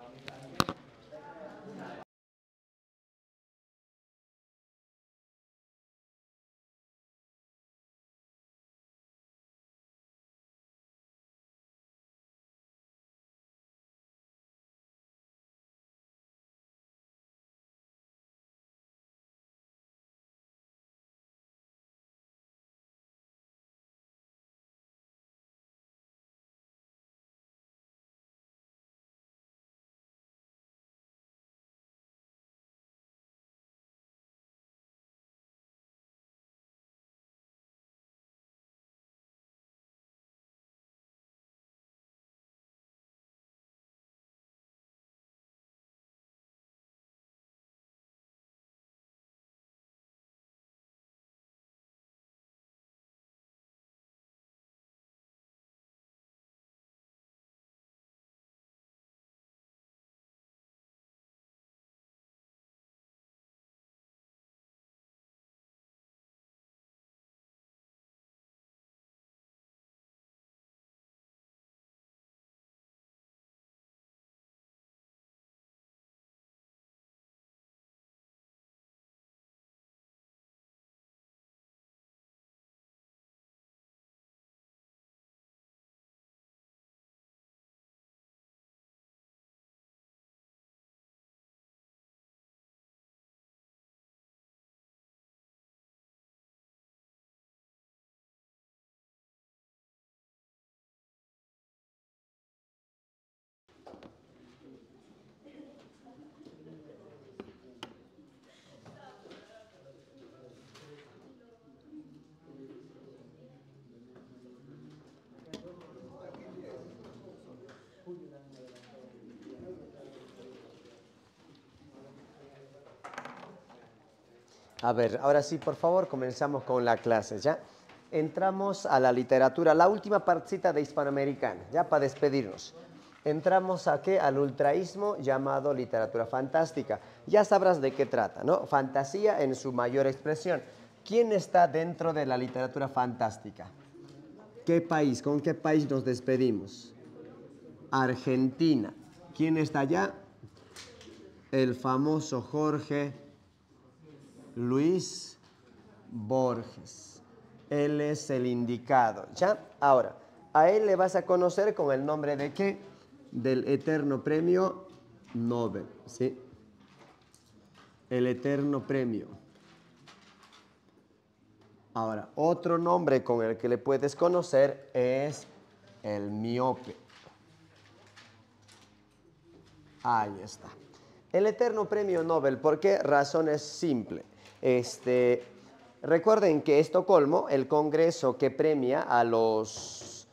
Amen. A ver, ahora sí, por favor, comenzamos con la clase, ¿ya? Entramos a la literatura, la última partita de hispanoamericana, ya para despedirnos. Entramos a qué? Al ultraísmo llamado literatura fantástica. Ya sabrás de qué trata, ¿no? Fantasía en su mayor expresión. ¿Quién está dentro de la literatura fantástica? ¿Qué país? ¿Con qué país nos despedimos? Argentina. ¿Quién está allá? El famoso Jorge Luis Borges. Él es el indicado. ¿Ya? Ahora, a él le vas a conocer con el nombre de qué? Del eterno premio Nobel. ¿Sí? El eterno premio. Ahora, otro nombre con el que le puedes conocer es el miope. Ahí está. El eterno premio Nobel, ¿por qué? Razón es simple. Este, recuerden que Estocolmo, el congreso que premia a los,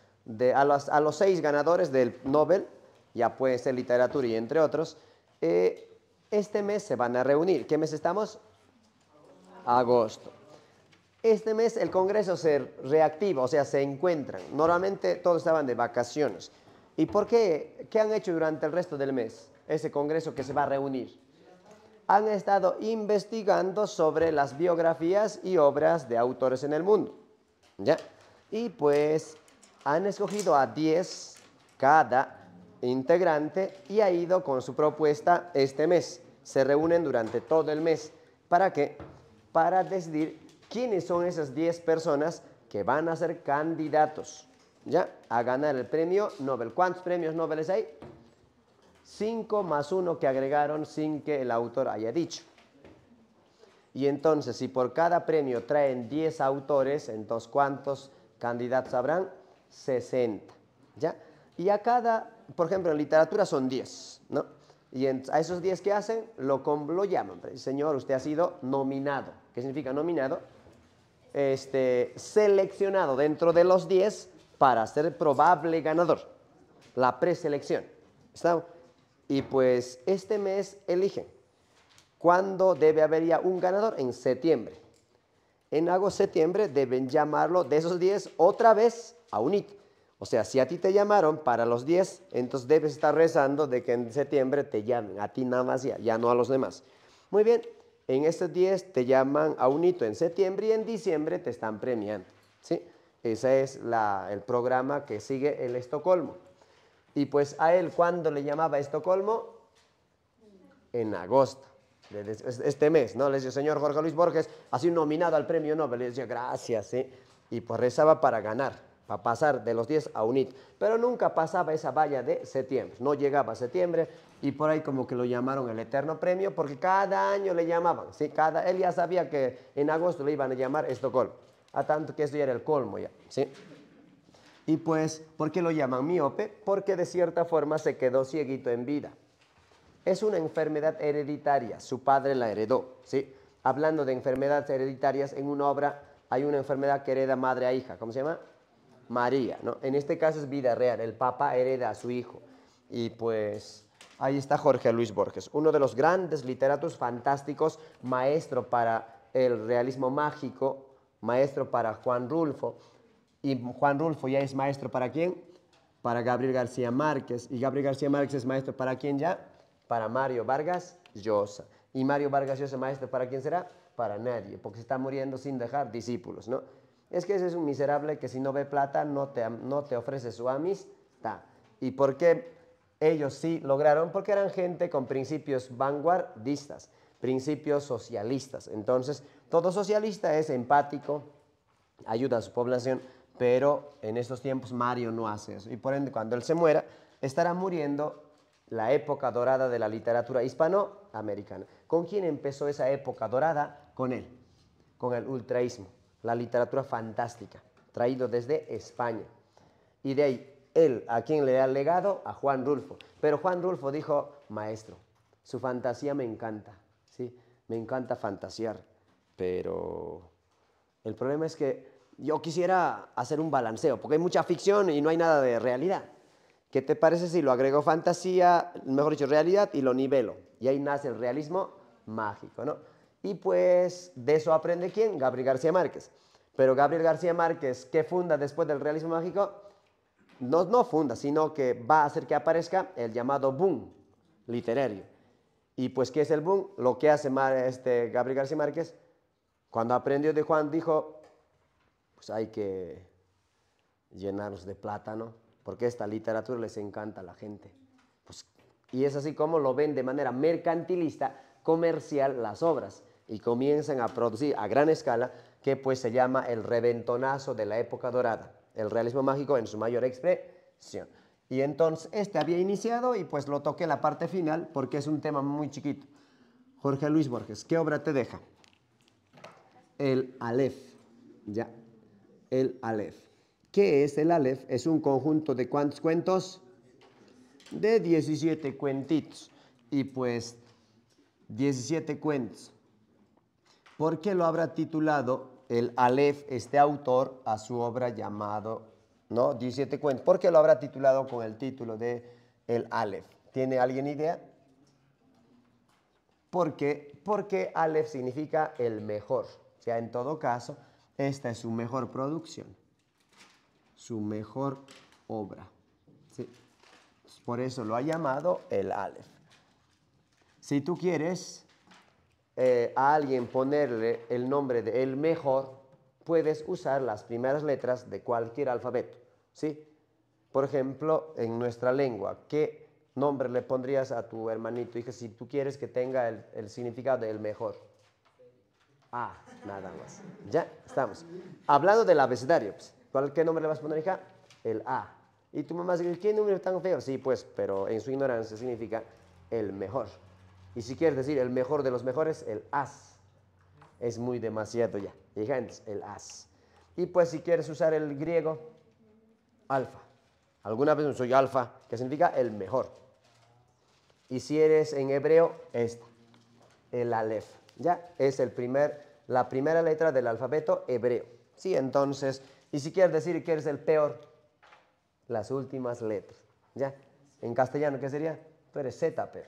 a los, seis ganadores del Nobel, ya puede ser literatura y entre otros, eh, este mes se van a reunir. ¿Qué mes estamos? Agosto. Este mes el Congreso se reactiva, o sea, se encuentran. Normalmente todos estaban de vacaciones. ¿Y por qué? ¿Qué han hecho durante el resto del mes? Ese Congreso que se va a reunir han estado investigando sobre las biografías y obras de autores en el mundo. ¿Ya? Y pues han escogido a 10 cada integrante y ha ido con su propuesta este mes. Se reúnen durante todo el mes. ¿Para qué? Para decidir quiénes son esas 10 personas que van a ser candidatos ¿ya? a ganar el premio Nobel. ¿Cuántos premios Nobel hay? 5 más 1 que agregaron sin que el autor haya dicho. Y entonces, si por cada premio traen 10 autores, entonces ¿cuántos candidatos habrán? 60. ¿Ya? Y a cada, por ejemplo, en literatura son 10, ¿no? Y a esos 10 que hacen, lo, lo llaman, pues, señor, usted ha sido nominado. ¿Qué significa nominado? Este, seleccionado dentro de los 10 para ser probable ganador. La preselección. ¿Está? Y pues este mes eligen cuándo debe haber ya un ganador en septiembre. En agosto, septiembre deben llamarlo de esos 10 otra vez a UNIT. O sea, si a ti te llamaron para los 10, entonces debes estar rezando de que en septiembre te llamen, a ti nada más ya, ya no a los demás. Muy bien, en estos 10 te llaman a unito en septiembre y en diciembre te están premiando. ¿sí? Ese es el programa que sigue el Estocolmo. Y pues a él, cuando le llamaba Estocolmo? En agosto, este mes, ¿no? Le decía, señor Jorge Luis Borges, ha sido nominado al premio Nobel. Le decía, gracias, ¿sí? ¿eh?". Y pues rezaba para ganar, para pasar de los 10 a un hit. Pero nunca pasaba esa valla de septiembre, no llegaba septiembre y por ahí como que lo llamaron el eterno premio porque cada año le llamaban, ¿sí? Cada, él ya sabía que en agosto le iban a llamar Estocolmo, a tanto que eso ya era el colmo ya, ¿sí? Y pues, ¿por qué lo llaman miope? Porque de cierta forma se quedó cieguito en vida. Es una enfermedad hereditaria, su padre la heredó, ¿sí? Hablando de enfermedades hereditarias, en una obra hay una enfermedad que hereda madre a hija, ¿cómo se llama? María, ¿no? En este caso es vida real, el papa hereda a su hijo. Y pues ahí está Jorge Luis Borges, uno de los grandes literatos fantásticos, maestro para el realismo mágico, maestro para Juan Rulfo, y Juan Rulfo ya es maestro para quién? Para Gabriel García Márquez. Y Gabriel García Márquez es maestro para quién ya? Para Mario Vargas Llosa. Y Mario Vargas Llosa maestro para quién será? Para nadie, porque se está muriendo sin dejar discípulos, ¿no? Es que ese es un miserable que si no ve plata no te, no te ofrece su amistad. ¿Y por qué ellos sí lograron? Porque eran gente con principios vanguardistas, principios socialistas. Entonces, todo socialista es empático, ayuda a su población, pero en estos tiempos Mario no hace eso. Y por ende, cuando él se muera, estará muriendo la época dorada de la literatura hispanoamericana. ¿Con quién empezó esa época dorada? Con él, con el ultraísmo, la literatura fantástica, traído desde España. Y de ahí, él, ¿a quién le ha legado? A Juan Rulfo. Pero Juan Rulfo dijo, maestro, su fantasía me encanta, ¿sí? Me encanta fantasear, pero el problema es que yo quisiera hacer un balanceo, porque hay mucha ficción y no hay nada de realidad. ¿Qué te parece si lo agrego fantasía, mejor dicho, realidad, y lo nivelo? Y ahí nace el realismo mágico, ¿no? Y pues de eso aprende quién? Gabriel García Márquez. Pero Gabriel García Márquez, ¿qué funda después del realismo mágico? No, no funda, sino que va a hacer que aparezca el llamado boom literario. ¿Y pues qué es el boom? Lo que hace este Gabriel García Márquez, cuando aprendió de Juan, dijo, pues, hay que llenarlos de plátano, porque esta literatura les encanta a la gente. Pues, y es así como lo ven de manera mercantilista, comercial las obras y comienzan a producir a gran escala que pues se llama el reventonazo de la época dorada, el realismo mágico en su mayor expresión. Y entonces este había iniciado y pues lo toqué la parte final porque es un tema muy chiquito. Jorge Luis Borges, ¿qué obra te deja? El Aleph. Ya, el Aleph. ¿Qué es el Aleph? Es un conjunto de cuántos cuentos? De 17 cuentitos. Y pues, 17 cuentos. ¿Por qué lo habrá titulado el Aleph, este autor, a su obra llamado, ¿no? 17 cuentos. ¿Por qué lo habrá titulado con el título de el Aleph? ¿Tiene alguien idea? ¿Por qué? Porque Aleph significa el mejor. O sea, en todo caso, esta es su mejor producción, su mejor obra. ¿sí? Por eso lo ha llamado el Aleph. Si tú quieres eh, a alguien ponerle el nombre de el mejor, puedes usar las primeras letras de cualquier alfabeto. ¿sí? Por ejemplo, en nuestra lengua, ¿qué nombre le pondrías a tu hermanito? Dije, si tú quieres que tenga el, el significado de el mejor. Ah, nada más. Ya, estamos. Hablando del abecedario, pues, ¿cuál, ¿qué nombre le vas a poner, hija? El A. Y tu mamá dice, ¿qué número tan feo? Sí, pues, pero en su ignorancia significa el mejor. Y si quieres decir el mejor de los mejores, el as. Es muy demasiado ya. el as. Y pues si quieres usar el griego, alfa. Alguna vez soy alfa, que significa el mejor. Y si eres en hebreo, es este, el Aleph ¿ya? Es el primer, la primera letra del alfabeto hebreo, ¿sí? Entonces, y si quieres decir que eres el peor, las últimas letras, ¿ya? En castellano, ¿qué sería? Tú eres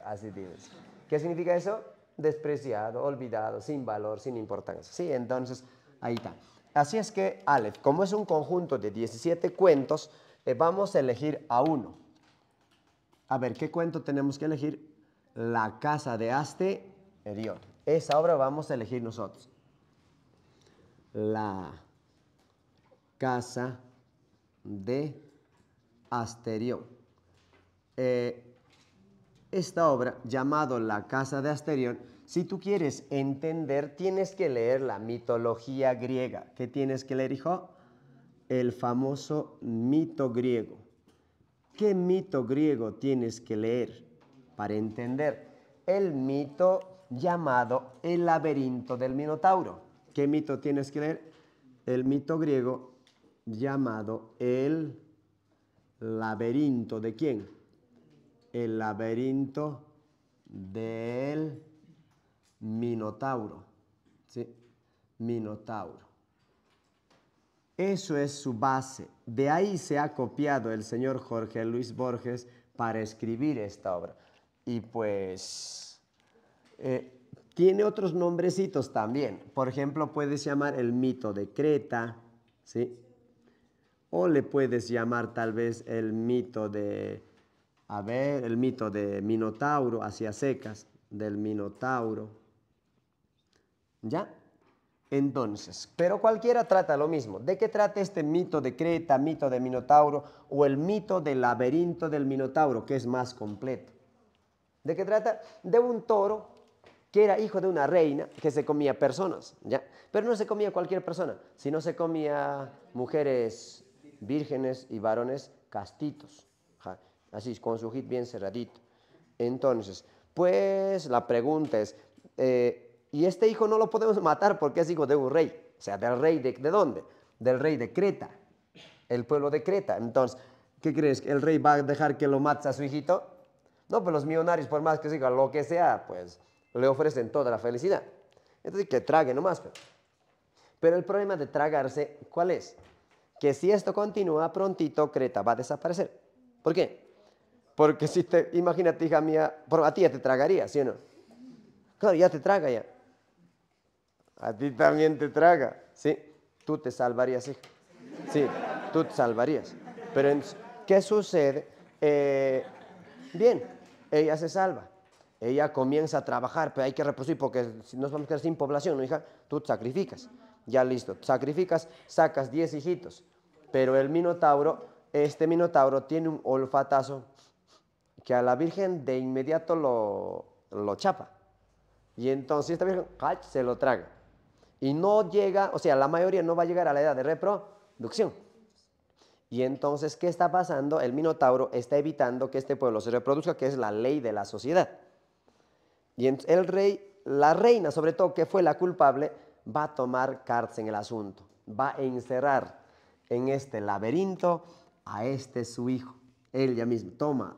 así dices. ¿Qué significa eso? Despreciado, olvidado, sin valor, sin importancia, ¿sí? Entonces, ahí está. Así es que, Aleph, como es un conjunto de 17 cuentos, eh, vamos a elegir a uno. A ver, ¿qué cuento tenemos que elegir? La casa de Aste esa obra vamos a elegir nosotros. La casa de Asterión. Eh, esta obra, llamado La casa de Asterión, si tú quieres entender, tienes que leer la mitología griega. ¿Qué tienes que leer, hijo? El famoso mito griego. ¿Qué mito griego tienes que leer para entender? El mito llamado El laberinto del Minotauro. ¿Qué mito tienes que leer? El mito griego llamado El laberinto de quién? El laberinto del Minotauro. ¿Sí? Minotauro. Eso es su base. De ahí se ha copiado el señor Jorge Luis Borges para escribir esta obra. Y pues eh, tiene otros nombrecitos también. Por ejemplo, puedes llamar el mito de Creta, ¿sí? O le puedes llamar tal vez el mito de, a ver, el mito de Minotauro, hacia secas, del Minotauro. ¿Ya? Entonces, pero cualquiera trata lo mismo. ¿De qué trata este mito de Creta, mito de Minotauro o el mito del laberinto del Minotauro, que es más completo? ¿De qué trata? De un toro que era hijo de una reina que se comía personas, ¿ya? Pero no se comía cualquier persona, sino se comía mujeres vírgenes y varones castitos, así, con su hit bien cerradito. Entonces, pues la pregunta es, eh, ¿y este hijo no lo podemos matar porque es hijo de un rey? O sea, ¿del rey de, de dónde? Del rey de Creta, el pueblo de Creta. Entonces, ¿qué crees? ¿El rey va a dejar que lo mate a su hijito? No, pues los millonarios, por más que sigan lo que sea, pues le ofrecen toda la felicidad. Entonces, que trague nomás. Pero el problema de tragarse, ¿cuál es? Que si esto continúa, prontito Creta va a desaparecer. ¿Por qué? Porque si te, imagínate, hija mía, a ti ya te tragaría, ¿sí o no? Claro, ya te traga ya. A ti también te traga, ¿sí? Tú te salvarías, hija. Sí, tú te salvarías. Pero, ¿qué sucede? Eh, bien, ella se salva ella comienza a trabajar, pero hay que reproducir porque si nos vamos a quedar sin población, ¿no, hija? Tú sacrificas. Ya listo, sacrificas, sacas 10 hijitos. Pero el minotauro, este minotauro tiene un olfatazo que a la Virgen de inmediato lo, lo chapa. Y entonces esta Virgen se lo traga. Y no llega, o sea, la mayoría no va a llegar a la edad de reproducción. Y entonces, ¿qué está pasando? El minotauro está evitando que este pueblo se reproduzca, que es la ley de la sociedad. Y el rey, la reina sobre todo, que fue la culpable, va a tomar cartas en el asunto, va a encerrar en este laberinto a este su hijo. Él ya mismo toma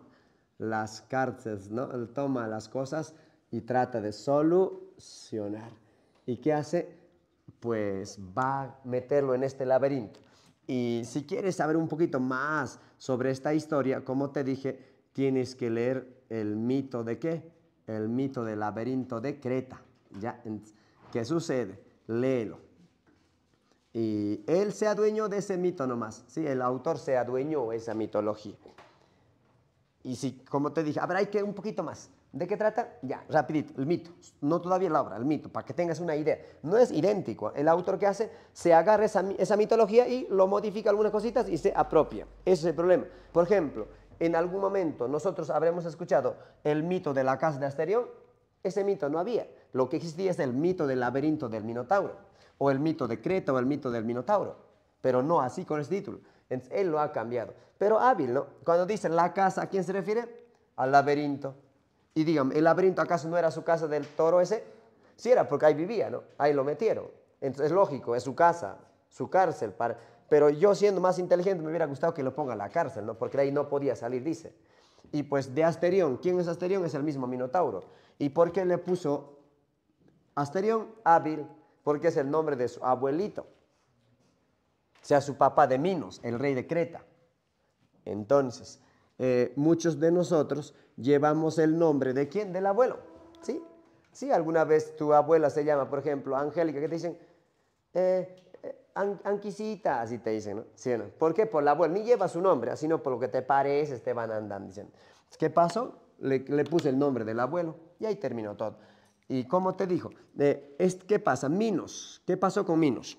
las cartas, ¿no? toma las cosas y trata de solucionar. ¿Y qué hace? Pues va a meterlo en este laberinto. Y si quieres saber un poquito más sobre esta historia, como te dije, tienes que leer el mito de qué? el mito del laberinto de Creta. ¿Ya? ¿Qué sucede? Léelo. Y él se adueñó de ese mito nomás. ¿sí? El autor se adueñó de esa mitología. Y si, como te dije, habrá que un poquito más. ¿De qué trata? Ya, rapidito, el mito. No todavía la obra, el mito, para que tengas una idea. No es idéntico. El autor que hace, se agarra esa, esa mitología y lo modifica algunas cositas y se apropia. Ese es el problema. Por ejemplo, en algún momento nosotros habremos escuchado el mito de la casa de Asterión, ese mito no había. Lo que existía es el mito del laberinto del Minotauro, o el mito de Creta, o el mito del Minotauro, pero no así con ese título. él lo ha cambiado. Pero hábil, ¿no? Cuando dicen la casa, ¿a quién se refiere? Al laberinto. Y digan, ¿el laberinto acaso no era su casa del toro ese? Sí era, porque ahí vivía, ¿no? Ahí lo metieron. Entonces es lógico, es su casa, su cárcel. Para... Pero yo siendo más inteligente me hubiera gustado que lo ponga a la cárcel, ¿no? Porque de ahí no podía salir, dice. Y pues de Asterión, ¿quién es Asterión? Es el mismo Minotauro. ¿Y por qué le puso Asterión? Hábil, porque es el nombre de su abuelito. O sea, su papá de Minos, el rey de Creta. Entonces, eh, muchos de nosotros llevamos el nombre de quién? Del abuelo. ¿Sí? sí, alguna vez tu abuela se llama, por ejemplo, Angélica, que te dicen, eh, anquisita, así te dicen, ¿no? ¿Sí no? por qué? Por la abuela. Ni lleva su nombre, sino por lo que te parece te van andando. Dicen. ¿Qué pasó? Le, puse el nombre del abuelo y ahí terminó todo. ¿Y cómo te dijo? ¿Qué pasa? Minos. ¿Qué pasó con Minos?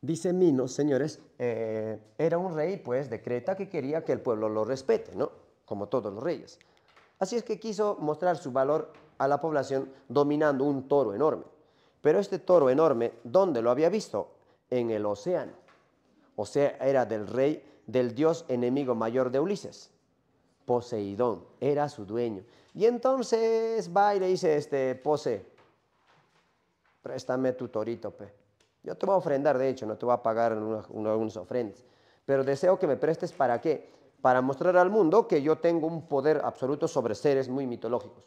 Dice Minos, señores, eh, era un rey pues de Creta que quería que el pueblo lo respete, ¿no? Como todos los reyes. Así es que quiso mostrar su valor a la población dominando un toro enorme. Pero este toro enorme, ¿dónde lo había visto? En el océano. O sea, era del rey, del dios enemigo mayor de Ulises. Poseidón, era su dueño. Y entonces va y le dice, este, Pose, préstame tu torito, pe. Yo te voy a ofrendar, de hecho, no te voy a pagar unos ofrendas. Pero deseo que me prestes para qué? Para mostrar al mundo que yo tengo un poder absoluto sobre seres muy mitológicos.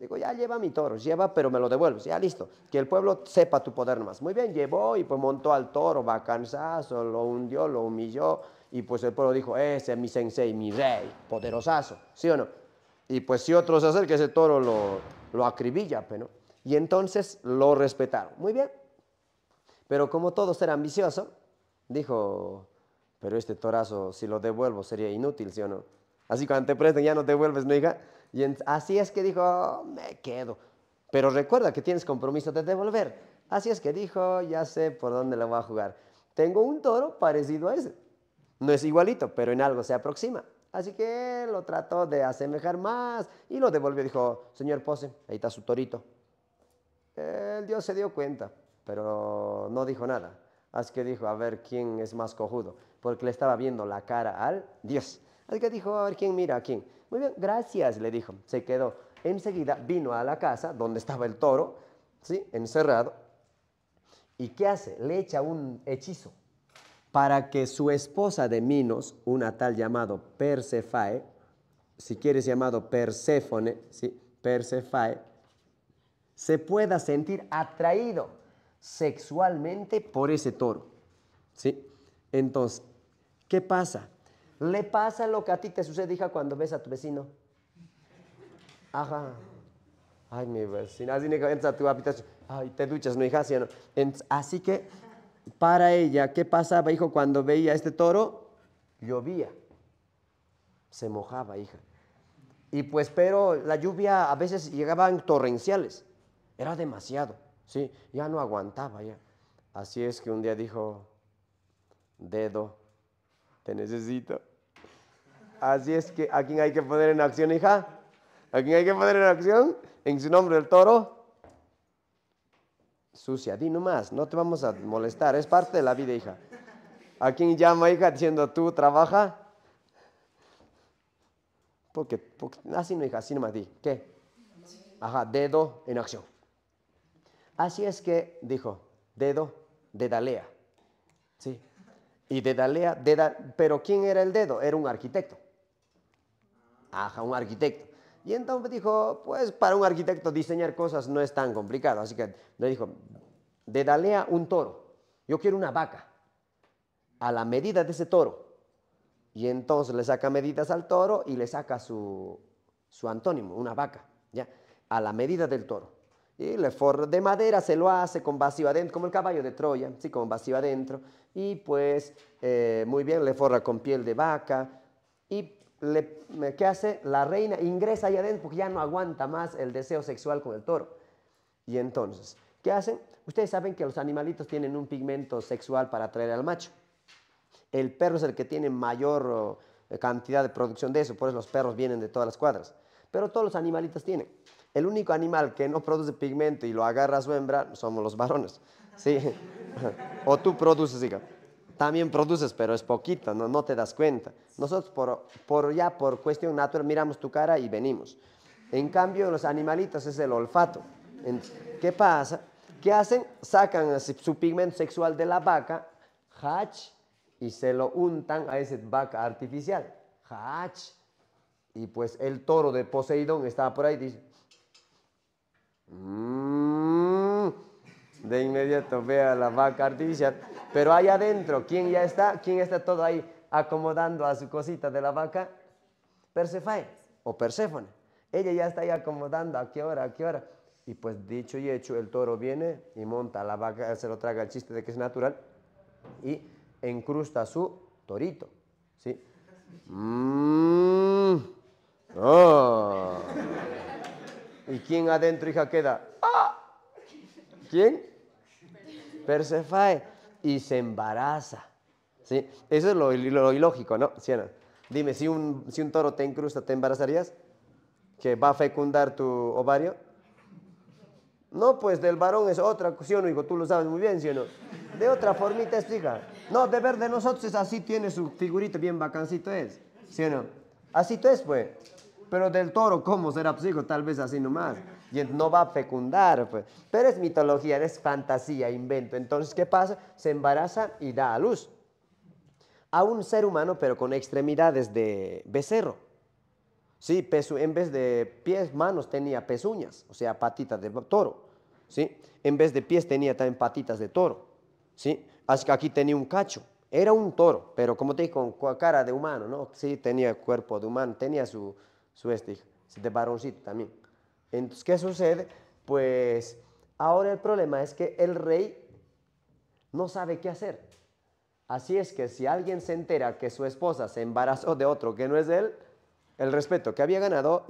Digo, ya lleva mi toro, lleva, pero me lo devuelves, ya listo. Que el pueblo sepa tu poder más Muy bien, llevó y pues montó al toro, va cansazo lo hundió, lo humilló. Y pues el pueblo dijo, ese es mi sensei, mi rey, poderosazo, ¿sí o no? Y pues si otros se que ese toro lo, lo acribilla, ¿no? Y entonces lo respetaron. Muy bien. Pero como todo ser ambicioso, dijo, pero este torazo, si lo devuelvo, sería inútil, ¿sí o no? Así que cuando te presten, ya no te vuelves, ¿no, hija? Y así es que dijo, me quedo. Pero recuerda que tienes compromiso de devolver. Así es que dijo, ya sé por dónde la voy a jugar. Tengo un toro parecido a ese. No es igualito, pero en algo se aproxima. Así que lo trató de asemejar más y lo devolvió. Dijo, señor Pose, ahí está su torito. El dios se dio cuenta, pero no dijo nada. Así que dijo, a ver quién es más cojudo, porque le estaba viendo la cara al dios. Así que dijo, a ver quién mira a quién. Muy bien, gracias, le dijo. Se quedó. Enseguida vino a la casa donde estaba el toro, ¿sí? encerrado. ¿Y qué hace? Le echa un hechizo para que su esposa de Minos, una tal llamado Persefae, si quieres llamado Perséfone, ¿sí? Persefae, se pueda sentir atraído sexualmente por ese toro. ¿sí? Entonces, ¿qué pasa? Le pasa lo que a ti te sucede, hija, cuando ves a tu vecino. Ajá. Ay, mi vecina, así que entras tu habitación. Ay, te duchas, ¿no, hija? Así que, para ella, ¿qué pasaba, hijo, cuando veía a este toro? Llovía. Se mojaba, hija. Y pues, pero la lluvia a veces llegaba en torrenciales. Era demasiado, ¿sí? Ya no aguantaba, ya. Así es que un día dijo, dedo, te necesito. Así es que, ¿a quién hay que poner en acción, hija? ¿A quién hay que poner en acción? En su nombre, el toro. Sucia, di nomás, no te vamos a molestar, es parte de la vida, hija. ¿A quién llama, hija, diciendo tú trabaja? Porque, así no, hija, así nomás di. ¿Qué? Ajá, dedo en acción. Así es que dijo, dedo, Dalea. Sí. Y dedalea, deda, pero ¿quién era el dedo? Era un arquitecto. Ajá, un arquitecto. Y entonces dijo, pues para un arquitecto diseñar cosas no es tan complicado. Así que le dijo, de D'Alea un toro. Yo quiero una vaca a la medida de ese toro. Y entonces le saca medidas al toro y le saca su, su antónimo, una vaca, ¿ya? A la medida del toro. Y le forra de madera, se lo hace con vacío adentro, como el caballo de Troya, sí, con vacío adentro. Y pues, eh, muy bien, le forra con piel de vaca. Y ¿qué hace? La reina ingresa ahí adentro porque ya no aguanta más el deseo sexual con el toro. Y entonces, ¿qué hacen? Ustedes saben que los animalitos tienen un pigmento sexual para atraer al macho. El perro es el que tiene mayor oh, cantidad de producción de eso, por eso los perros vienen de todas las cuadras. Pero todos los animalitos tienen. El único animal que no produce pigmento y lo agarra a su hembra somos los varones. ¿Sí? o tú produces, digamos también produces, pero es poquito, no, te das cuenta. Nosotros por, ya por cuestión natural miramos tu cara y venimos. En cambio, los animalitos es el olfato. ¿Qué pasa? ¿Qué hacen? Sacan su pigmento sexual de la vaca, hatch, y se lo untan a esa vaca artificial. Hach. Y pues el toro de Poseidón estaba por ahí y dice, mm, de inmediato ve a la vaca artificial pero ahí adentro, ¿quién ya está? ¿Quién está todo ahí acomodando a su cosita de la vaca? Persefae o Perséfone. Ella ya está ahí acomodando a qué hora, a qué hora. Y pues dicho y hecho, el toro viene y monta a la vaca, se lo traga el chiste de que es natural y encrusta su torito. ¿Sí? Mm. Ah. ¿Y quién adentro, hija, queda? Ah. ¿Quién? Persefae y se embaraza. ¿Sí? Eso es lo, ilógico, ¿no? ¿Sí no? Dime, si un, si un toro te incrusta, ¿te embarazarías? ¿Que va a fecundar tu ovario? No, pues del varón es otra, ¿sí no, hijo? Tú lo sabes muy bien, ¿sí o no? De otra formita es, hija. No, de ver de nosotros es así, tiene su figurito bien bacancito es, ¿sí o no? Así tú es, pues. Pero del toro, ¿cómo será, pues, hijo? Tal vez así nomás y no va a fecundar. Pues. Pero es mitología, es fantasía, invento. Entonces, ¿qué pasa? Se embaraza y da a luz a un ser humano, pero con extremidades de becerro. Sí, en vez de pies, manos tenía pezuñas, o sea, patitas de toro. ¿sí? En vez de pies tenía también patitas de toro. ¿sí? Así que aquí tenía un cacho. Era un toro, pero como te dije, con cara de humano, ¿no? Sí, tenía cuerpo de humano, tenía su, su este, de varoncito también. Entonces, ¿qué sucede? Pues ahora el problema es que el rey no sabe qué hacer. Así es que si alguien se entera que su esposa se embarazó de otro que no es él, el respeto que había ganado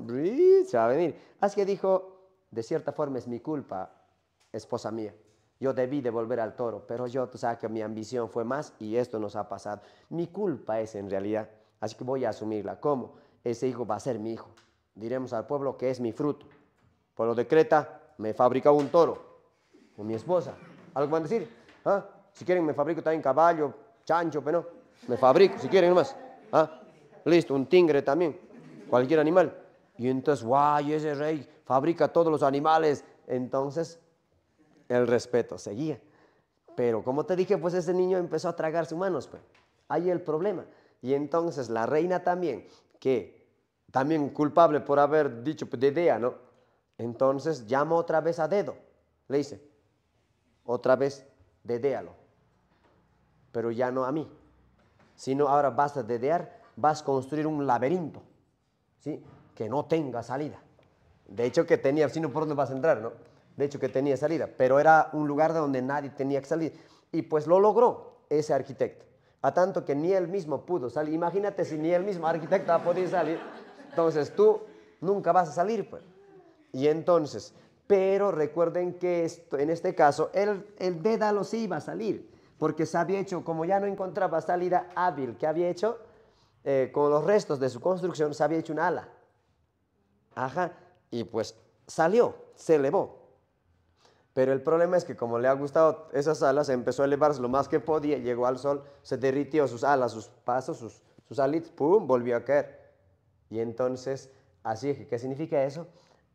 se va a venir. Así que dijo, de cierta forma es mi culpa, esposa mía. Yo debí devolver al toro, pero yo, tú sabes que mi ambición fue más y esto nos ha pasado. Mi culpa es en realidad, así que voy a asumirla. ¿Cómo? Ese hijo va a ser mi hijo. Diremos al pueblo que es mi fruto cuando pues decreta, me fabrica un toro con mi esposa. ¿Algo van a decir? ¿Ah? Si quieren, me fabrico también caballo, chancho, pero pues no. Me fabrico, si quieren nomás. ¿Ah? Listo, un tigre también. Cualquier animal. Y entonces, guay, ese rey fabrica todos los animales. Entonces, el respeto seguía. Pero como te dije, pues ese niño empezó a tragar sus manos. Pues. Ahí el problema. Y entonces la reina también, que también culpable por haber dicho, pues, de idea, ¿no? Entonces llama otra vez a dedo. Le dice, otra vez dedéalo. Pero ya no a mí. Sino ahora vas a dedear, vas a construir un laberinto. ¿Sí? Que no tenga salida. De hecho que tenía, sino por dónde vas a entrar, ¿no? De hecho que tenía salida. Pero era un lugar de donde nadie tenía que salir. Y pues lo logró ese arquitecto. A tanto que ni él mismo pudo salir. Imagínate si ni el mismo arquitecto ha podido salir. Entonces tú nunca vas a salir, pues. Y entonces, pero recuerden que esto, en este caso el, el dédalo sí iba a salir, porque se había hecho, como ya no encontraba salida hábil, que había hecho? Eh, con los restos de su construcción se había hecho una ala. Ajá, y pues salió, se elevó. Pero el problema es que como le ha gustado esas alas, empezó a elevarse lo más que podía, llegó al sol, se derritió sus alas, sus pasos, sus, sus alitas, ¡pum!, volvió a caer. Y entonces, así que, ¿qué significa eso?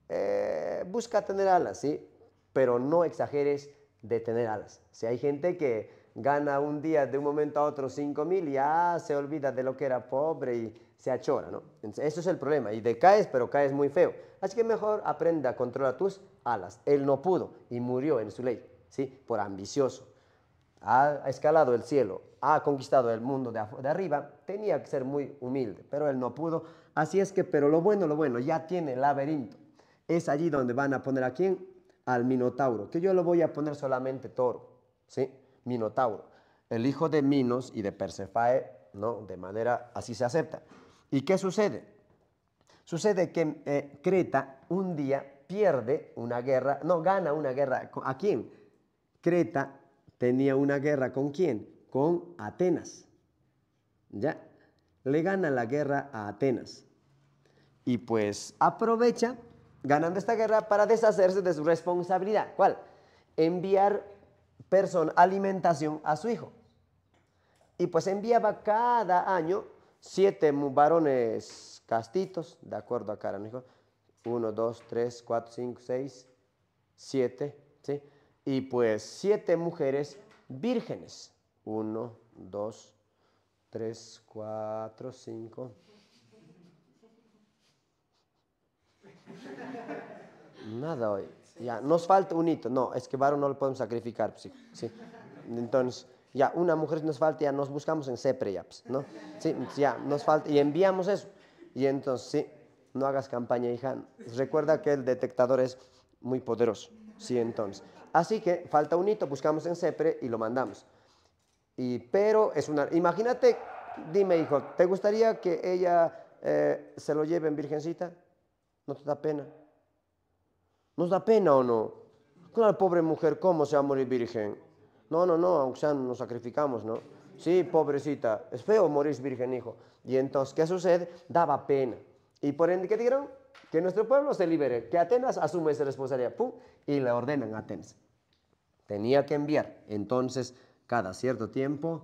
Eh, busca tener alas, ¿sí? Pero no exageres de tener alas. Si hay gente que gana un día de un momento a otro 5 mil y ya ah, se olvida de lo que era pobre y se achora, ¿no? eso es el problema. Y decaes, pero caes muy feo. Así que mejor aprenda a controlar tus alas. Él no pudo y murió en su ley, ¿sí? Por ambicioso. Ha escalado el cielo, ha conquistado el mundo de, de arriba, tenía que ser muy humilde, pero él no pudo. Así es que, pero lo bueno, lo bueno, ya tiene el laberinto es allí donde van a poner a quién? Al Minotauro, que yo lo voy a poner solamente toro, ¿sí? Minotauro, el hijo de Minos y de Persefae, ¿no? De manera así se acepta. ¿Y qué sucede? Sucede que eh, Creta un día pierde una guerra, no, gana una guerra. ¿A quién? Creta tenía una guerra con quién? Con Atenas. ¿Ya? Le gana la guerra a Atenas. Y pues aprovecha ganando esta guerra para deshacerse de su responsabilidad. ¿Cuál? Enviar persona, alimentación a su hijo. Y pues enviaba cada año siete varones castitos, de acuerdo a cada hijo. Uno, dos, tres, cuatro, cinco, seis, siete, ¿sí? Y pues siete mujeres vírgenes. Uno, dos, tres, cuatro, cinco, Nada hoy. Ya, nos falta un hito. No, es que varón no lo podemos sacrificar. Pues, sí, sí. Entonces, ya, una mujer nos falta, ya nos buscamos en sepre ya, pues, ¿no? Sí, ya, nos falta, y enviamos eso. Y entonces, sí, no hagas campaña, hija. Recuerda que el detectador es muy poderoso. Sí, entonces. Así que falta un hito, buscamos en sepre y lo mandamos. Y, pero es una. Imagínate, dime, hijo, ¿te gustaría que ella eh, se lo lleve en Virgencita? ¿No da pena? ¿Nos da pena o no? la pobre mujer, ¿cómo se va a morir virgen? No, no, no, aunque sea nos sacrificamos, ¿no? Sí, pobrecita, es feo morir virgen, hijo. Y entonces, ¿qué sucede? Daba pena. Y por ende, ¿qué dijeron? Que nuestro pueblo se libere, que Atenas asume esa responsabilidad. ¡Pum! Y le ordenan a Atenas. Tenía que enviar. Entonces, cada cierto tiempo,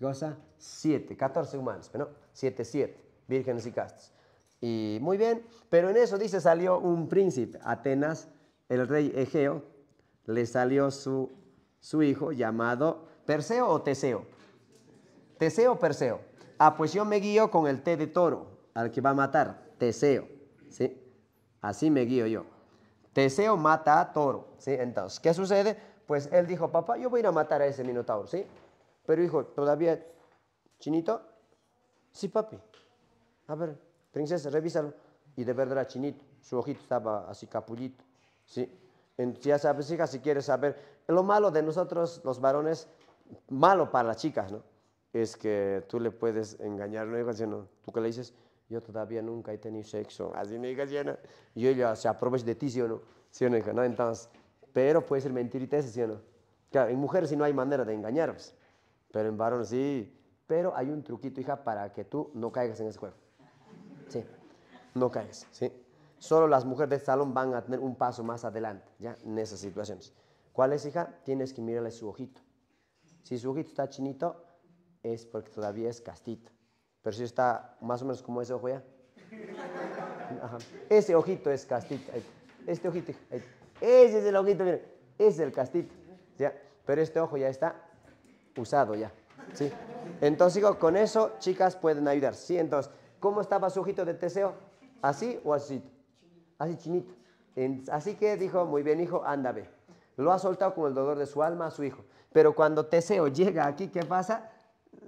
cosa, siete, 14 humanos, pero no, siete, siete, vírgenes y castas. Y muy bien, pero en eso dice salió un príncipe, Atenas, el rey Egeo, le salió su, su hijo llamado Perseo o Teseo. Teseo o Perseo. Ah, pues yo me guío con el té de toro, al que va a matar, Teseo. ¿sí? Así me guío yo. Teseo mata a toro. ¿sí? Entonces, ¿qué sucede? Pues él dijo, papá, yo voy a ir a matar a ese minotauro. ¿sí? Pero hijo, todavía, chinito, sí, papi. A ver, Princesa, revísalo. Y de verdad, chinito, su ojito estaba así capullito. ¿sí? Entonces, ya sabes, hija, si quieres saber, lo malo de nosotros los varones, malo para las chicas, ¿no? Es que tú le puedes engañar, ¿no? Así, no, tú que le dices, yo todavía nunca he tenido sexo, así, me digas, no? Y ella se aprovecha de ti, ¿sí o no? ¿Sí no, Entonces, pero puede ser mentirita ¿sí o no? Claro, en mujeres sí no hay manera de engañar. Pues. pero en varones sí. Pero hay un truquito, hija, para que tú no caigas en ese juego. Sí, no caes, ¿sí? Solo las mujeres de este salón van a tener un paso más adelante, ¿ya? En esas situaciones. ¿Cuál es, hija? Tienes que mirarle su ojito. Si su ojito está chinito, es porque todavía es castito. Pero si está más o menos como ese ojo ya. Ese ojito es castito. Este ojito, ese es el ojito, miren. Es el castito. ¿ya? Pero este ojo ya está usado ya. ¿sí? Entonces, con eso, chicas pueden ayudar. ¿sí? Entonces, ¿Cómo estaba su ojito de Teseo? ¿Así o así? Así chinito. Así que dijo, muy bien hijo, ándame. Lo ha soltado con el dolor de su alma a su hijo. Pero cuando Teseo llega aquí, ¿qué pasa?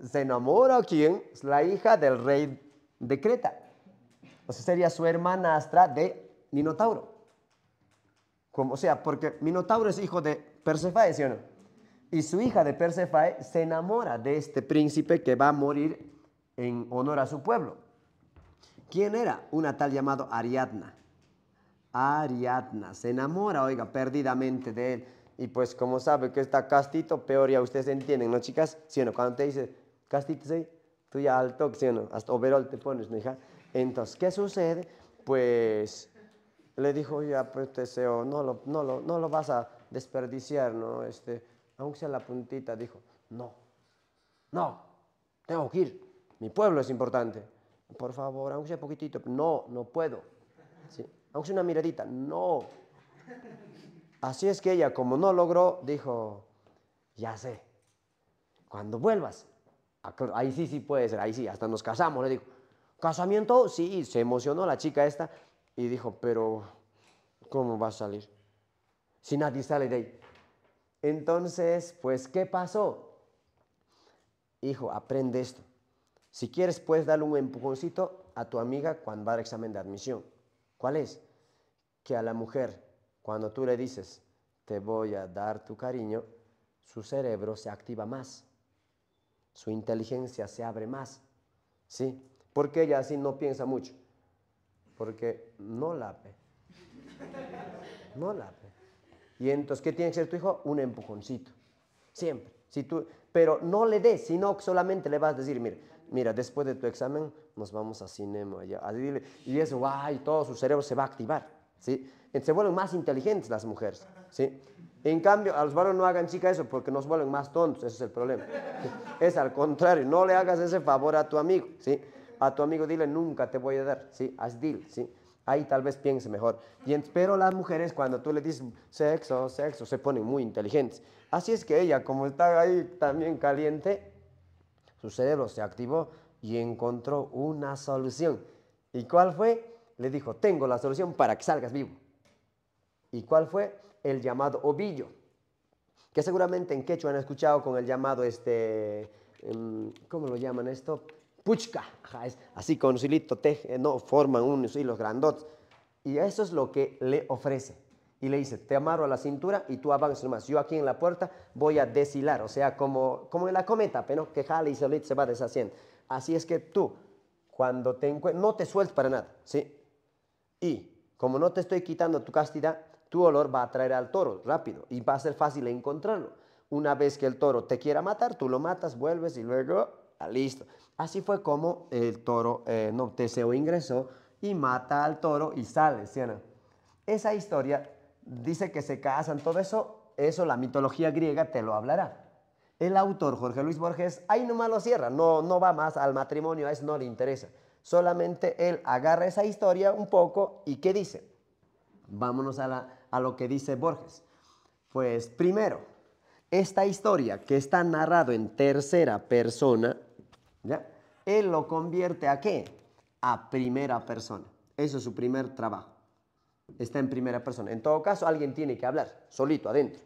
Se enamora, ¿quién? La hija del rey de Creta. O sea, sería su hermana astra de Minotauro. Como, sea, porque Minotauro es hijo de Persefae, ¿sí o no? Y su hija de Persefae se enamora de este príncipe que va a morir en honor a su pueblo. ¿Quién era? Una tal llamado Ariadna. Ariadna se enamora, oiga, perdidamente de él. Y pues como sabe que está castito, peor ya ustedes entienden, ¿no, chicas? ¿Sí no? Cuando te dice castito, ¿sí? Tú ya alto, ¿sí no? Hasta overall te pones, ¿no, hija? Entonces, ¿qué sucede? Pues le dijo, ya, pues, Teseo, no lo, no, lo, no lo vas a desperdiciar, ¿no? Este, aunque sea la puntita, dijo, no, no, tengo que ir, mi pueblo es importante por favor, aunque sea poquitito, no, no puedo. ¿Sí? Aunque una miradita, no. Así es que ella, como no logró, dijo, ya sé, cuando vuelvas, ahí sí, sí puede ser, ahí sí, hasta nos casamos, le dijo, ¿casamiento? Sí, se emocionó la chica esta y dijo, pero, ¿cómo va a salir? Si nadie sale de ahí. Entonces, pues, ¿qué pasó? Hijo, aprende esto. Si quieres, puedes darle un empujoncito a tu amiga cuando va al examen de admisión. ¿Cuál es? Que a la mujer, cuando tú le dices, te voy a dar tu cariño, su cerebro se activa más, su inteligencia se abre más, ¿sí? Porque ella así no piensa mucho, porque no lape, no lape. Y entonces, ¿qué tiene que ser tu hijo? Un empujoncito, siempre. Si tú, pero no le des, sino solamente le vas a decir, mire, mira, después de tu examen nos vamos a cinema dile y eso, guay, todo su cerebro se va a activar, ¿sí? Se vuelven más inteligentes las mujeres, ¿sí? En cambio, a los varones no hagan chica eso porque nos vuelven más tontos, ese es el problema. Es al contrario, no le hagas ese favor a tu amigo, ¿sí? A tu amigo dile, nunca te voy a dar, ¿sí? Haz deal, ¿sí? Ahí tal vez piense mejor. Y espero pero las mujeres cuando tú le dices sexo, sexo, se ponen muy inteligentes. Así es que ella, como está ahí también caliente, su cerebro se activó y encontró una solución. ¿Y cuál fue? Le dijo, tengo la solución para que salgas vivo. ¿Y cuál fue? El llamado ovillo, que seguramente en quechua han escuchado con el llamado, este, em, ¿cómo lo llaman esto? Puchka. así con un hilito, eh, no, forman unos hilos grandotes. Y eso es lo que le ofrece y le dice, te amarro a la cintura y tú avanzas más. Yo aquí en la puerta voy a deshilar, o sea, como, como en la cometa, pero que jale y se va deshaciendo. Así es que tú, cuando te encuentres, no te sueltes para nada, ¿sí? Y como no te estoy quitando tu castidad, tu olor va a atraer al toro rápido y va a ser fácil encontrarlo. Una vez que el toro te quiera matar, tú lo matas, vuelves y luego, ah, listo. Así fue como el toro, eh, no, Teseo ingresó y mata al toro y sale, ¿sí Esa historia dice que se casan, todo eso, eso la mitología griega te lo hablará. El autor, Jorge Luis Borges, ahí nomás lo cierra, no, no va más al matrimonio, a eso no le interesa. Solamente él agarra esa historia un poco y ¿qué dice? Vámonos a, a lo que dice Borges. Pues primero, esta historia que está narrado en tercera persona, ¿ya? él lo convierte a qué? A primera persona. Eso es su primer trabajo está en primera persona. En todo caso, alguien tiene que hablar, solito, adentro.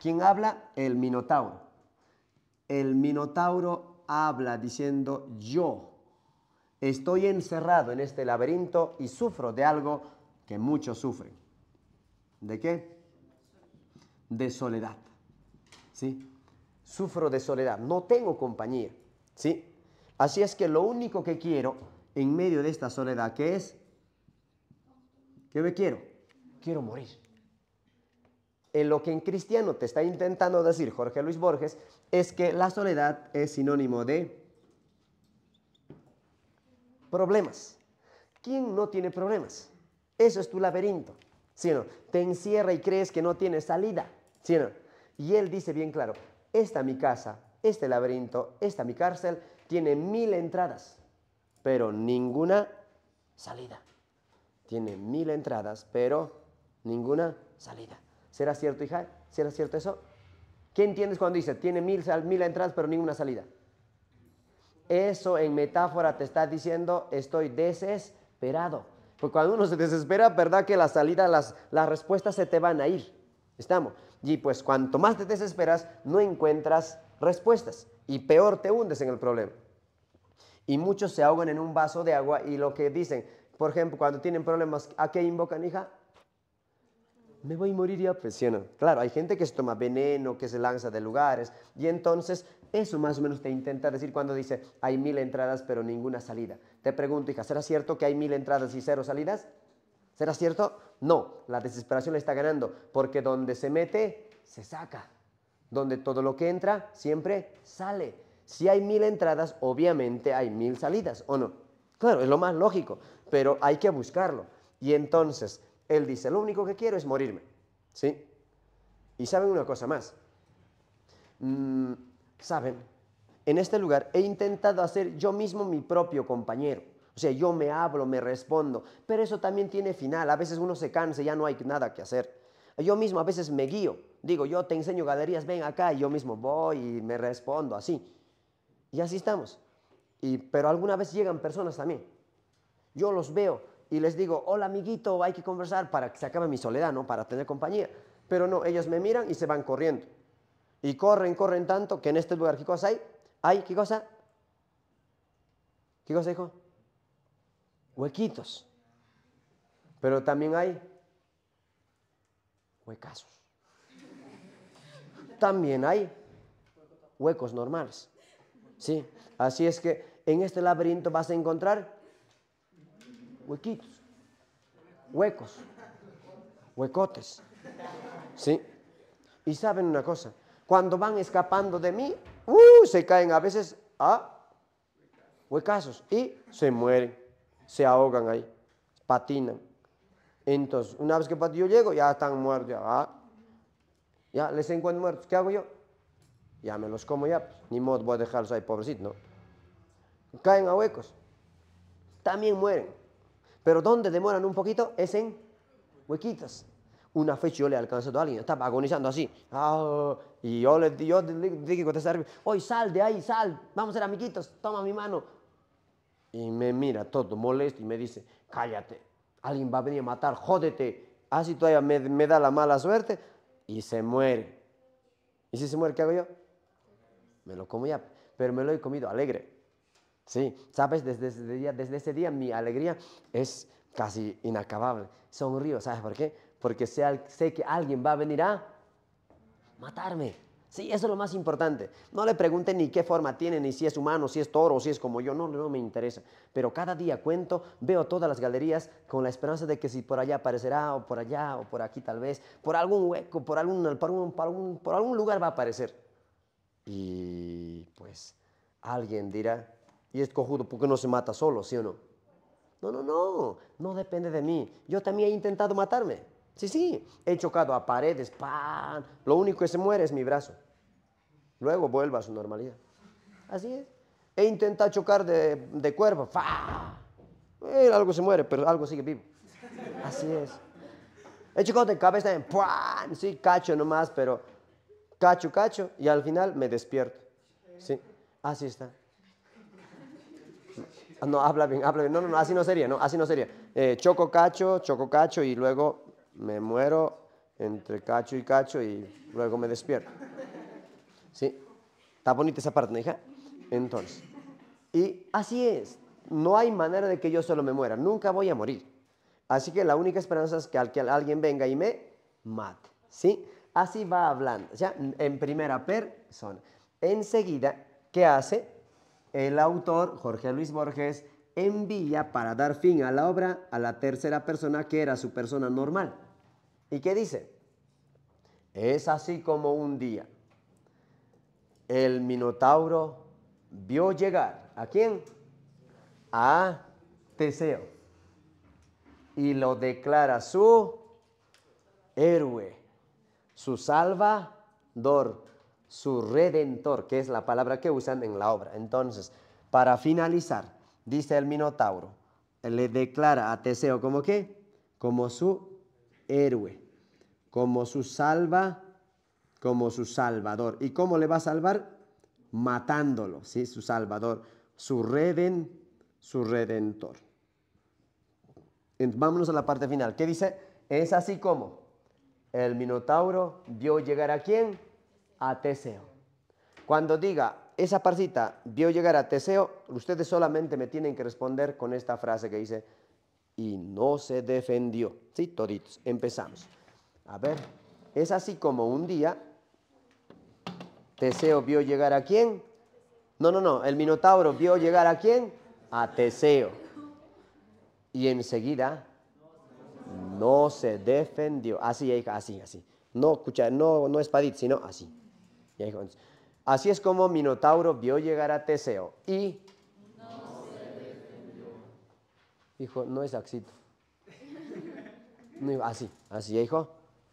¿Quién habla? El Minotauro. El Minotauro habla diciendo yo. Estoy encerrado en este laberinto y sufro de algo que muchos sufren. ¿De qué? De soledad. ¿Sí? Sufro de soledad. No tengo compañía. ¿Sí? Así es que lo único que quiero en medio de esta soledad que es yo me quiero? Quiero morir. En lo que en cristiano te está intentando decir Jorge Luis Borges es que la soledad es sinónimo de problemas. ¿Quién no tiene problemas? Eso es tu laberinto. sino Te encierra y crees que no tiene salida. ¿sí Y él dice bien claro, esta mi casa, este laberinto, esta mi cárcel, tiene mil entradas, pero ninguna salida tiene mil entradas, pero ninguna salida. ¿Será cierto, hija? ¿Será cierto eso? ¿Qué entiendes cuando dice, tiene mil, mil entradas, pero ninguna salida? Eso en metáfora te está diciendo, estoy desesperado. Porque cuando uno se desespera, ¿verdad? Que la salida, las, las respuestas se te van a ir. ¿Estamos? Y pues cuanto más te desesperas, no encuentras respuestas. Y peor te hundes en el problema. Y muchos se ahogan en un vaso de agua y lo que dicen, por ejemplo, cuando tienen problemas, ¿a qué invocan, hija? Me voy a morir y pues, Claro, hay gente que se toma veneno, que se lanza de lugares, y entonces eso más o menos te intenta decir cuando dice, hay mil entradas pero ninguna salida. Te pregunto, hija, ¿será cierto que hay mil entradas y cero salidas? ¿Será cierto? No, la desesperación la está ganando, porque donde se mete, se saca. Donde todo lo que entra, siempre sale. Si hay mil entradas, obviamente hay mil salidas, ¿o no? Claro, es lo más lógico pero hay que buscarlo. Y entonces él dice, lo único que quiero es morirme. ¿Sí? Y saben una cosa más. Mm, saben, en este lugar he intentado hacer yo mismo mi propio compañero. O sea, yo me hablo, me respondo, pero eso también tiene final. A veces uno se cansa y ya no hay nada que hacer. Yo mismo a veces me guío. Digo, yo te enseño galerías, ven acá, y yo mismo voy y me respondo así. Y así estamos. pero alguna vez llegan personas también yo los veo y les digo, hola amiguito, hay que conversar para que se acabe mi soledad, ¿no? Para tener compañía. Pero no, ellos me miran y se van corriendo. Y corren, corren tanto que en este lugar, ¿qué cosa hay? ¿Hay qué cosa? ¿Qué cosa dijo? Huequitos. Pero también hay huecazos. También hay huecos normales. Sí, así es que en este laberinto vas a encontrar huequitos, huecos, huecotes. ¿Sí? Y saben una cosa, cuando van escapando de mí, uh, se caen a veces a huecasos y se mueren, se ahogan ahí, patinan. Entonces, una vez que yo llego, ya están muertos, ya, ah, ya les encuentro muertos. ¿Qué hago yo? Ya me los como ya, pues, ni modo voy a dejarlos ahí, pobrecito, ¿no? Caen a huecos, también mueren. Pero donde demoran un poquito es en huequitos. Una fecha yo le alcanzo a alguien, estaba agonizando así. Ah, y yo le, digo, dije hoy sal de ahí, sal, vamos a ser amiguitos, toma mi mano. Y me mira todo molesto y me dice, cállate, alguien va a venir a matar, jódete. Así todavía me, me da la mala suerte y se muere. ¿Y si se muere, qué hago yo? Me lo como ya, pero me lo he comido alegre. Sí, sabes, desde ese día, desde ese día mi alegría es casi inacabable. Sonrío, ¿sabes por qué? Porque sé, que alguien va a venir a matarme. Sí, eso es lo más importante. No le pregunten ni qué forma tiene, ni si es humano, si es toro, si es como yo. No, no me interesa. Pero cada día cuento, veo todas las galerías con la esperanza de que si por allá aparecerá, o por allá, o por aquí tal vez, por algún hueco, por algún, por algún, por algún lugar va a aparecer. Y pues alguien dirá, y es cojudo, porque no se mata solo, sí o no? No, no, no, no depende de mí. Yo también he intentado matarme. Sí, sí, he chocado a paredes, ¡pam! Lo único que se muere es mi brazo. Luego vuelve a su normalidad. Así es. He intentado chocar de, de cuerpo, eh, algo se muere, pero algo sigue vivo. Así es. He chocado de cabeza, en ¡pam! Sí, cacho nomás, pero cacho, cacho, y al final me despierto. Sí, así está. Ah, no, habla bien, habla bien. No, no, no, así no sería, no, así no sería. Eh, choco cacho, choco cacho y luego me muero entre cacho y cacho y luego me despierto. ¿Sí? Está bonita esa parte, ¿no, hija? Entonces, y así es. No hay manera de que yo solo me muera. Nunca voy a morir. Así que la única esperanza es que, que alguien venga y me mate. ¿Sí? Así va hablando, ya en primera persona. Enseguida, ¿qué hace? El autor, Jorge Luis Borges, envía para dar fin a la obra a la tercera persona que era su persona normal. ¿Y qué dice? Es así como un día el Minotauro vio llegar a quién? A Teseo. Y lo declara su héroe, su salvador su redentor, que es la palabra que usan en la obra. Entonces, para finalizar, dice el Minotauro, le declara a Teseo como qué? Como su héroe, como su salva, como su salvador. ¿Y cómo le va a salvar? Matándolo, ¿sí? Su salvador, su reden, su redentor. vámonos a la parte final. ¿Qué dice? Es así como el Minotauro vio llegar a quién? a Teseo. Cuando diga, esa parcita vio llegar a Teseo, ustedes solamente me tienen que responder con esta frase que dice, y no se defendió. Sí, toditos, empezamos. A ver, es así como un día Teseo vio llegar a quién? No, no, no, el Minotauro vio llegar a quién? A Teseo. Y enseguida no se defendió. Así, así, así. No, escucha, no, no espadit, sino así. Así es como Minotauro vio llegar a Teseo y no se defendió. hijo no es axito. así, así, hijo.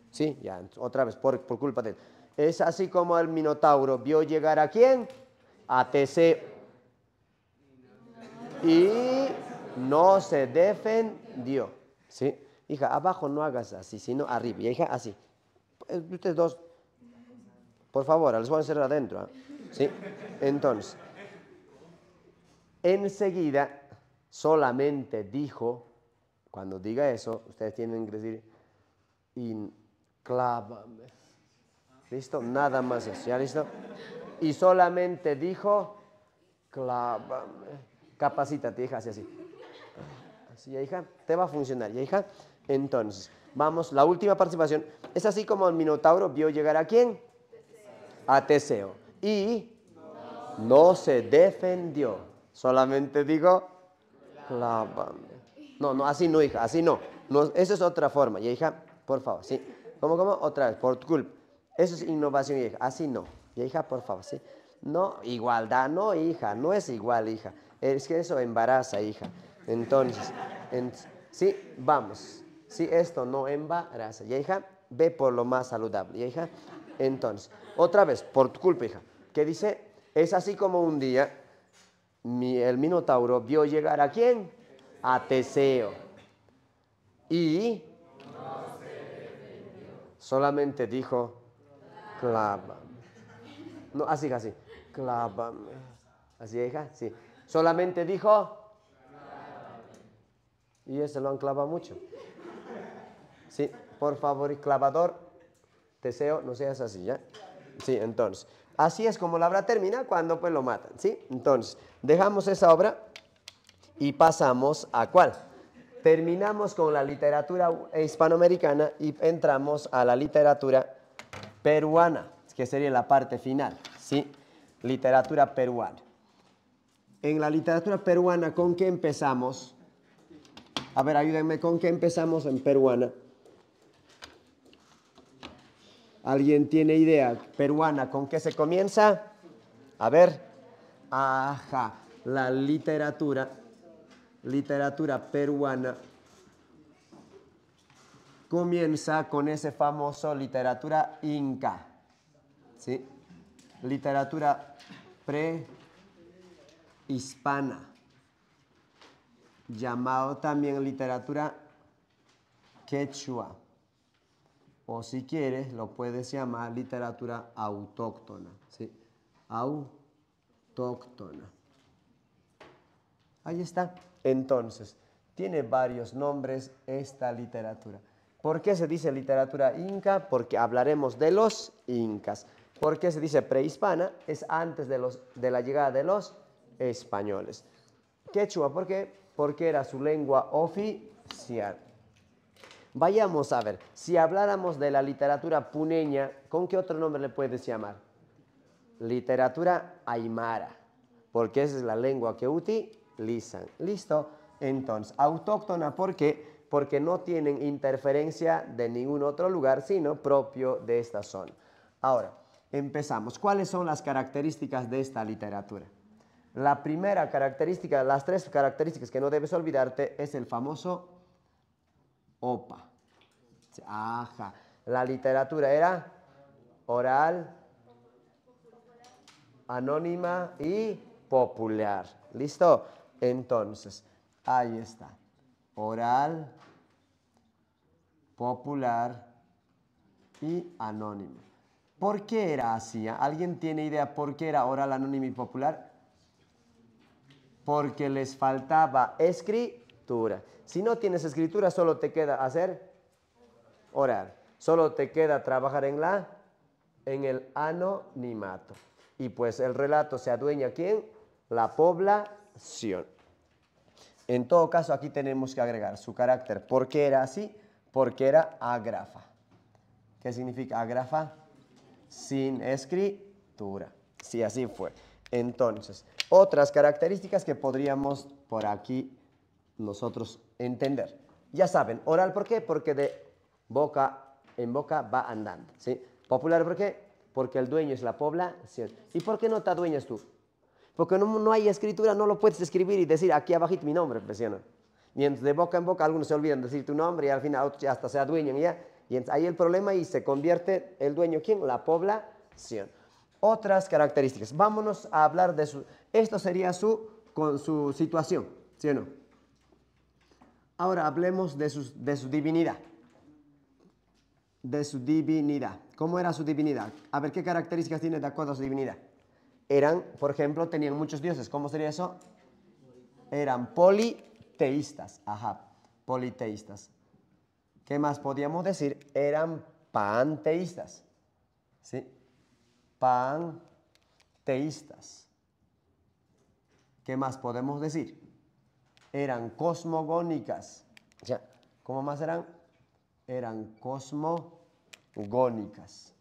Sí, ya, otra vez, por, por culpa de él. Es así como el Minotauro vio llegar a quién? A Teseo. Y no se defendió. ¿Sí? Hija, abajo no hagas así, sino arriba. Y hija, así. Ustedes dos por favor, les voy a encerrar adentro. ¿ah? ¿Sí? Entonces, enseguida solamente dijo, cuando diga eso, ustedes tienen que decir, y clávame. ¿Listo? Nada más eso, ¿ya listo? Y solamente dijo, clávame. Capacítate, hija, así, así. Así, hija, te va a funcionar, ya, hija. Entonces, vamos, la última participación. Es así como el Minotauro vio llegar a quién? a Teseo y no se defendió. Solamente digo, clávame. No, no, así no, hija, así no. Eso es otra forma. Y hija, por favor, sí. ¿Cómo, cómo? Otra vez, por culpa. Eso es innovación, hija. Así no. Y hija, por favor, sí. No, igualdad, no, hija, no es igual, hija. Es que eso embaraza, hija. Entonces, sí, vamos. Sí, esto no embaraza. Y hija, ve por lo más saludable. Y hija, entonces, otra vez, por tu culpa, hija, que dice, es así como un día el Minotauro vio llegar a quién? A Teseo. Y solamente dijo, clávame. No, así, así, clávame. Así, hija, sí. Solamente dijo, y ese lo han clavado mucho. Sí, por favor, clavador. Deseo no seas así, ¿ya? Sí, entonces, así es como la obra termina cuando pues lo matan, ¿sí? Entonces, dejamos esa obra y pasamos a cuál. Terminamos con la literatura hispanoamericana y entramos a la literatura peruana, que sería la parte final, ¿sí? Literatura peruana. En la literatura peruana, ¿con qué empezamos? A ver, ayúdenme, ¿con qué empezamos en peruana? ¿Alguien tiene idea? Peruana, ¿con qué se comienza? A ver. Ajá, la literatura, literatura peruana comienza con ese famoso literatura inca, ¿sí? Literatura prehispana, llamado también literatura quechua o si quieres lo puedes llamar literatura autóctona. ¿sí? Autóctona. Ahí está. Entonces, tiene varios nombres esta literatura. ¿Por qué se dice literatura inca? Porque hablaremos de los incas. ¿Por qué se dice prehispana? Es antes de, los, de la llegada de los españoles. Quechua, ¿por qué? Porque era su lengua oficial. Vayamos a ver, si habláramos de la literatura puneña, ¿con qué otro nombre le puedes llamar? Literatura aymara, porque esa es la lengua que utilizan. ¿Listo? Entonces, autóctona, ¿por qué? Porque no tienen interferencia de ningún otro lugar, sino propio de esta zona. Ahora, empezamos. ¿Cuáles son las características de esta literatura? La primera característica, las tres características que no debes olvidarte es el famoso OPA. Ajá. La literatura era oral, anónima y popular. ¿Listo? Entonces, ahí está. Oral, popular y anónima. ¿Por qué era así? ¿Alguien tiene idea por qué era oral, anónima y popular? Porque les faltaba escritura. Si no tienes escritura, solo te queda hacer Oral, Solo te queda trabajar en la en el anonimato. Y pues el relato se adueña quién? La población. En todo caso, aquí tenemos que agregar su carácter. ¿Por qué era así? Porque era agrafa. ¿Qué significa agrafa? Sin escritura. Sí, así fue. Entonces, otras características que podríamos por aquí nosotros entender. Ya saben, oral, ¿por qué? Porque de boca en boca va andando. ¿sí? Popular, ¿por qué? Porque el dueño es la población. ¿Y por qué no te adueñas tú? Porque no, hay escritura, no lo puedes escribir y decir aquí abajito mi nombre, presiona. mientras de boca en boca algunos se olvidan de decir tu nombre y al final otros hasta se adueñan ya. Y ahí el problema y se convierte el dueño, ¿quién? La población. Otras características. Vámonos a hablar de su... Esto sería su, con su situación, ¿sí no? Ahora hablemos de, sus, de su divinidad de su divinidad. ¿Cómo era su divinidad? A ver qué características tiene de acuerdo a su divinidad. Eran, por ejemplo, tenían muchos dioses. ¿Cómo sería eso? Eran politeístas. Ajá, politeístas. ¿Qué más podíamos decir? Eran panteístas. ¿Sí? Panteístas. ¿Qué más podemos decir? Eran cosmogónicas. Ya, ¿cómo más eran? Eran cosmogónicas Cosmogónicas.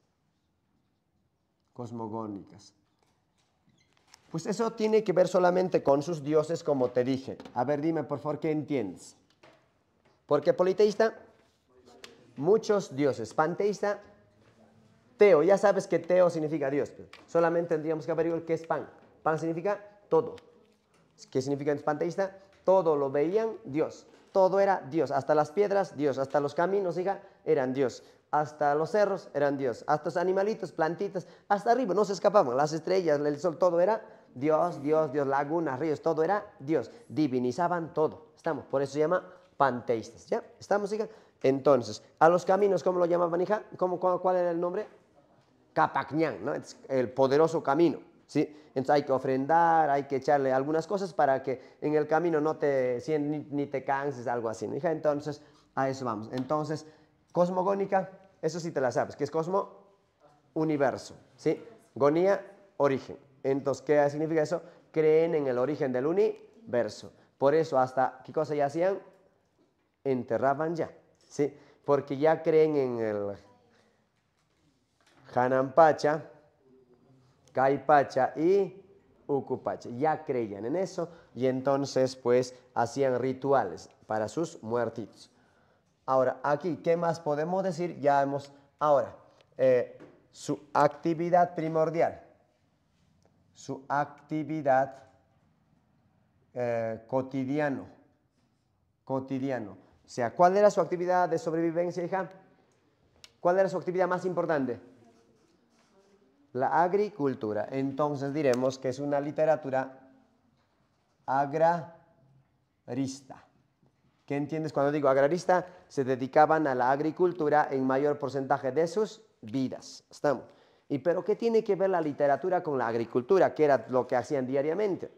cosmogónicas. Pues eso tiene que ver solamente con sus dioses, como te dije. A ver, dime por favor, ¿qué entiendes? Porque politeísta, muchos dioses. Panteísta, teo. Ya sabes que teo significa Dios. solamente tendríamos que averiguar qué es pan. Pan significa todo. ¿Qué significa en panteísta? Todo lo veían Dios. Todo era Dios. Hasta las piedras, Dios. Hasta los caminos, diga, eran Dios hasta los cerros eran Dios, hasta los animalitos, plantitas, hasta arriba, no se escapaban, las estrellas, el sol, todo era Dios, Dios, Dios, lagunas, ríos, todo era Dios, divinizaban todo, estamos, por eso se llama panteístas, ¿ya? ¿Estamos, hija? Entonces, a los caminos, ¿cómo lo llamaban, hija? ¿Cómo, cuál, era el nombre? Capacñán, ¿no? Es el poderoso camino, ¿sí? Entonces hay que ofrendar, hay que echarle algunas cosas para que en el camino no te, ni, ni te canses, algo así, hija? Entonces, a eso vamos. Entonces, Cosmogónica, eso sí te la sabes, que es cosmo, universo, ¿sí? Gonía, origen. Entonces, ¿qué significa eso? Creen en el origen del universo. Por eso hasta, ¿qué cosa ya hacían? Enterraban ya, ¿sí? Porque ya creen en el Hanampacha, Kaipacha y Ukupacha. Ya creían en eso y entonces pues hacían rituales para sus muertitos. Ahora, aquí, ¿qué más podemos decir? Ya hemos, ahora, eh, su actividad primordial, su actividad eh, cotidiano, cotidiano. O sea, ¿cuál era su actividad de sobrevivencia, hija? ¿Cuál era su actividad más importante? La agricultura. Entonces diremos que es una literatura agrarista. ¿Qué entiendes cuando digo agrarista? Se dedicaban a la agricultura en mayor porcentaje de sus vidas. ¿Estamos? ¿Y pero qué tiene que ver la literatura con la agricultura, que era lo que hacían diariamente?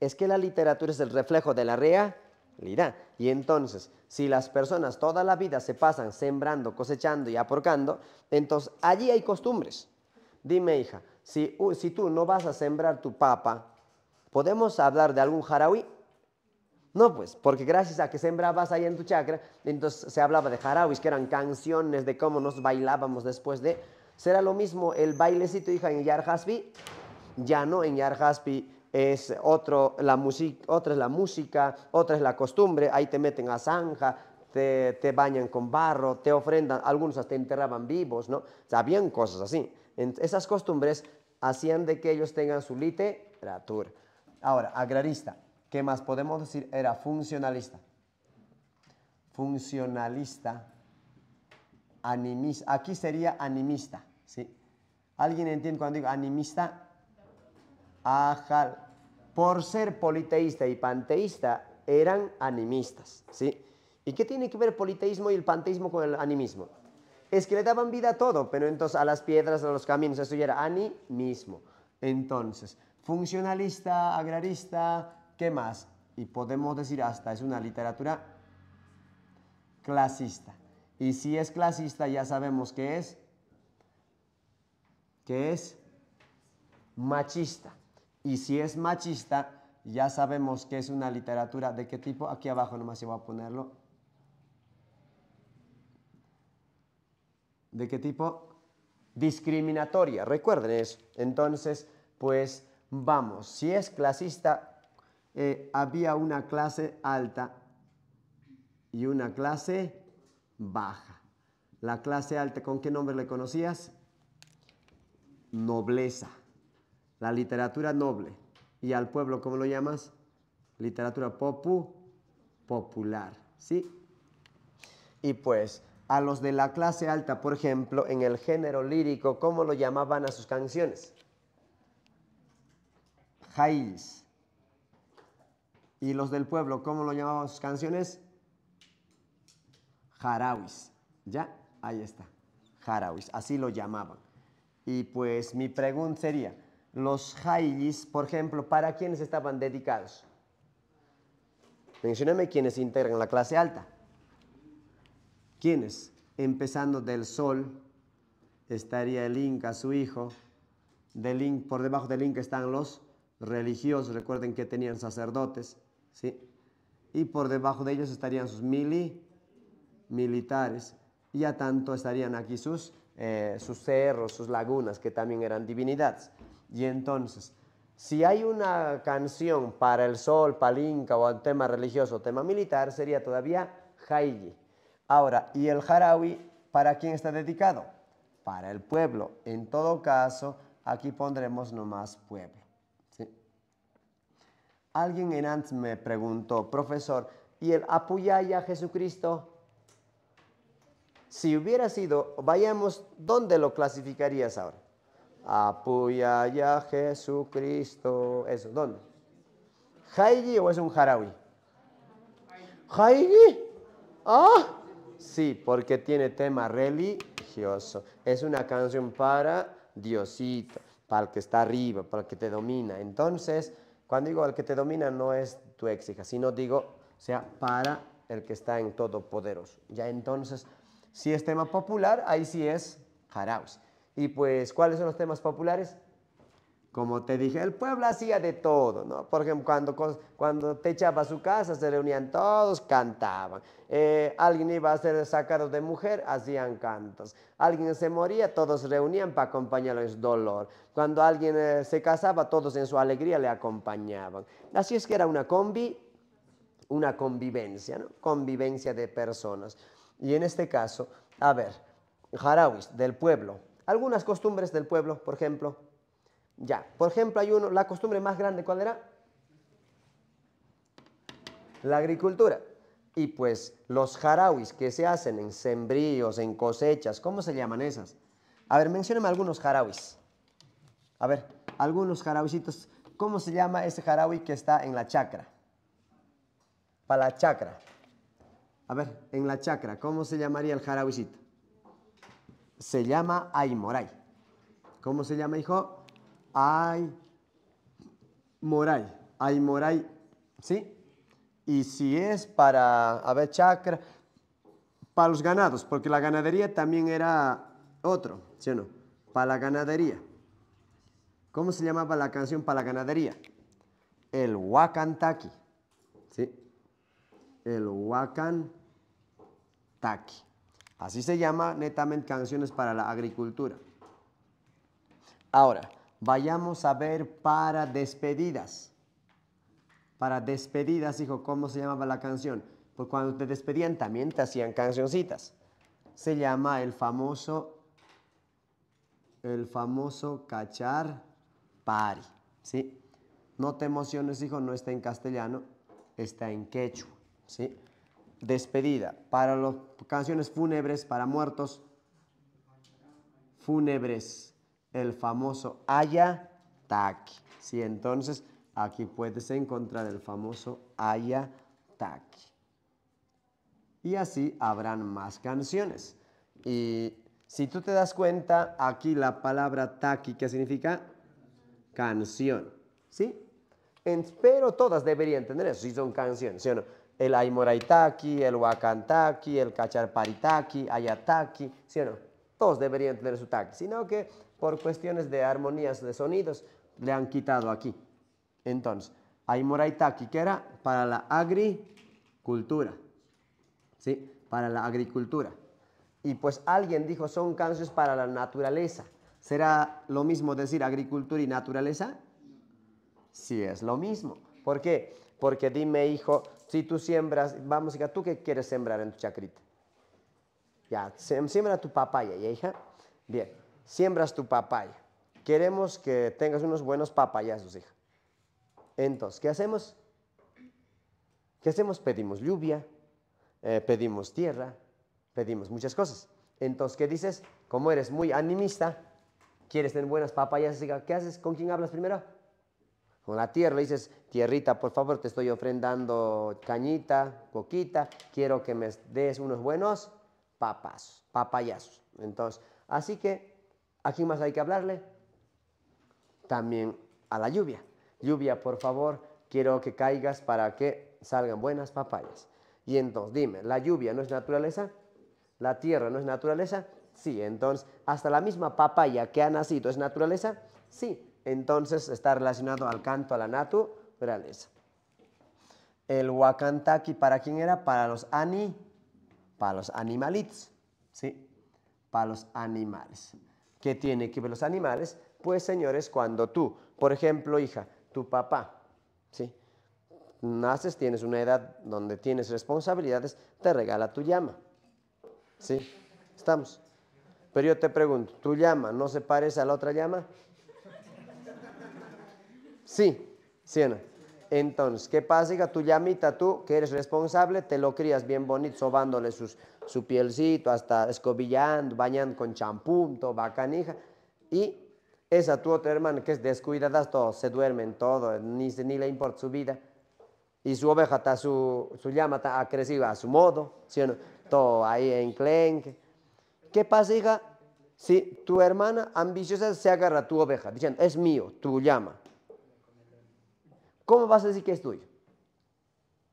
Es que la literatura es el reflejo de la realidad. Y entonces, si las personas toda la vida se pasan sembrando, cosechando y aporcando, entonces allí hay costumbres. Dime, hija, si, uh, tú no vas a sembrar tu papa, ¿podemos hablar de algún jaraui? No, pues, porque gracias a que sembrabas ahí en tu chakra, entonces se hablaba de jarawis, que eran canciones de cómo nos bailábamos después de. Será lo mismo el bailecito, hija, en Yarhaspi. Ya no, en Yarhaspi es otro, la otra es la música, otra es la costumbre. Ahí te meten a zanja, te, te bañan con barro, te ofrendan, algunos hasta enterraban vivos, ¿no? Sabían cosas así. esas costumbres hacían de que ellos tengan su literatura. Ahora, agrarista ¿Qué más podemos decir? Era funcionalista. Funcionalista. Animista. Aquí sería animista. ¿sí? ¿Alguien entiende cuando digo animista? Ajal. Por ser politeísta y panteísta, eran animistas. ¿sí? ¿Y qué tiene que ver el politeísmo y el panteísmo con el animismo? Es que le daban vida a todo, pero entonces a las piedras, a los caminos, eso ya era animismo. Entonces, funcionalista, agrarista, ¿Qué más? Y podemos decir hasta es una literatura clasista. Y si es clasista ya sabemos que es, es machista. Y si es machista ya sabemos que es una literatura de qué tipo. Aquí abajo nomás se va a ponerlo. ¿De qué tipo? Discriminatoria. Recuerden eso. Entonces, pues vamos, si es clasista, eh, había una clase alta y una clase baja. La clase alta, ¿con qué nombre le conocías? Nobleza, la literatura noble. Y al pueblo, ¿cómo lo llamas? Literatura popu, popular, ¿sí? Y pues, a los de la clase alta, por ejemplo, en el género lírico, ¿cómo lo llamaban a sus canciones? Jais. Y los del pueblo, ¿cómo lo llamaban sus canciones? Jarawis. ¿Ya? Ahí está. Jarawis. Así lo llamaban. Y pues mi pregunta sería, los jailis, por ejemplo, ¿para quiénes estaban dedicados? Mencioname quiénes integran la clase alta. ¿Quiénes? Empezando del sol, estaría el Inca, su hijo. por debajo del Inca están los religiosos. Recuerden que tenían sacerdotes. ¿sí? Y por debajo de ellos estarían sus mili, militares. Y a tanto estarían aquí sus, eh, sus cerros, sus lagunas, que también eran divinidades. Y entonces, si hay una canción para el sol, palinca o el tema religioso tema militar, sería todavía Jaigi. Ahora, ¿y el Harawi para quién está dedicado? Para el pueblo. En todo caso, aquí pondremos nomás pueblo. Alguien en antes me preguntó, profesor, ¿y el Apuyaya Jesucristo? Si hubiera sido, vayamos, ¿dónde lo clasificarías ahora? Apuyaya Jesucristo. Eso, ¿dónde? ¿Jaigi o es un jarawi? ¿Jaigi? ¿Ah? Sí, porque tiene tema religioso. Es una canción para Diosito, para el que está arriba, para el que te domina. Entonces, cuando digo al que te domina no es tu ex hija, sino digo, sea, para el que está en todo poderoso. Ya entonces, si es tema popular, ahí sí es jaraus. Y pues, ¿cuáles son los temas populares? Como te dije, el pueblo hacía de todo, ¿no? Por ejemplo, cuando, cuando te echaba a su casa, se reunían todos, cantaban. Eh, alguien iba a ser sacado de mujer, hacían cantos. Alguien se moría, todos reunían para acompañarlo en su dolor. Cuando alguien eh, se casaba, todos en su alegría le acompañaban. Así es que era una combi, una convivencia, ¿no? Convivencia de personas. Y en este caso, a ver, jarawis, del pueblo. Algunas costumbres del pueblo, por ejemplo, ya, por ejemplo, hay uno, la costumbre más grande, ¿cuál era? La agricultura. Y pues los jarawis que se hacen en sembríos, en cosechas, ¿cómo se llaman esas? A ver, mencióname algunos jarawis. A ver, algunos jarawisitos. ¿Cómo se llama ese jarawi que está en la chacra? Para la chacra. A ver, en la chacra, ¿cómo se llamaría el jarawicito? Se llama Aimoray. ¿Cómo se llama, hijo? hay moray, hay moray, ¿sí? Y si es para, a ver, chacra, para los ganados, porque la ganadería también era otro, ¿sí o no? Para la ganadería. ¿Cómo se llamaba la canción para la ganadería? El Wakantaki, ¿sí? El Wakantaki. Así se llama netamente canciones para la agricultura. Ahora, Vayamos a ver para despedidas. Para despedidas, hijo, ¿cómo se llamaba la canción? Pues cuando te despedían también te hacían cancioncitas. Se llama el famoso, el famoso cachar pari, ¿sí? No te emociones, hijo, no está en castellano, está en quechua, ¿sí? Despedida. Para las canciones fúnebres, para muertos, fúnebres el famoso ayataki. Sí, entonces aquí puedes encontrar el famoso ayataki. Y así habrán más canciones. Y si tú te das cuenta, aquí la palabra taki, ¿qué significa? Canción. ¿Sí? Espero pero todas deberían entender eso, si son canciones, ¿sí o no? El Aimoraitaki, el Wakantaki, el Cacharparitaki, Ayataki, ¿sí o no? todos deberían tener su tag, sino que por cuestiones de armonías de sonidos le han quitado aquí. Entonces, hay Moraitaki, que era para la agricultura. ¿Sí? Para la agricultura. Y pues alguien dijo, son canciones para la naturaleza. ¿Será lo mismo decir agricultura y naturaleza? Sí, es lo mismo. ¿Por qué? Porque dime, hijo, si tú siembras, vamos, a ¿tú qué quieres sembrar en tu chacrita? Ya, siembra tu papaya, ¿ya, hija? Bien, siembras tu papaya. Queremos que tengas unos buenos papayazos, hija. Entonces, ¿qué hacemos? ¿Qué hacemos? Pedimos lluvia, eh, pedimos tierra, pedimos muchas cosas. Entonces, ¿qué dices? Como eres muy animista, quieres tener buenas papayas, hija, ¿qué haces? ¿Con quién hablas primero? Con la tierra dices, tierrita, por favor, te estoy ofrendando cañita, coquita, quiero que me des unos buenos papas, papayazos. Entonces, así que, ¿a quién más hay que hablarle? También a la lluvia. Lluvia, por favor, quiero que caigas para que salgan buenas papayas. Y entonces, dime, ¿la lluvia no es naturaleza? ¿La tierra no es naturaleza? Sí, entonces, ¿hasta la misma papaya que ha nacido es naturaleza? Sí, entonces está relacionado al canto a la naturaleza. El wakantaki, ¿para quién era? Para los ani para los animalitos, ¿sí? Para los animales. ¿Qué tiene que ver los animales? Pues, señores, cuando tú, por ejemplo, hija, tu papá, ¿sí? Naces, tienes una edad donde tienes responsabilidades, te regala tu llama. ¿Sí? ¿Estamos? Pero yo te pregunto, ¿tu llama no se parece a la otra llama? Sí, ¿sí o no? Entonces, ¿qué pasa? Hija? Tu llamita, tú que eres responsable, te lo crías bien bonito, sobándole su pielcito, hasta escobillando, bañando con champú, todo bacanija. Y esa tu otra hermana que es descuidada, todo, se en todo, ni, ni le importa su vida. Y su oveja está, su, su llama está agresiva a su modo, todo ahí enclenque. ¿Qué pasa, hija? Si tu hermana ambiciosa se agarra a tu oveja, diciendo, es mío, tu llama. ¿cómo vas a decir que es tuyo?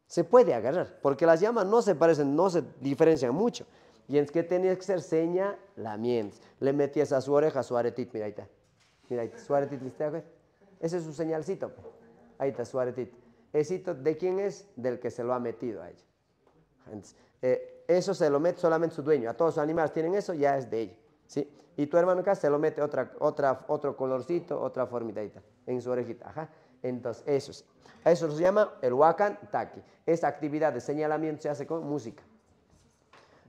Se puede agarrar, porque las llamas no se parecen, no se diferencian mucho. Y es que tenías que ser seña, la Le metías a su oreja su aretit, mira ahí está. Mira ahí su aretit, Ese es su señalcito. Ahí está su aretit. Esito, ¿de quién es? Del que se lo ha metido a ella. Eh, eso se lo mete solamente su dueño. A todos los animales tienen eso, ya es de ella. ¿sí? Y tu hermano acá se lo mete otra, otra, otro colorcito, otra formita en su orejita. Ajá. Entonces, eso Eso se llama el wakan taki. Esa actividad de señalamiento se hace con música.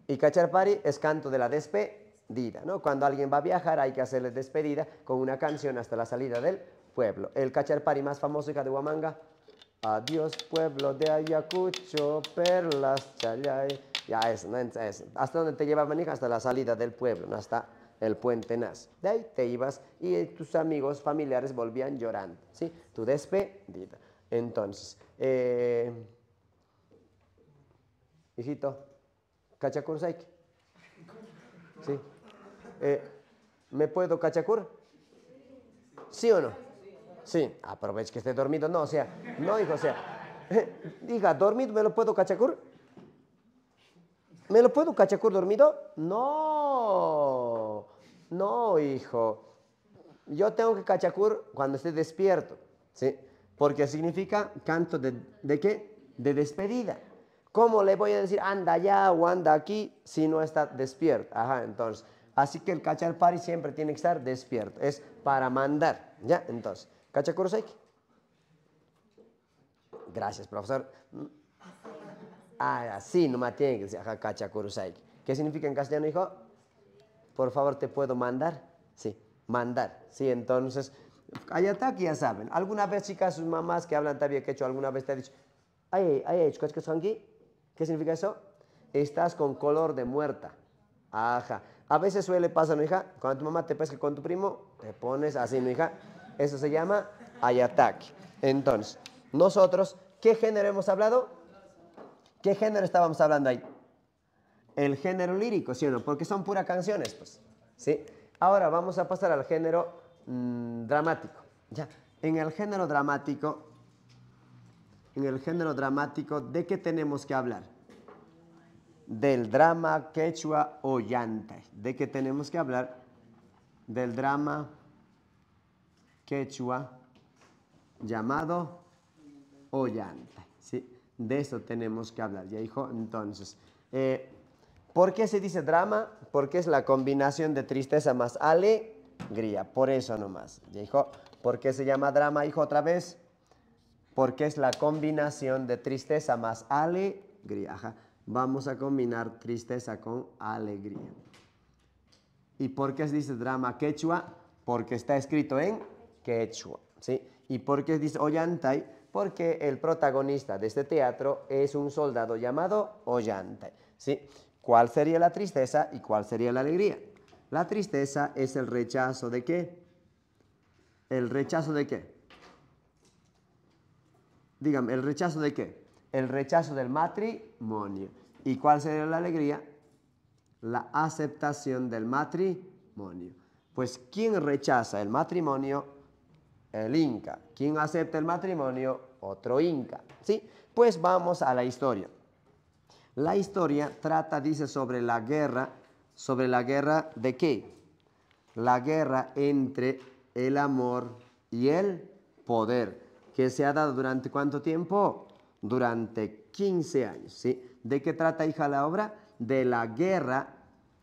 Y cacharpari es canto de la despedida. ¿no? Cuando alguien va a viajar hay que hacerle despedida con una canción hasta la salida del pueblo. El cacharpari más famoso de Huamanga. Adiós pueblo de Ayacucho, perlas, chayay. Ya es, hasta donde te lleva manija, hasta la salida del pueblo, no hasta el puente NAS. De ahí te ibas y tus amigos familiares volvían llorando, ¿sí? Tu despedida. Entonces, eh, hijito, ¿cachacur ¿Sí? Eh, ¿Me puedo cachacur? ¿Sí o no? Sí, aprovecha que esté dormido. No, o sea, no, hijo, o sea, eh, diga, ¿dormido me lo puedo cachacur? ¿Me lo puedo cachacur dormido? No. No, hijo, yo tengo que cachacur cuando esté despierto, ¿sí? Porque significa canto de, qué? De despedida. ¿Cómo le voy a decir anda allá o anda aquí si no está despierto? Ajá, entonces. Así que el cachar siempre tiene que estar despierto. Es para mandar, ¿ya? Entonces, cachacur Gracias, profesor. Ah, así nomás tiene que decir, ajá, ¿Qué significa en castellano, hijo? por favor, ¿te puedo mandar? Sí, mandar. Sí, entonces, Ayataki ya saben. Alguna vez, chicas, sus mamás que hablan tabia que hecho, alguna vez te ha dicho, ay, ay, ¿qué significa eso? Estás con color de muerta. Ajá. A veces suele pasar, ¿no, hija? Cuando tu mamá te pesca con tu primo, te pones así, ¿no, hija? Eso se llama ayataki. Entonces, nosotros, ¿qué género hemos hablado? ¿Qué género estábamos hablando ahí? el género lírico, ¿sí o no? Porque son puras canciones, pues. ¿Sí? Ahora vamos a pasar al género mm, dramático. Ya, en el género dramático, en el género dramático, ¿de qué tenemos que hablar? Del drama quechua ollanta. ¿De qué tenemos que hablar? Del drama quechua llamado Ollanta. ¿sí? De eso tenemos que hablar, ya dijo. Entonces, eh, ¿Por qué se dice drama? Porque es la combinación de tristeza más alegría. Por eso nomás. Ya dijo, ¿por qué se llama drama, hijo, otra vez? Porque es la combinación de tristeza más alegría. Ajá. Vamos a combinar tristeza con alegría. ¿Y por qué se dice drama quechua? Porque está escrito en quechua. ¿sí? ¿Y por qué se dice Ollantay? Porque el protagonista de este teatro es un soldado llamado Ollantay. ¿sí? ¿Cuál sería la tristeza y cuál sería la alegría? La tristeza es el rechazo de qué? ¿El rechazo de qué? Dígame, ¿el rechazo de qué? El rechazo del matrimonio. ¿Y cuál sería la alegría? La aceptación del matrimonio. Pues ¿quién rechaza el matrimonio? El Inca. ¿Quién acepta el matrimonio? Otro Inca. ¿Sí? Pues vamos a la historia. La historia trata, dice, sobre la guerra, sobre la guerra de qué? La guerra entre el amor y el poder, que se ha dado durante cuánto tiempo? Durante 15 años, ¿sí? ¿De qué trata, hija, la obra? De la guerra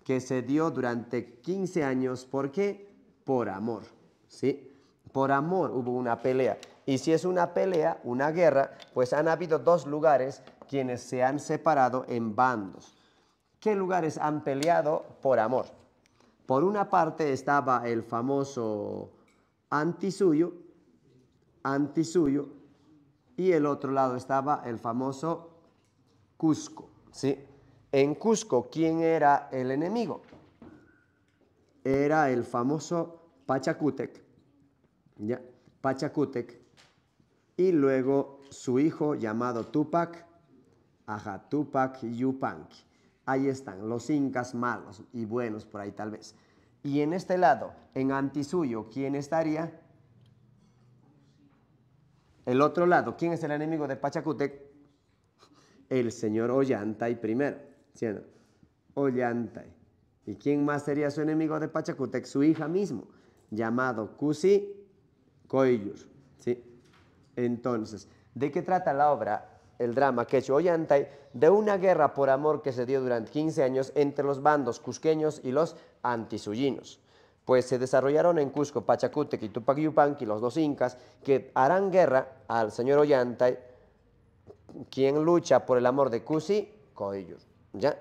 que se dio durante 15 años, ¿por qué? Por amor, ¿sí? Por amor hubo una pelea. Y si es una pelea, una guerra, pues han habido dos lugares quienes se han separado en bandos. ¿Qué lugares han peleado por amor? Por una parte estaba el famoso antisuyo, antisuyo, y el otro lado estaba el famoso Cusco, ¿sí? En Cusco, ¿quién era el enemigo? Era el famoso Pachacútec, ¿ya? Pachacútec, y luego su hijo llamado Tupac Ajá, Tupac Yupank. Ahí están, los incas malos y buenos por ahí tal vez. Y en este lado, en Antisuyo, ¿quién estaría? El otro lado, ¿quién es el enemigo de Pachacútec? El señor Ollantay primero, ¿sí Ollantay. ¿Y quién más sería su enemigo de Pachacútec? Su hija mismo, llamado Cusi Coyur, ¿sí? Entonces, ¿de qué trata la obra? el drama que Ollantay de una guerra por amor que se dio durante 15 años entre los bandos cusqueños y los antisuyinos. Pues se desarrollaron en Cusco, Pachacútec y Tupac Yupanqui los dos incas que harán guerra al señor Ollantay, quien lucha por el amor de Cusi, ellos ¿Ya?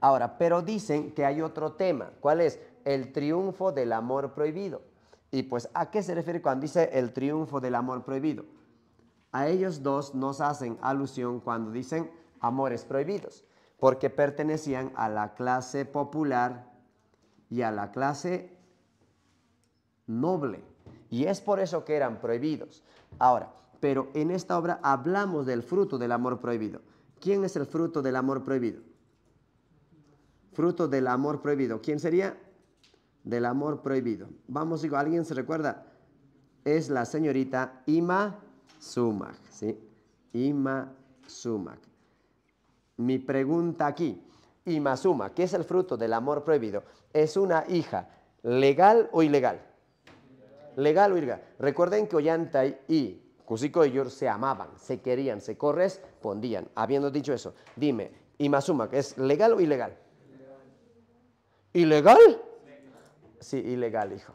Ahora, pero dicen que hay otro tema. ¿Cuál es? El triunfo del amor prohibido. Y pues, ¿a qué se refiere cuando dice el triunfo del amor prohibido? A ellos dos nos hacen alusión cuando dicen amores prohibidos, porque pertenecían a la clase popular y a la clase noble. Y es por eso que eran prohibidos. Ahora, pero en esta obra hablamos del fruto del amor prohibido. ¿Quién es el fruto del amor prohibido? Fruto del amor prohibido. ¿Quién sería? Del amor prohibido. Vamos, digo, ¿alguien se recuerda? Es la señorita Ima sumac, ¿sí? Ima sumac. Mi pregunta aquí, ima sumac, ¿qué es el fruto del amor prohibido? ¿Es una hija legal o ilegal? Legal o ilegal. Recuerden que Ollantay y Cusico y se amaban, se querían, se correspondían. Habiendo dicho eso, dime, ima sumac, ¿es legal o ilegal? ¿Ilegal? Sí, ilegal, hijo.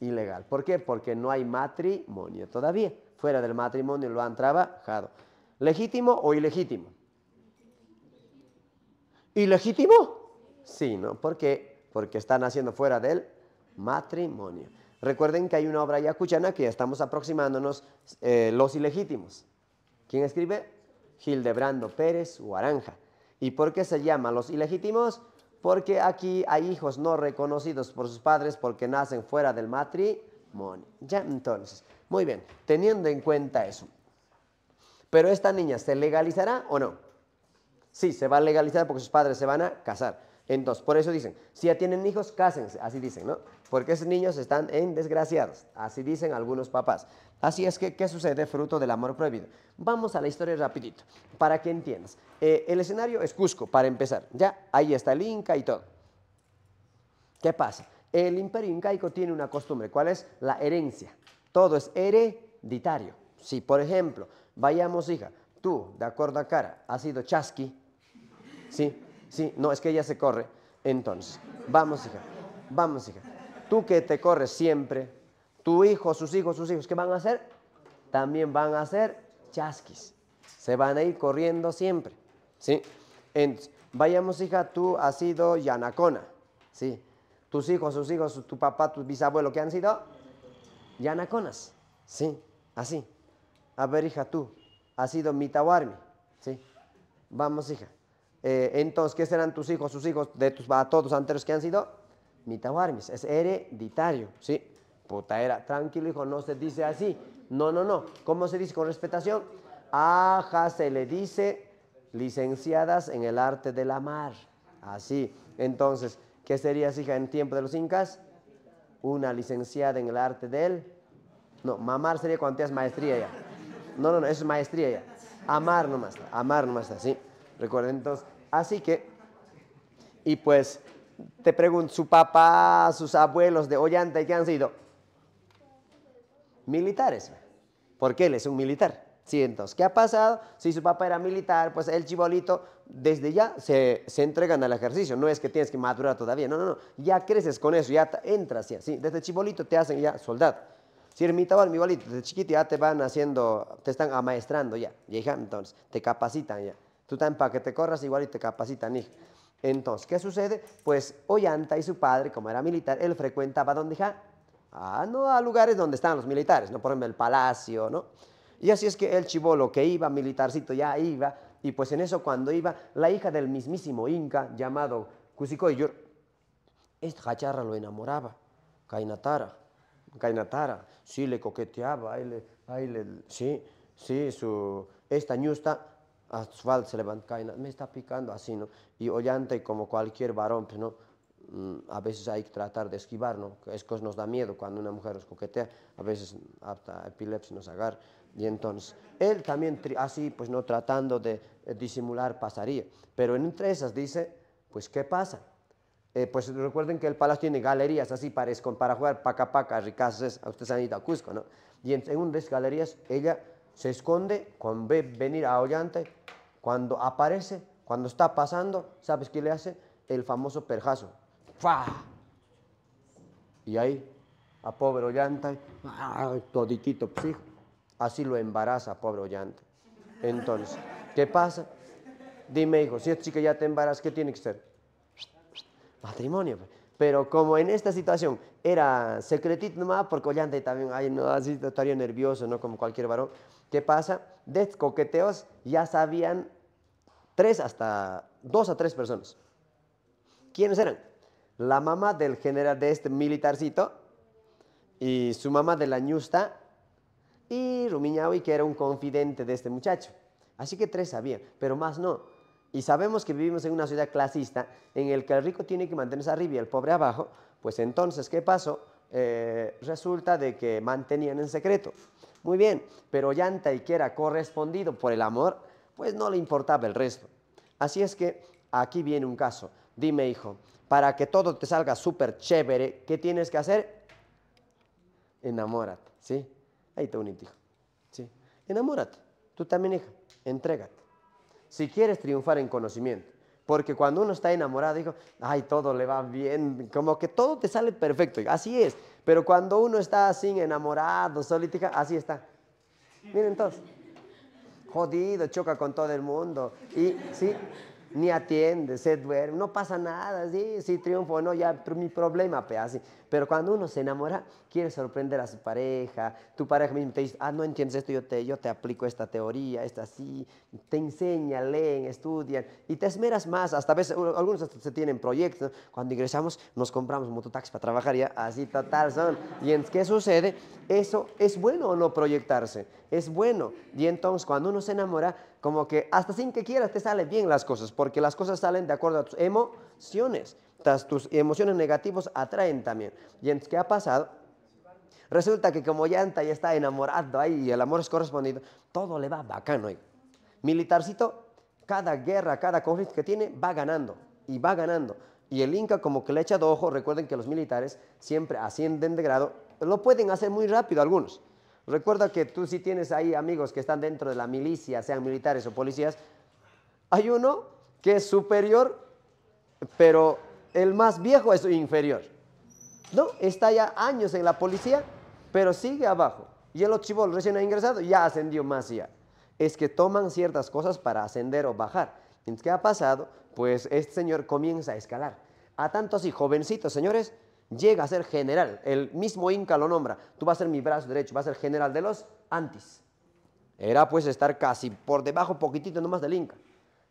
Ilegal. ¿Por qué? Porque no hay matrimonio todavía fuera del matrimonio lo han trabajado. ¿Legítimo o ilegítimo? ¿Ilegítimo? Sí, ¿no? ¿Por qué? Porque están naciendo fuera del matrimonio. Recuerden que hay una obra yacuchana que estamos aproximándonos, eh, Los Ilegítimos. ¿Quién escribe? Gildebrando Pérez Guaranja. ¿Y por qué se llama Los Ilegítimos? Porque aquí hay hijos no reconocidos por sus padres porque nacen fuera del matrimonio. Ya entonces, muy bien, teniendo en cuenta eso. Pero esta niña, ¿se legalizará o no? Sí, se va a legalizar porque sus padres se van a casar. Entonces, por eso dicen, si ya tienen hijos, cásense, así dicen, ¿no? Porque esos niños están en desgraciados, así dicen algunos papás. Así es que, ¿qué sucede fruto del amor prohibido? Vamos a la historia rapidito, para que entiendas. Eh, el escenario es Cusco, para empezar. Ya, ahí está el Inca y todo. ¿Qué pasa? El imperio incaico tiene una costumbre, ¿cuál es? La herencia. Todo es hereditario. Si, por ejemplo, vayamos, hija, tú, de acuerdo a cara, has sido chasqui, ¿sí? Sí, no, es que ella se corre. Entonces, vamos, hija, vamos, hija. Tú que te corres siempre, tu hijo, sus hijos, sus hijos, ¿qué van a hacer? También van a ser chasquis. Se van a ir corriendo siempre, ¿sí? vayamos, hija, tú has sido yanacona, ¿sí? Tus hijos, sus hijos, tu papá, tu bisabuelo, ¿qué han sido? naconas, ¿sí? Así. A ver, hija, tú, has sido mitawarmi, ¿sí? Vamos, hija. Eh, entonces, ¿qué serán tus hijos, sus hijos, de tus, los todos anteriores que han sido? Mitawarmis, es hereditario, ¿sí? Puta era, tranquilo, hijo, no se dice así. No, no, no. ¿Cómo se dice con respetación? Aja se le dice licenciadas en el arte de la mar. Así. Entonces, ¿qué serías, hija, en tiempo de los incas? una licenciada en el arte del... No, mamar sería cuando maestría ya. No, no, no, eso es maestría ya. Amar nomás, amar nomás, así. Recuerden entonces. Así que, y pues, te pregunto, su papá, sus abuelos de Ollanta, ¿qué han sido? Militares. Porque él es un militar. Sí, entonces, ¿qué ha pasado? Si su papá era militar, pues el chibolito desde ya se, entregan al ejercicio. No es que tienes que madurar todavía, no, no, no. Ya creces con eso, ya entras, ya, ¿sí? Desde chibolito te hacen ya soldado. Si ermitaban, mi igualito, desde chiquito ya te van haciendo, te están amaestrando ya, hija, entonces te capacitan ya. Tú también para que te corras igual y te capacitan, hija. Entonces, ¿qué sucede? Pues Ollanta y su padre, como era militar, él frecuentaba donde hija? ah, no, a lugares donde están los militares, ¿no? Por ejemplo, el palacio, ¿no? Y así es que el chivolo que iba, militarcito ya iba, y pues en eso cuando iba la hija del mismísimo Inca, llamado yo esta cacharra lo enamoraba, Cainatara, Cainatara, sí le coqueteaba, ahí le, le, sí, sí, su, esta ñusta asfalto se levanta, me está picando así, ¿no? Y ollante como cualquier varón, pues, ¿no? Mm, a veces hay que tratar de esquivar, ¿no? Es que nos da miedo cuando una mujer nos coquetea, a veces hasta epilepsia nos agarra. Y entonces, él también así, pues no tratando de eh, disimular, pasaría. Pero entre esas dice, pues ¿qué pasa? Eh, pues recuerden que el palacio tiene galerías así para, para jugar paca paca, a ustedes han ido a Cusco, ¿no? Y en, una de esas galerías ella se esconde cuando ve venir a Ollante, cuando aparece, cuando está pasando, ¿sabes qué le hace? El famoso perjazo. ¡Fua! Y ahí, a pobre Ollanta toditito pues, Así lo embaraza, pobre Ollanta. Entonces, ¿qué pasa? Dime, hijo, si esta chica ya te embarazas, ¿qué tiene que ser? Matrimonio. Pues. Pero como en esta situación era secretito porque Ollanta también, ay, no, estaría nervioso, ¿no? Como cualquier varón. ¿Qué pasa? De estos coqueteos ya sabían tres hasta dos a tres personas. ¿Quiénes eran? La mamá del general de este militarcito y su mamá de la ñusta y Rumiñahui, que era un confidente de este muchacho. Así que tres sabían, pero más no. Y sabemos que vivimos en una ciudad clasista en el que el rico tiene que mantenerse arriba y el pobre abajo. Pues entonces, ¿qué pasó? Eh, resulta de que mantenían en secreto. Muy bien, pero Yanta y que era correspondido por el amor, pues no le importaba el resto. Así es que aquí viene un caso. Dime, hijo, para que todo te salga súper chévere, ¿qué tienes que hacer? Enamórate, ¿sí? ahí te un hijo. ¿sí? Enamórate, tú también hija, entrégate. Si quieres triunfar en conocimiento, porque cuando uno está enamorado, dijo, ay, todo le va bien, como que todo te sale perfecto. Así es. Pero cuando uno está así, enamorado, solítica, así está. Miren todos. Jodido, choca con todo el mundo. Y sí, ni atiende, se duerme, no pasa nada. Sí, sí triunfo, no, ya mi problema, pe, así. Pero cuando uno se enamora, quiere sorprender a su pareja. Tu pareja mismo te dice, ah, no entiendes esto, yo te, yo te aplico esta teoría, esta así. Te enseña, leen, estudian y te esmeras más. Hasta a veces, algunos se tienen proyectos. Cuando ingresamos, nos compramos mototaxis para trabajar y así total son. ¿Y en qué sucede? Eso es bueno o no proyectarse. Es bueno. Y entonces, cuando uno se enamora, como que hasta sin que quieras te salen bien las cosas, porque las cosas salen de acuerdo a tus emociones tus emociones negativas atraen también. Y entonces, ¿qué ha pasado? Resulta que como Yanta ya está enamorado ahí y el amor es correspondido, todo le va bacano ahí. Militarcito, cada guerra, cada conflicto que tiene, va ganando y va ganando. Y el Inca como que le echa de ojo, recuerden que los militares siempre ascienden de grado, lo pueden hacer muy rápido algunos. Recuerda que tú si tienes ahí amigos que están dentro de la milicia, sean militares o policías, hay uno que es superior, pero el más viejo es inferior. No, está ya años en la policía, pero sigue abajo. Y el otro recién ha ingresado, ya ascendió más ya. Es que toman ciertas cosas para ascender o bajar. Entonces, ¿qué ha pasado? Pues este señor comienza a escalar. A tanto así, jovencitos, señores, llega a ser general. El mismo Inca lo nombra. Tú vas a ser mi brazo derecho, vas a ser general de los antis. Era pues estar casi por debajo, poquitito nomás del Inca.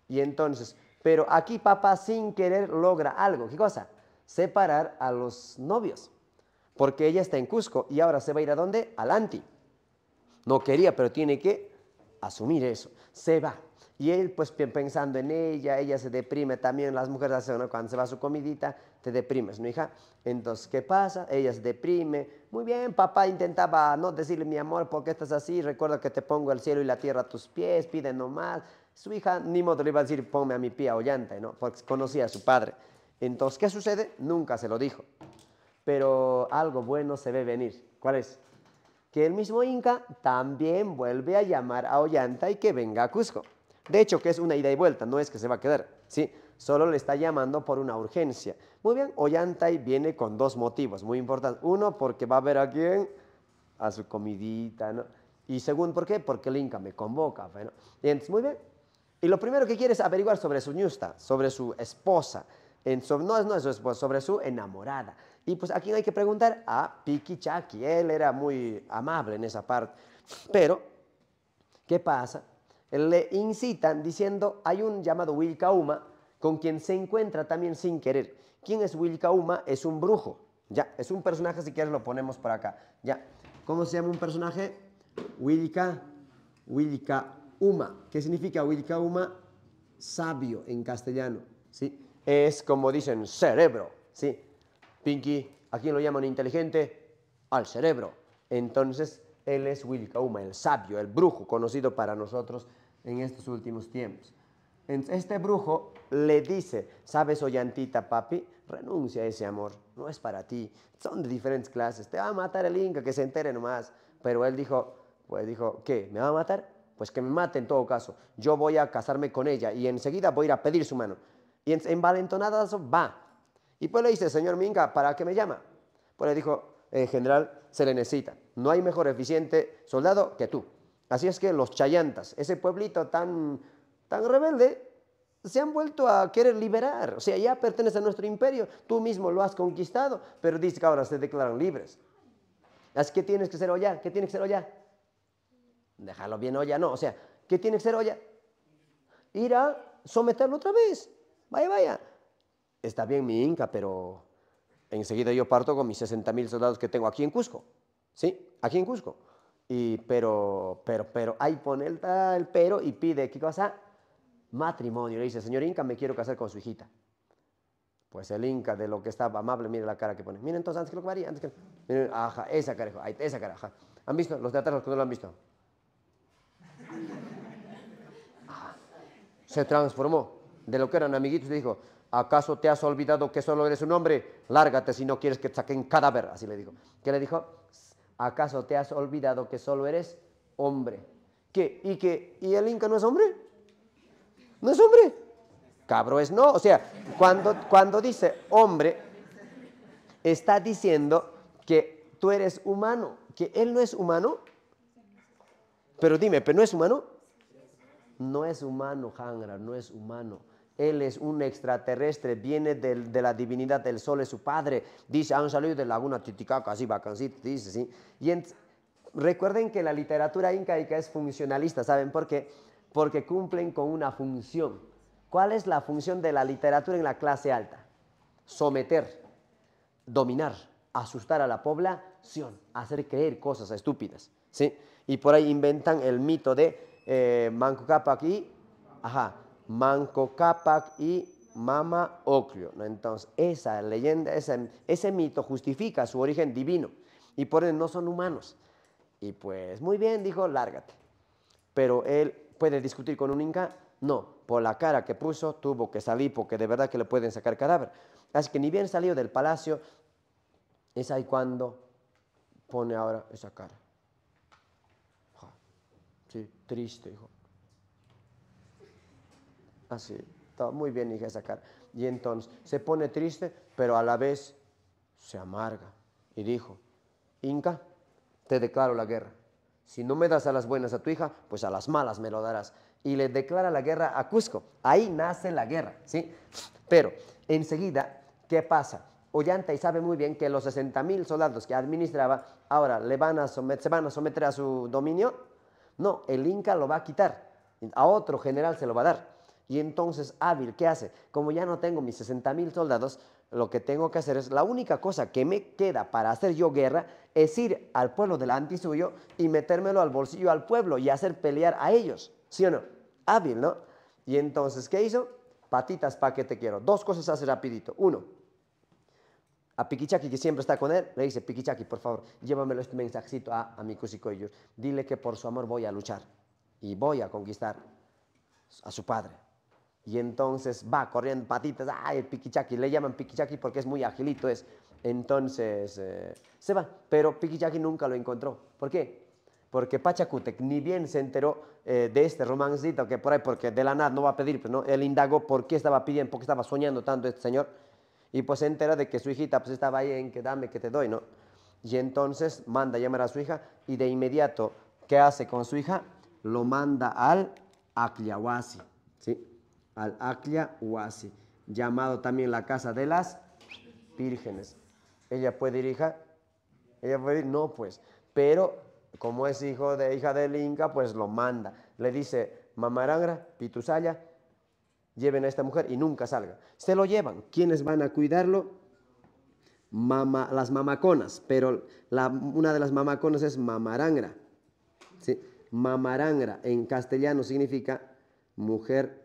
Y entonces, pero aquí papá sin querer logra algo. ¿Qué cosa? Separar a los novios. Porque ella está en Cusco y ahora se va a ir a dónde? Al Anti. No quería, pero tiene que asumir eso. Se va. Y él, pues pensando en ella, ella se deprime también. Las mujeres hacen, cuando se va su comidita, te deprimes, ¿no, hija? Entonces, ¿qué pasa? Ella se deprime. Muy bien, papá intentaba no decirle, mi amor, ¿por qué estás así? Recuerda que te pongo el cielo y la tierra a tus pies, pide nomás. Su hija ni modo le iba a decir, ponme a mi pía y ¿no? Porque conocía a su padre. Entonces, ¿qué sucede? Nunca se lo dijo. Pero algo bueno se ve venir. ¿Cuál es? Que el mismo Inca también vuelve a llamar a Ollanta y que venga a Cusco. De hecho, que es una ida y vuelta, no es que se va a quedar, ¿sí? Solo le está llamando por una urgencia. Muy bien, Ollantay viene con dos motivos muy importantes. Uno, porque va a ver a quién, a su comidita, ¿no? Y segundo, ¿por qué? Porque el Inca me convoca, bueno. entonces, muy bien, y lo primero que quiere es averiguar sobre su ñusta, sobre su esposa. En, sobre, no, no es su esposa, sobre su enamorada. Y pues a quién hay que preguntar? A ah, Piki Chaki. Él era muy amable en esa parte. Pero, ¿qué pasa? Le incitan diciendo, hay un llamado Wilkauma con quien se encuentra también sin querer. ¿Quién es Wilkauma? Es un brujo. Ya, es un personaje, si quieres lo ponemos por acá. Ya. ¿Cómo se llama un personaje? Wilka, Wilka Uma, ¿qué significa Wilkauma sabio en castellano. ¿sí? Es como dicen cerebro. ¿sí? Pinky, ¿a quién lo llaman inteligente? Al cerebro. Entonces, él es Wilkauma, el sabio, el brujo, conocido para nosotros en estos últimos tiempos. Este brujo le dice, ¿sabes, Ollantita, papi? Renuncia a ese amor, no es para ti. Son de diferentes clases, te va a matar el Inca, que se entere nomás. Pero él dijo, pues dijo, ¿qué? ¿Me va a matar? pues que me mate en todo caso. Yo voy a casarme con ella y enseguida voy a ir a pedir su mano. Y en, valentonadas va. Y pues le dice, señor Minga, ¿para qué me llama? Pues le dijo, en eh, general, se le necesita. No hay mejor eficiente soldado que tú. Así es que los Chayantas, ese pueblito tan, tan rebelde, se han vuelto a querer liberar. O sea, ya pertenece a nuestro imperio. Tú mismo lo has conquistado, pero dice que ahora se declaran libres. Así que tienes que ser allá, que tienes que ser allá dejarlo bien olla, no. O sea, ¿qué tiene que ser olla? Ir a someterlo otra vez. Vaya, vaya. Está bien mi Inca, pero enseguida yo parto con mis mil soldados que tengo aquí en Cusco. ¿Sí? Aquí en Cusco. Y, pero, pero, pero, ahí pone el, pero y pide, ¿qué cosa? Matrimonio. Le dice, señor Inca, me quiero casar con su hijita. Pues el Inca, de lo que estaba amable, mire la cara que pone. Miren entonces, antes que lo que varía, antes que... Miren, ajá, esa cara, esa ¿Han visto? Los de atrás, los que no lo han visto. Se transformó de lo que eran amiguitos y dijo, ¿acaso te has olvidado que solo eres un hombre? Lárgate si no quieres que te saquen cadáver. Así le dijo. ¿Qué le dijo? ¿Acaso te has olvidado que solo eres hombre? ¿Qué? ¿Y que ¿Y el Inca no es hombre? ¿No es hombre? Cabro es no. O sea, cuando, cuando dice hombre, está diciendo que tú eres humano, que él no es humano, pero dime, ¿pero no es humano? No es humano, Hangra, no es humano. Él es un extraterrestre, viene de la divinidad del sol, es su padre. Dice, han ah, salido de Laguna Titicaca, así, bacancito, dice, sí. Y recuerden que la literatura incaica es funcionalista, ¿saben por qué? Porque cumplen con una función. ¿Cuál es la función de la literatura en la clase alta? Someter, dominar, asustar a la población, hacer creer cosas estúpidas, ¿sí? Y por ahí inventan el mito de eh, Manco Capac y, ajá, Manco Capac y Mama Oclio. Entonces, esa leyenda, ese, ese mito justifica su origen divino y por ende no son humanos. Y pues, muy bien, dijo, lárgate. Pero él puede discutir con un inca, no, por la cara que puso tuvo que salir porque de verdad que le pueden sacar cadáver. Así que ni bien salió del palacio, es ahí cuando pone ahora esa cara triste, hijo. Así, ah, está muy bien, hija, esa cara. Y entonces se pone triste, pero a la vez se amarga. Y dijo, Inca, te declaro la guerra. Si no me das a las buenas a tu hija, pues a las malas me lo darás. Y le declara la guerra a Cusco. Ahí nace la guerra, ¿sí? Pero enseguida, ¿qué pasa? Ollanta y sabe muy bien que los 60.000 soldados que administraba ahora le se van a someter a su dominio no, el Inca lo va a quitar, a otro general se lo va a dar. Y entonces Hábil, ¿qué hace? Como ya no tengo mis 60 mil soldados, lo que tengo que hacer es, la única cosa que me queda para hacer yo guerra es ir al pueblo delante suyo y metérmelo al bolsillo al pueblo y hacer pelear a ellos, ¿sí o no? Hábil, ¿no? Y entonces, ¿qué hizo? Patitas, ¿para que te quiero? Dos cosas hace rapidito. Uno, a Pikichaki, que siempre está con él, le dice, Pikichaki, por favor, llévamelo este mensajito a, a mi yo Dile que por su amor voy a luchar y voy a conquistar a su padre. Y entonces va corriendo patitas, ¡ay, el Le llaman Pikichaki porque es muy agilito, es. Entonces eh, se va, pero Pikichaki nunca lo encontró. ¿Por qué? Porque Pachacutec ni bien se enteró eh, de este romancito que por ahí, porque de la nada no va a pedir, pero pues, no, él indagó por qué estaba pidiendo, por qué estaba soñando tanto este señor y pues se entera de que su hijita pues estaba ahí en que dame, que te doy, ¿no? Y entonces manda a llamar a su hija y de inmediato, ¿qué hace con su hija? Lo manda al Akliawasi, ¿sí? Al Akliawasi, llamado también la casa de las vírgenes. ¿Ella puede ir, hija? ¿Ella puede ir? No, pues. Pero como es hijo de hija del Inca, pues lo manda. Le dice, Mamarangra, Pituzaya, lleven a esta mujer y nunca salga. Se lo llevan. ¿Quiénes van a cuidarlo? Mama, las mamaconas, pero una de las mamaconas es mamarangra. ¿sí? Mamarangra en castellano significa mujer,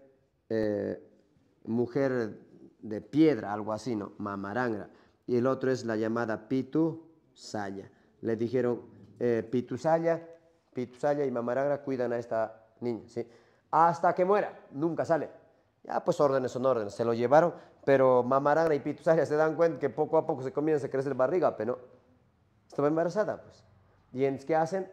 eh, mujer de piedra, algo así, ¿no? Mamarangra. Y el otro es la llamada pitu Le dijeron eh, pitu pitu y mamarangra cuidan a esta niña, ¿sí? Hasta que muera, nunca sale. Ah, pues órdenes son órdenes, se lo llevaron, pero Mamarana y ya se dan cuenta que poco a poco se comienza a crecer barriga, pero estaba embarazada, pues. ¿Y entonces qué hacen?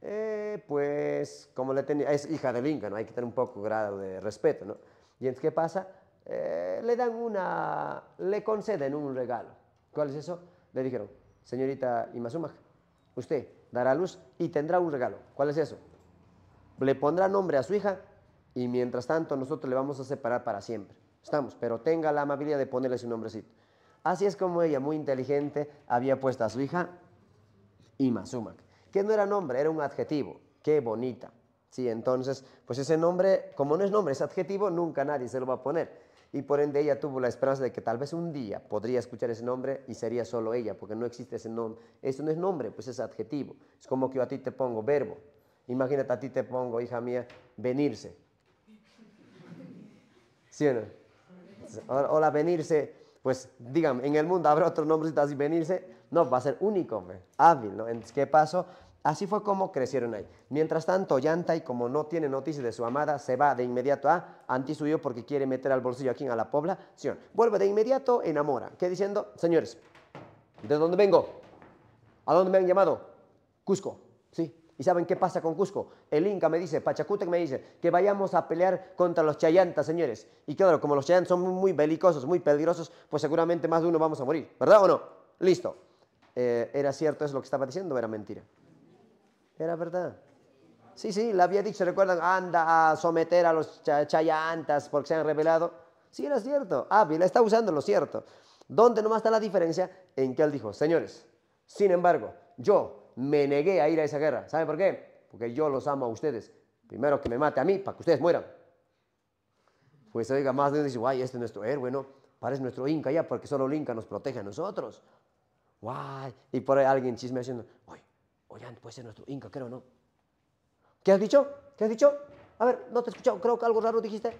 Eh, pues, como le tenía, es hija del Inca, ¿no? Hay que tener un poco grado de respeto, ¿no? ¿Y entonces qué pasa? Eh, le dan una, le conceden un regalo. ¿Cuál es eso? Le dijeron, señorita Imazumaj, usted dará luz y tendrá un regalo. ¿Cuál es eso? Le pondrá nombre a su hija y mientras tanto nosotros le vamos a separar para siempre. Estamos, pero tenga la amabilidad de ponerle su nombrecito. Así es como ella, muy inteligente, había puesto a su hija Ima que no era nombre, era un adjetivo. Qué bonita. Sí, entonces, pues ese nombre, como no es nombre, es adjetivo, nunca nadie se lo va a poner. Y por ende ella tuvo la esperanza de que tal vez un día podría escuchar ese nombre y sería solo ella, porque no existe ese nombre. Eso no es nombre, pues es adjetivo. Es como que yo a ti te pongo verbo. Imagínate, a ti te pongo, hija mía, venirse ¿Sí venirse, pues díganme, en el mundo habrá otro nombre así, venirse, no, va a ser único, hábil, ¿no? ¿En ¿qué pasó? Así fue como crecieron ahí. Mientras tanto, Yantai, como no tiene noticias de su amada, se va de inmediato a Antisuyo porque quiere meter al bolsillo aquí a la población. Vuelve de inmediato, enamora. ¿Qué diciendo? Señores, ¿de dónde vengo? ¿A dónde me han llamado? Cusco. ¿Y saben qué pasa con Cusco? El Inca me dice, Pachacútec me dice, que vayamos a pelear contra los chayantas, señores. Y claro, como los chayantas son muy belicosos, muy peligrosos, pues seguramente más de uno vamos a morir, ¿verdad o no? Listo. Eh, ¿Era cierto eso lo que estaba diciendo o era mentira? Era verdad. Sí, sí, la había dicho, recuerdan, anda a someter a los chayantas porque se han rebelado. Sí, era cierto. Ah, la está usando lo cierto. ¿Dónde nomás está la diferencia? En que él dijo, señores, sin embargo, yo me negué a ir a esa guerra. ¿Saben por qué? Porque yo los amo a ustedes. Primero que me mate a mí, para que ustedes mueran. Pues oiga, más de uno dice, guay, este es nuestro héroe, ¿no? Parece nuestro Inca ya, porque solo el Inca nos protege a nosotros. Guay. Y por ahí alguien chisme haciendo, oye, Ollante, puede ser nuestro Inca, creo, ¿no? ¿Qué has dicho? ¿Qué has dicho? A ver, no te he escuchado, creo que algo raro dijiste.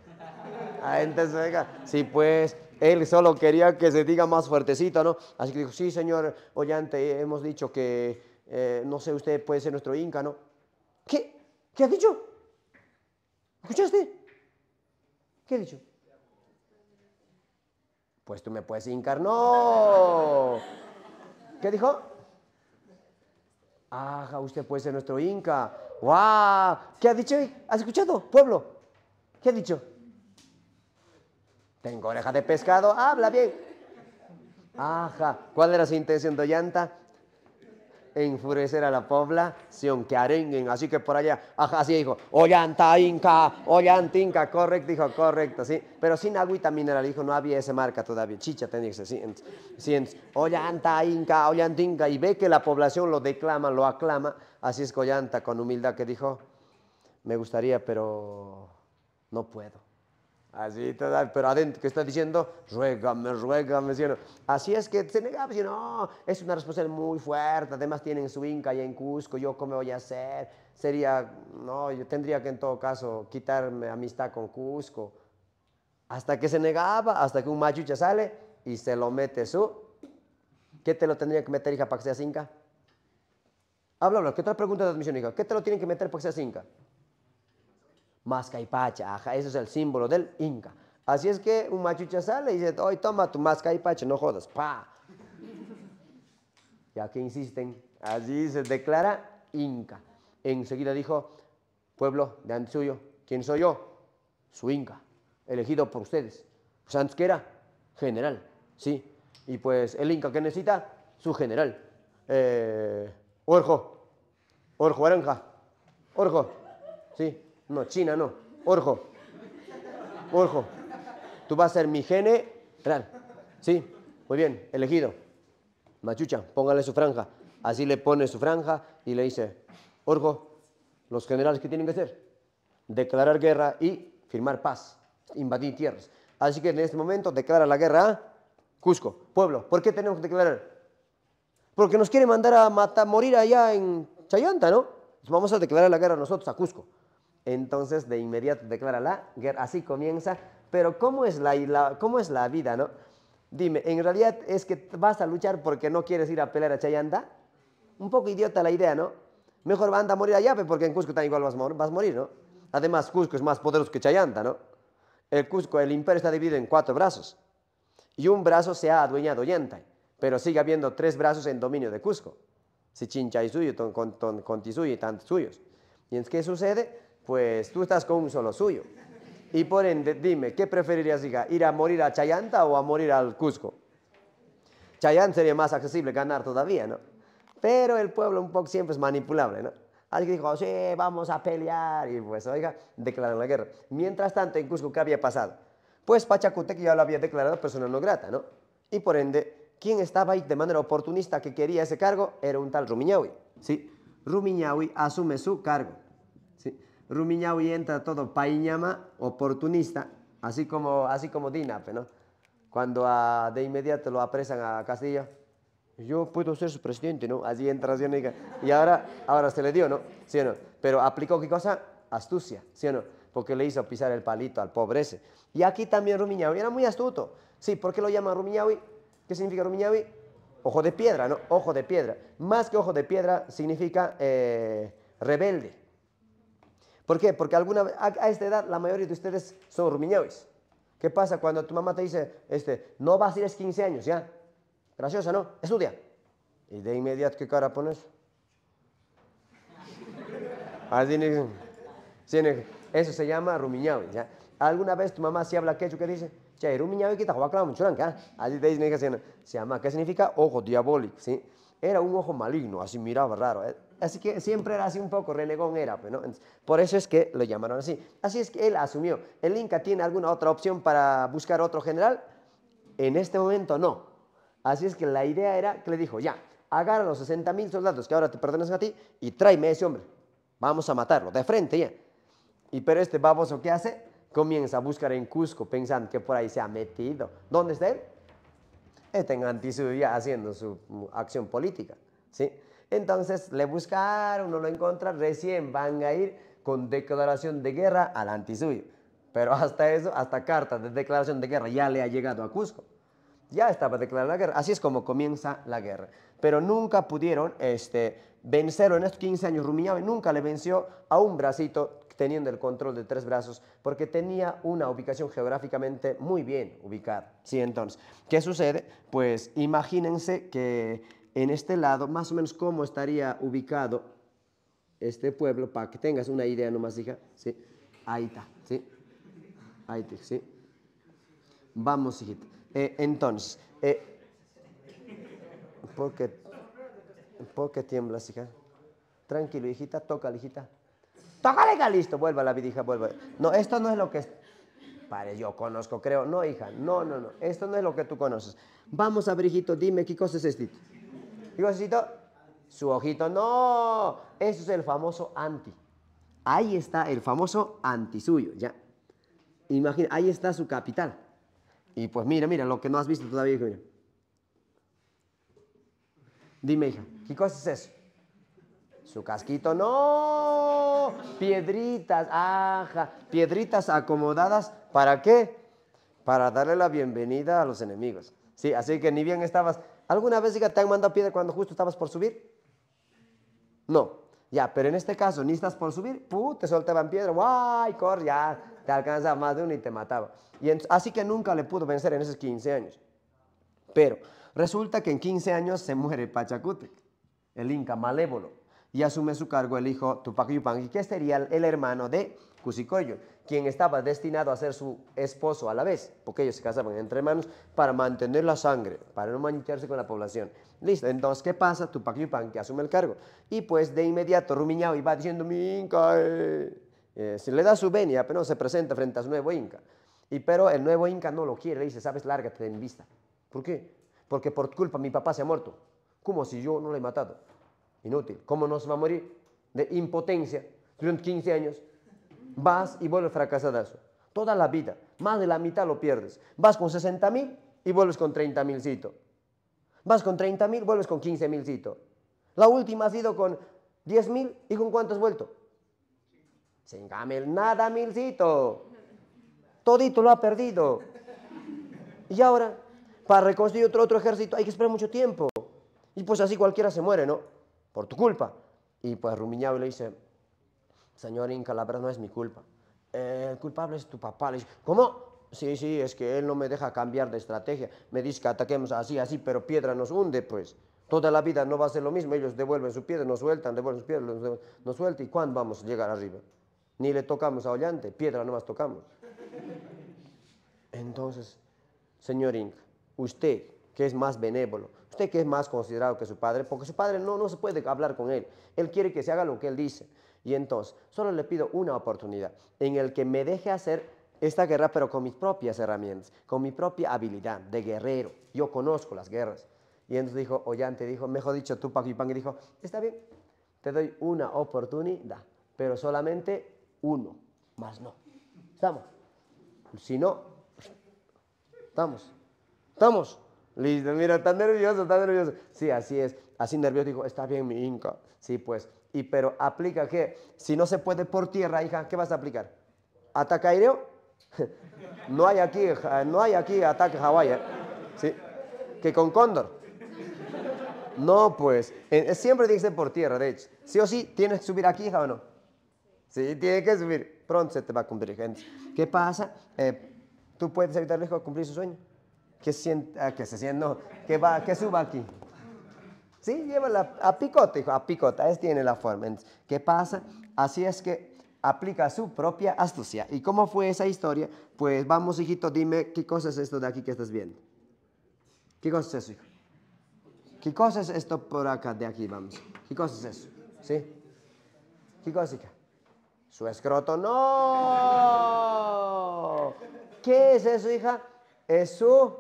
Ah, entonces, oiga, sí, pues, él solo quería que se diga más fuertecito, ¿no? Así que dijo, sí, señor Ollante, hemos dicho que eh, no sé, usted puede ser nuestro Inca, ¿no? ¿Qué? ¿Qué ha dicho? ¿Escuchaste? ¿Qué ha dicho? Pues tú me puedes incar, ¡No! ¿Qué dijo? ¡Aja! Ah, usted puede ser nuestro Inca. ¡Guau! ¡Wow! ¿Qué ha dicho? ¿Has escuchado? Pueblo. ¿Qué ha dicho? Tengo oreja de pescado. Habla bien. Ajá. ¿Cuál era su intención de llanta? enfurecer a la población, que arenguen. Así que por allá, ajá, así dijo, Ollanta Inca, Ollanta Inca, correcto, dijo, correcto, ¿sí? Pero sin agüita mineral, dijo, no había esa marca todavía, chicha tenía que ser, ¿sí? Ollanta Inca, Ollanta Inca, y ve que la población lo declama, lo aclama, así es que Ollanta con humildad que dijo, me gustaría, pero no puedo. Así, pero adentro, que está diciendo? Ruégame, ruégame, Así es que se negaba, no? Es una respuesta muy fuerte, además tienen su Inca y en Cusco, ¿yo cómo voy a hacer? Sería, no, yo tendría que en todo caso quitarme amistad con Cusco. Hasta que se negaba, hasta que un machucha sale y se lo mete su... ¿Qué te lo tendría que meter, hija, para que sea Inca? Habla, habla, ¿qué otra pregunta de admisión, hija? ¿Qué te lo tienen que meter para que sea Inca? mascaipacha, ajá, eso es el símbolo del Inca. Así es que un machucha sale y dice, hoy toma tu mascaipacha, no jodas, pa. Ya que insisten, así se declara Inca. Enseguida dijo, pueblo de Anzuyo, ¿quién soy yo? Su Inca, elegido por ustedes. Pues era general, sí. Y pues el Inca que necesita, su general. Eh, Orjo, Orjo Aranja, Orjo, sí, no, China no. Orjo. Orjo. Tú vas a ser mi gene real. Sí, muy bien, elegido. Machucha, póngale su franja. Así le pone su franja y le dice, Orjo, los generales que tienen que hacer, declarar guerra y firmar paz, invadir tierras. Así que en este momento declara la guerra a Cusco, pueblo. ¿Por qué tenemos que declarar? Porque nos quiere mandar a matar, morir allá en Chayanta, ¿no? vamos a declarar la guerra nosotros a Cusco entonces de inmediato declara la guerra. Así comienza. Pero ¿cómo es la, cómo es la vida, no? Dime, ¿en realidad es que vas a luchar porque no quieres ir a pelear a Chayanda? Un poco idiota la idea, ¿no? Mejor anda a morir allá, porque en Cusco tan igual vas a, morir, ¿no? Además, Cusco es más poderoso que Chayanda, ¿no? El Cusco, el imperio está dividido en cuatro brazos. Y un brazo se ha adueñado Yantay, pero sigue habiendo tres brazos en dominio de Cusco. Si Chinchay y suyo, con, con, y tantos suyos. ¿Y en qué sucede? pues tú estás con un solo suyo. Y por ende, dime, ¿qué preferirías ir a morir a Chayanta o a morir al Cusco? Chayanta sería más accesible ganar todavía, ¿no? Pero el pueblo un poco siempre es manipulable, ¿no? Alguien dijo, sí, vamos a pelear. Y pues, oiga, declararon la guerra. Mientras tanto, en Cusco, ¿qué había pasado? Pues Pachacutec ya lo había declarado persona no grata, ¿no? Y por ende, quien estaba ahí de manera oportunista que quería ese cargo era un tal Rumiñahui, ¿sí? Rumiñahui asume su cargo. Rumiñahui entra todo paiñama, oportunista, así como, así como Dinape, ¿no? Cuando de inmediato lo apresan a Castilla, yo puedo ser su presidente, ¿no? Allí entra, ¿sí Y ahora, ahora se le dio, ¿no? ¿Sí o no? Pero aplicó, ¿qué cosa? Astucia, ¿sí o no? Porque le hizo pisar el palito al pobre Y aquí también Rumiñahui era muy astuto. Sí, ¿por qué lo llama Rumiñahui? ¿Qué significa Rumiñahui? Ojo de piedra, ¿no? Ojo de piedra. Más que ojo de piedra significa eh, rebelde. ¿Por qué? Porque a, esta edad la mayoría de ustedes son rumiñois. ¿Qué pasa cuando tu mamá te dice, este, no vas a ir a 15 años, ya? Graciosa, ¿no? Estudia. Y de inmediato, ¿qué cara pones? eso se llama rumiñao, ¿ya? ¿Alguna vez tu mamá si habla quechua que dice? Che, que ¿ah? te se llama, ¿qué significa? Ojo diabólico, ¿sí? era un ojo maligno, así miraba raro. Eh, así que siempre era así un poco, renegón era. Pues, ¿no? Por eso es que lo llamaron así. Así es que él asumió. ¿El Inca tiene alguna otra opción para buscar otro general? En este momento no. Así es que la idea era que le dijo, ya, agarra los 60.000 soldados que ahora te pertenecen a ti y tráeme a ese hombre. Vamos a matarlo, de frente ya. Y pero este baboso, ¿qué hace? Comienza a buscar en Cusco, pensando que por ahí se ha metido. ¿Dónde está él? anti ya haciendo su mm, acción política, ¿sí? Entonces le buscaron, no lo encontraron, recién van a ir con declaración de guerra al antisuyo. Pero hasta eso, hasta carta de declaración de guerra ya le ha llegado a Cusco. Ya estaba declarada la guerra. Así es como comienza la guerra. Pero nunca pudieron este, vencerlo en estos 15 años. Rumiñahui nunca le venció a un bracito teniendo el control de Tres Brazos, porque tenía una ubicación geográficamente muy bien ubicada. ¿sí? Entonces, ¿qué sucede? Pues imagínense que en este lado, más o menos cómo estaría ubicado este pueblo, para que tengas una idea nomás, hija. ¿sí? Ahí está, ¿sí? Ahí está, ¿sí? Vamos, hijita. Eh, entonces, eh, ¿por, qué, ¿por qué tiemblas, hija? Tranquilo, hijita, toca, hijita. Tócale, calisto, vuelva la hija, vuelva. No, esto no es lo que... Es... yo conozco, creo. No, hija, no, no, no. Esto no es lo que tú conoces. Vamos a ver, hijito, dime, ¿qué cosa es esto? ¿Qué cosa es esto? Su ojito, no. Eso es el famoso anti. Ahí está el famoso anti suyo, ya. Imagina, ahí está su capital. Y pues mira, mira, lo que no has visto todavía, hija, Dime, hija, ¿qué cosa es eso? casquito, no. Piedritas, ajá. Piedritas acomodadas, ¿para qué? Para darle la bienvenida a los enemigos. Sí, así que ni bien estabas. ¿Alguna vez diga, te han mandado piedra cuando justo estabas por subir? No. Ya, pero en este caso, ni estás por subir, ¡pum! te soltaban piedra, ¡guay! cor, ya, te alcanza más de uno y te mataba. Y así que nunca le pudo vencer en esos 15 años. Pero resulta que en 15 años se muere Pachacútec, el inca malévolo y asume su cargo el hijo Tupac Yupanqui, que sería el hermano de Cusicoyo, quien estaba destinado a ser su esposo a la vez, porque ellos se casaban entre hermanos para mantener la sangre, para no mancharse con la población. Listo, entonces, ¿qué pasa? Tupac Yupanqui asume el cargo. Y pues de inmediato Rumiñao iba diciendo, mi Inca, eh, eh. se le da su venia, pero no se presenta frente a su nuevo Inca. Y pero el nuevo Inca no lo quiere, le dice, sabes, lárgate de vista. ¿Por qué? Porque por culpa mi papá se ha muerto. Como si yo no lo he matado. Inútil. ¿Cómo nos va a morir? De impotencia durante 15 años. Vas y vuelves fracasadazo. Toda la vida. Más de la mitad lo pierdes. Vas con 60 mil y vuelves con 30 milcito. Vas con 30 mil, vuelves con 15 milcito. La última ha sido con 10 mil y con cuánto has vuelto. Sin camel, nada milcito. Todito lo ha perdido. Y ahora, para reconstruir otro, otro ejército hay que esperar mucho tiempo. Y pues así cualquiera se muere, ¿no? por tu culpa. Y pues y le dice, señor Inca, la verdad no es mi culpa. El culpable es tu papá. Le dice, ¿cómo? Sí, sí, es que él no me deja cambiar de estrategia. Me dice que ataquemos así, así, pero piedra nos hunde, pues. Toda la vida no va a ser lo mismo. Ellos devuelven su piedra, nos sueltan, devuelven su piedra, nos, nos sueltan. ¿Y cuándo vamos a llegar arriba? Ni le tocamos a Ollante, piedra no más tocamos. Entonces, señor Inca, usted, que es más benévolo, Usted que es más considerado que su padre, porque su padre no, no se puede hablar con él. Él quiere que se haga lo que él dice. Y entonces, solo le pido una oportunidad en el que me deje hacer esta guerra, pero con mis propias herramientas, con mi propia habilidad de guerrero. Yo conozco las guerras. Y entonces dijo, Ollante dijo, mejor dicho, Paco y Pan, y dijo, está bien, te doy una oportunidad, pero solamente uno, más no. ¿Estamos? Si no, estamos. ¿Estamos? Listo, mira, tan nervioso, tan nervioso. Sí, así es. Así nervioso, dijo, está bien mi Inca. Sí, pues. Y pero aplica qué. si no se puede por tierra, hija, ¿qué vas a aplicar? ¿Ataque aéreo? no hay aquí, no hay aquí ataque Hawái. ¿Sí? Que con cóndor. No, pues. Siempre dice por tierra, de hecho. Sí o sí, tienes que subir aquí, hija, o no. Sí, tiene que subir. Pronto se te va a cumplir, gente. ¿Qué pasa? Eh, ¿Tú puedes evitar a cumplir su sueño? que, sienta, ah, que se sienta, que, va, que suba aquí. Sí, lleva la, a picote hijo, a picota, es, tiene la forma. ¿Qué pasa? Así es que aplica su propia astucia. ¿Y cómo fue esa historia? Pues vamos, hijito, dime qué cosa es esto de aquí que estás viendo. ¿Qué cosa es eso, hijo? ¿Qué cosa es esto por acá de aquí, vamos? ¿Qué cosa es eso? ¿Sí? ¿Qué cosa hija Su escroto, no. ¿Qué es eso, hija? Es su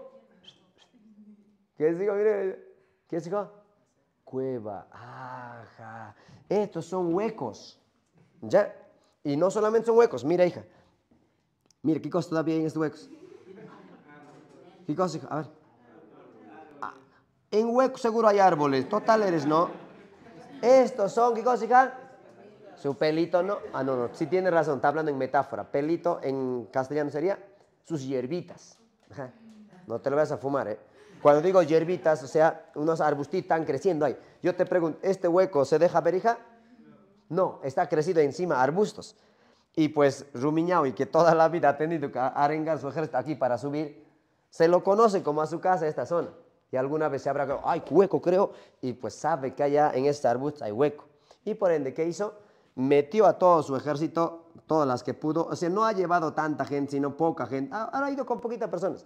¿Qué es hijo? Mire, ¿qué es hijo? Cueva. Ajá. Estos son huecos. ¿Ya? Y no solamente son huecos. Mira, hija. Mira, ¿qué cosa todavía hay en estos huecos? ¿Qué cosa, hija? A ver. Ah, en huecos seguro hay árboles. Total eres, ¿no? Estos son, ¿qué cosa, hija? Su pelito, ¿no? Ah, no, no. Sí tiene razón. Está hablando en metáfora. Pelito en castellano sería sus hierbitas. No te lo vayas a fumar, ¿eh? Cuando digo hierbitas, o sea, unos arbustitos están creciendo ahí. Yo te pregunto, ¿este hueco se deja verija? No, está crecido encima arbustos. Y pues y que toda la vida ha tenido que arengar su ejército aquí para subir, se lo conoce como a su casa esta zona. Y alguna vez se habrá que, ay, hueco creo, y pues sabe que allá en este arbusto hay hueco. Y por ende, ¿qué hizo? Metió a todo su ejército, todas las que pudo. O sea, no ha llevado tanta gente, sino poca gente. Ahora ha ido con poquitas personas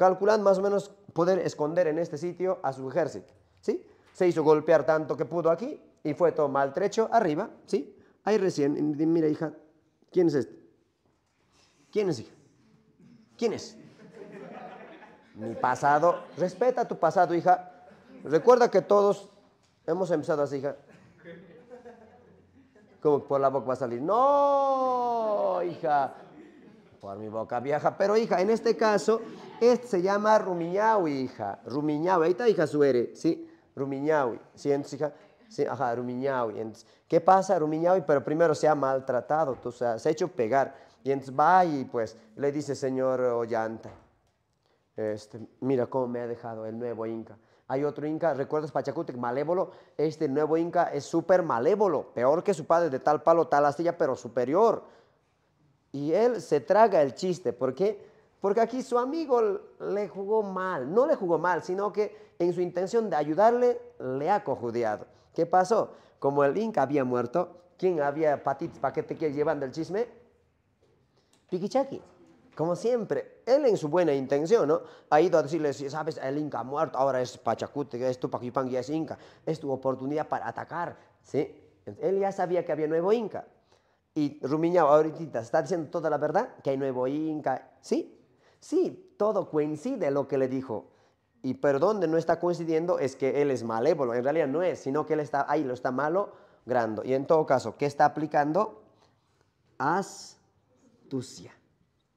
calculando más o menos poder esconder en este sitio a su ejército. ¿sí? Se hizo golpear tanto que pudo aquí y fue todo maltrecho arriba. ¿sí? Ahí recién, mira hija, ¿quién es este? ¿Quién es hija? ¿Quién es? Mi pasado. Respeta tu pasado, hija. Recuerda que todos hemos empezado así, hija. Como por la boca va a salir. No, hija por mi boca vieja, Pero hija, en este caso, este se llama Rumiñahui, hija. Rumiñahui, ahí está hija suere, ¿sí? Rumiñahui, ¿sí? Entonces, hija, sí, ajá, Rumiñahui. ¿qué pasa, Rumiñahui? Pero primero se ha maltratado, tú, se ha hecho pegar. Y entonces va y pues le dice, señor Ollanta, este, mira cómo me ha dejado el nuevo Inca. Hay otro Inca, ¿recuerdas Pachacútec? Malévolo. Este nuevo Inca es súper malévolo, peor que su padre, de tal palo, tal astilla, pero superior y él se traga el chiste. ¿Por qué? Porque aquí su amigo le jugó mal. No le jugó mal, sino que en su intención de ayudarle, le ha cojudeado. ¿Qué pasó? Como el Inca había muerto, ¿quién había patitas para que te quieres llevando el chisme? Piquichaki. Como siempre, él en su buena intención, ¿no? Ha ido a decirle, sabes, el Inca ha muerto, ahora es Pachacute, es tu y es Inca. Es tu oportunidad para atacar, ¿sí? Él ya sabía que había nuevo Inca. Y Rumiñao ahorita está diciendo toda la verdad, que hay nuevo Inca. Sí, sí, todo coincide lo que le dijo. Y pero donde no está coincidiendo es que él es malévolo, en realidad no es, sino que él está ahí, lo está malo, grande. Y en todo caso, ¿qué está aplicando? Astucia,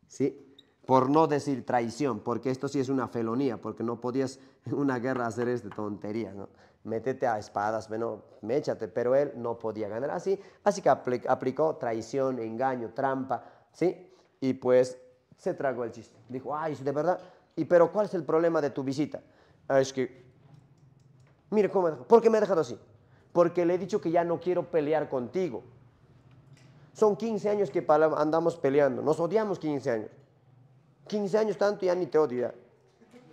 ¿sí? Por no decir traición, porque esto sí es una felonía, porque no podías en una guerra hacer este tontería, ¿no? métete a espadas, bueno, méchate, pero él no podía ganar así, así que aplicó traición, engaño, trampa, ¿sí? Y pues se tragó el chiste. Dijo, ay, de verdad, y pero ¿cuál es el problema de tu visita? Ah, es que, mire cómo me ¿por qué me ha dejado así? Porque le he dicho que ya no quiero pelear contigo. Son 15 años que andamos peleando, nos odiamos 15 años. 15 años tanto ya ni te odio ya.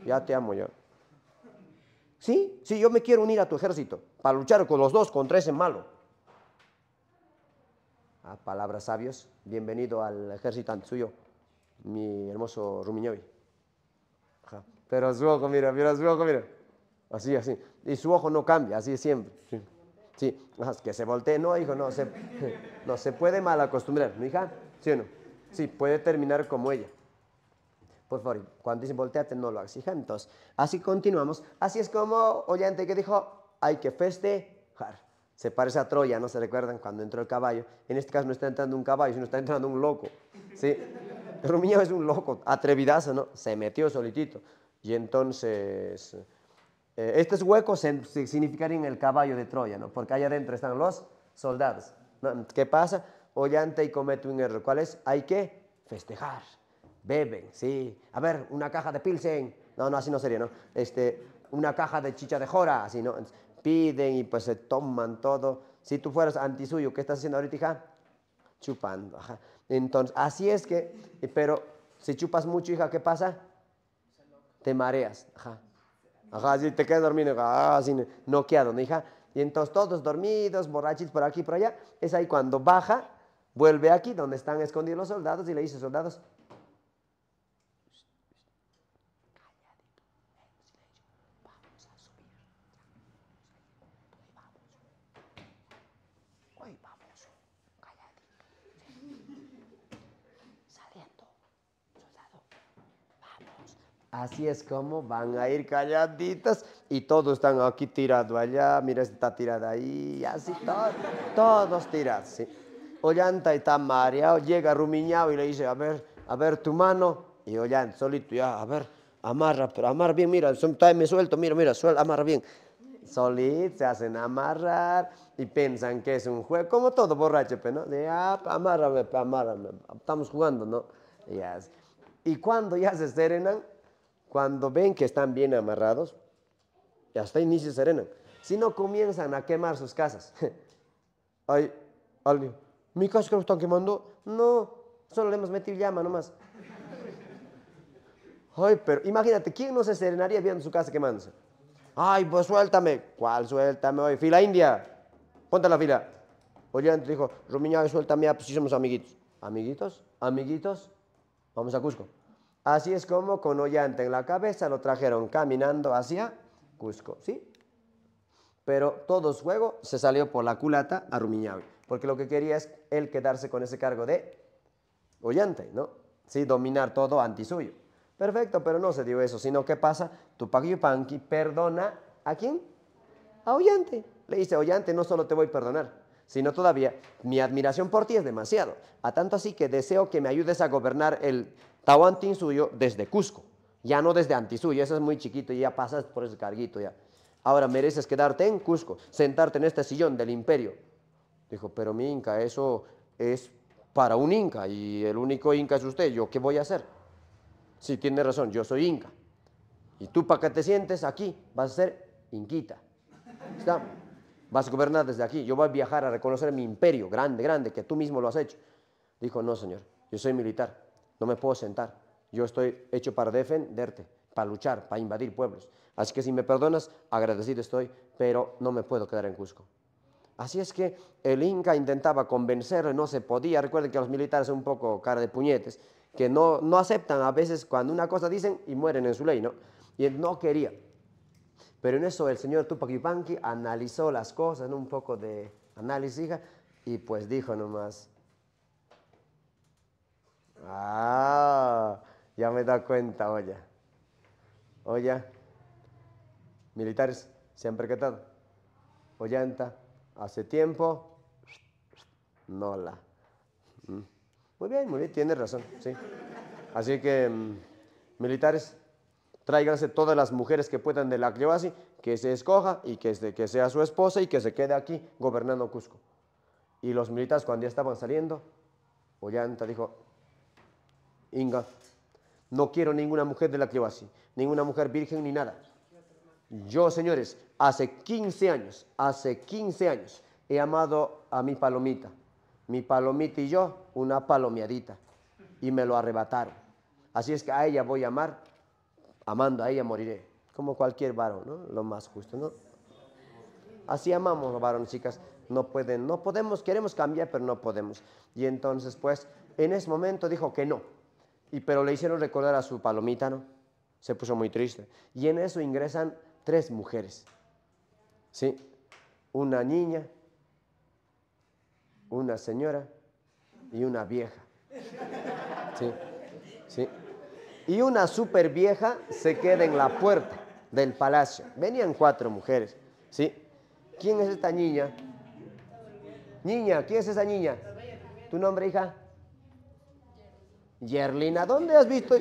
Ya te amo yo. Sí, sí, yo me quiero unir a tu ejército para luchar con los dos contra ese malo. A ah, palabras sabios, bienvenido al ejército suyo, mi hermoso Rumiñoy. Pero su ojo, mira, mira su ojo, mira. Así, así. Y su ojo no cambia, así siempre. Sí, sí. Ah, que se voltee, no, hijo, no se, no se puede mal acostumbrar, ¿no, hija? ¿Sí o no? Sí, puede terminar como ella por favor, cuando dicen volteate, no lo Entonces, Así continuamos. Así es como Ollante que dijo, hay que festejar. Se parece a Troya, ¿no se recuerdan? Cuando entró el caballo. En este caso no está entrando un caballo, sino está entrando un loco. ¿sí? Rumiño es un loco, atrevidazo, ¿no? Se metió solitito. Y entonces, eh, estos huecos significarían el caballo de Troya, ¿no? Porque allá adentro están los soldados. ¿Qué pasa? Ollante y comete un error. ¿Cuál es? Hay que festejar. Beben, sí. A ver, una caja de Pilsen. No, no, así no sería, ¿no? Este, una caja de chicha de jora, así, ¿no? Piden y pues se toman todo. Si tú fueras antisuyo, ¿qué estás haciendo ahorita, hija? Chupando, ajá. Entonces, así es que, eh, pero si chupas mucho, hija, ¿qué pasa? Te mareas, ajá. Ajá, si te quedas dormido, ajá, ah, así, noqueado, ¿no, hija? Y entonces todos dormidos, borrachitos por aquí, por allá. Es ahí cuando baja, vuelve aquí donde están escondidos los soldados y le dice, soldados, Así es como van a ir calladitas y todos están aquí tirados allá, mira, está tirada ahí, así todos tirados. Ollanta está mareado, llega rumiñado y le dice, a ver, a ver tu mano. Y Ollanta solito, ya, a ver, amarra, pero amarra bien, mira, me suelto, mira, mira, suelta, amarra bien. Solito se hacen amarrar y piensan que es un juego, como todo borracho, pues, ¿no? De, ya, amárrame, estamos jugando, ¿no? Y, así. y cuando ya se serenan, cuando ven que están bien amarrados, hasta se serenan. Si no comienzan a quemar sus casas. Ay, alguien, ¿mi casa que lo están quemando? No, solo le hemos metido llama nomás. Ay, pero imagínate, ¿quién no se serenaría viendo su casa quemándose? Ay, pues suéltame. ¿Cuál suéltame hoy? Fila india. Ponte la fila. Ollante dijo, Rumiñaga, suéltame, ah, pues sí somos amiguitos. ¿Amiguitos? ¿Amiguitos? Vamos a Cusco. Así es como con Ollante en la cabeza lo trajeron caminando hacia Cusco, ¿sí? Pero todo su juego se salió por la culata a Rumiñahui, porque lo que quería es él quedarse con ese cargo de Ollante, ¿no? Sí, dominar todo anti suyo. Perfecto, pero no se dio eso, sino ¿qué pasa? Tupac Yupanqui perdona a quién? A Ollante. Le dice, Ollante, no solo te voy a perdonar, sino todavía mi admiración por ti es demasiado. A tanto así que deseo que me ayudes a gobernar el, suyo desde Cusco, ya no desde Antisuyo, eso es muy chiquito y ya pasas por ese carguito ya. Ahora mereces quedarte en Cusco, sentarte en este sillón del imperio. Dijo, pero mi Inca, eso es para un Inca y el único Inca es usted, ¿yo qué voy a hacer? si tiene razón, yo soy Inca. Y tú para que te sientes aquí, vas a ser Inquita. ¿Está? Vas a gobernar desde aquí, yo voy a viajar a reconocer mi imperio grande, grande, que tú mismo lo has hecho. Dijo, no, señor, yo soy militar no me puedo sentar. Yo estoy hecho para defenderte, para luchar, para invadir pueblos. Así que si me perdonas, agradecido estoy, pero no me puedo quedar en Cusco. Así es que el Inca intentaba convencerle no se podía. Recuerden que los militares son un poco cara de puñetes, que no, no aceptan a veces cuando una cosa dicen y mueren en su ley, ¿no? Y él no quería. Pero en eso el señor Tupac Yupanqui analizó las cosas, un poco de análisis, y pues dijo nomás, me da cuenta, oye. Oye, militares, ¿se han percatado? Ollanta, hace tiempo, no la. Mm. Muy bien, muy bien, tienes razón, sí. Así que, mm, militares, tráiganse todas las mujeres que puedan de la que se escoja y que, que sea su esposa y que se quede aquí gobernando Cusco. Y los militares, cuando ya estaban saliendo, Ollanta dijo, Inga, no quiero ninguna mujer de la así ninguna mujer virgen ni nada. Yo, señores, hace 15 años, hace 15 años, he amado a mi palomita. Mi palomita y yo, una palomeadita. Y me lo arrebataron. Así es que a ella voy a amar, amando a ella moriré. Como cualquier varón, ¿no? Lo más justo, ¿no? Así amamos los varones, chicas. No pueden, no podemos, queremos cambiar, pero no podemos. Y entonces, pues, en ese momento dijo que no pero le hicieron recordar a su palomita, ¿no? Se puso muy triste. Y en eso ingresan tres mujeres. ¿Sí? Una niña, una señora y una vieja. ¿Sí? ¿Sí? Y una súper vieja se queda en la puerta del palacio. Venían cuatro mujeres. ¿Sí? ¿Quién es esta niña? Niña, ¿quién es esa niña? ¿Tu nombre, hija? Yerlina, ¿dónde has visto?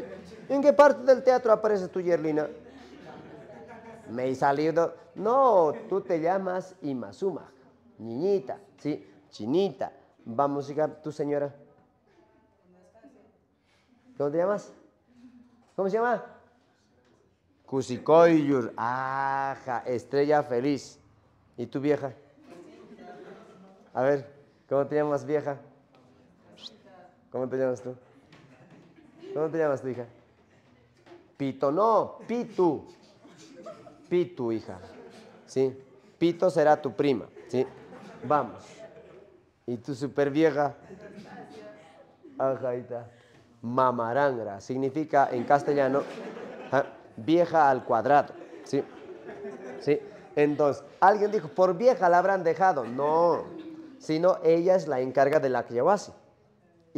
¿En qué parte del teatro aparece tu Yerlina? Me he salido. No, tú te llamas Imazuma, niñita, ¿sí? Chinita. Vamos a tu señora. ¿Cómo te llamas? ¿Cómo se llama? Cusicoyur, Aja, estrella feliz. ¿Y tu vieja? A ver, ¿cómo te llamas vieja? ¿Cómo te llamas tú? ¿Cómo te llamas tu hija? Pito, no, Pitu. Pitu, hija. ¿Sí? Pito será tu prima. ¿Sí? Vamos. Y tu super vieja. Ajaita. Mamarangra. Significa en castellano ah, vieja al cuadrado. ¿Sí? ¿Sí? Entonces, alguien dijo, por vieja la habrán dejado. No, sino ella es la encarga de la que así.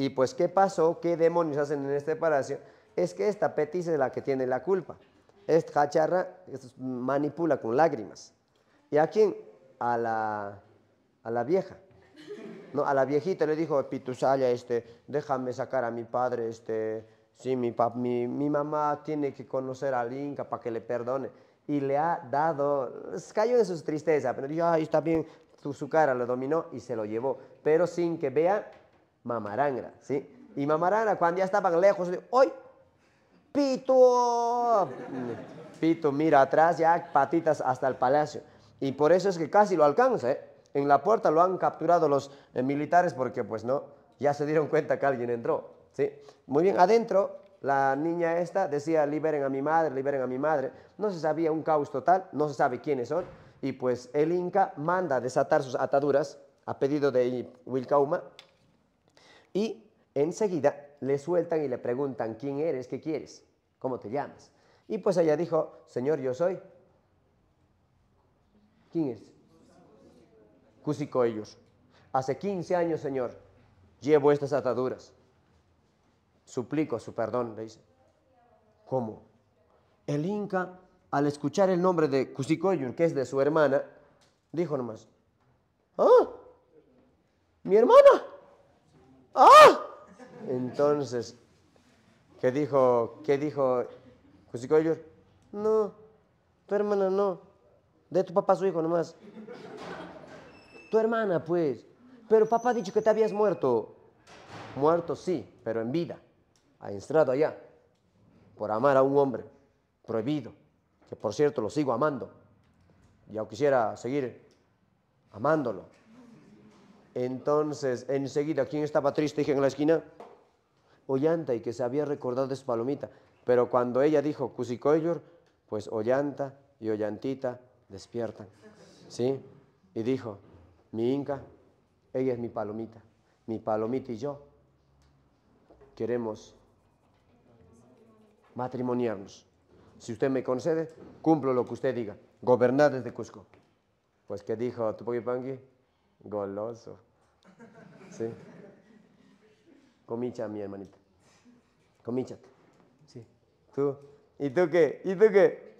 Y pues, ¿qué pasó? ¿Qué demonios hacen en este palacio? Es que esta Petis es la que tiene la culpa. Esta cacharra manipula con lágrimas. ¿Y a quién? A la, a la vieja. No, a la viejita le dijo, Pitusaya, este, déjame sacar a mi padre, este, sí, mi, mi, mamá tiene que conocer al Inca para que le perdone. Y le ha dado, pues, cayó de su tristeza, pero dijo, ahí está bien, su cara lo dominó y se lo llevó, pero sin que vea Mamaranga, ¿sí? Y mamaranga, cuando ya estaban lejos, ¡hoy! ¡Pito! Pito mira atrás, ya patitas hasta el palacio. Y por eso es que casi lo alcanza, ¿eh? En la puerta lo han capturado los eh, militares porque, pues no, ya se dieron cuenta que alguien entró, ¿sí? Muy bien, adentro la niña esta decía, liberen a mi madre, liberen a mi madre. No se sabía un caos total, no se sabe quiénes son. Y pues el Inca manda desatar sus ataduras a pedido de Wilcauma, y enseguida le sueltan y le preguntan, ¿quién eres? ¿Qué quieres? ¿Cómo te llamas? Y pues ella dijo, Señor, yo soy. ¿Quién es? Hace 15 años, Señor, llevo estas ataduras. Suplico su perdón, le dice. ¿Cómo? El Inca, al escuchar el nombre de Cusicoyur, que es de su hermana, dijo nomás, ¡Ah! ¡Mi hermana! ¡Ah! Entonces, ¿qué dijo? ¿Qué dijo No, tu hermana no. De tu papá su hijo nomás. Tu hermana, pues. Pero papá ha dicho que te habías muerto. Muerto sí, pero en vida. entrado allá. Por amar a un hombre. Prohibido. Que por cierto lo sigo amando. Yo quisiera seguir amándolo. Entonces, enseguida, ¿quién estaba triste en la esquina? Ollanta, y que se había recordado de su palomita. Pero cuando ella dijo Cusicoyor, pues Ollanta y Ollantita despiertan. ¿Sí? Y dijo, mi Inca, ella es mi palomita. Mi palomita y yo queremos matrimoniarnos. Si usted me concede, cumplo lo que usted diga. Gobernar desde Cusco. Pues que dijo Yupanqui. Goloso. Sí. Comicha, mi hermanita. Comíchate. Sí. ¿Tú? ¿Y tú qué? ¿Y tú qué?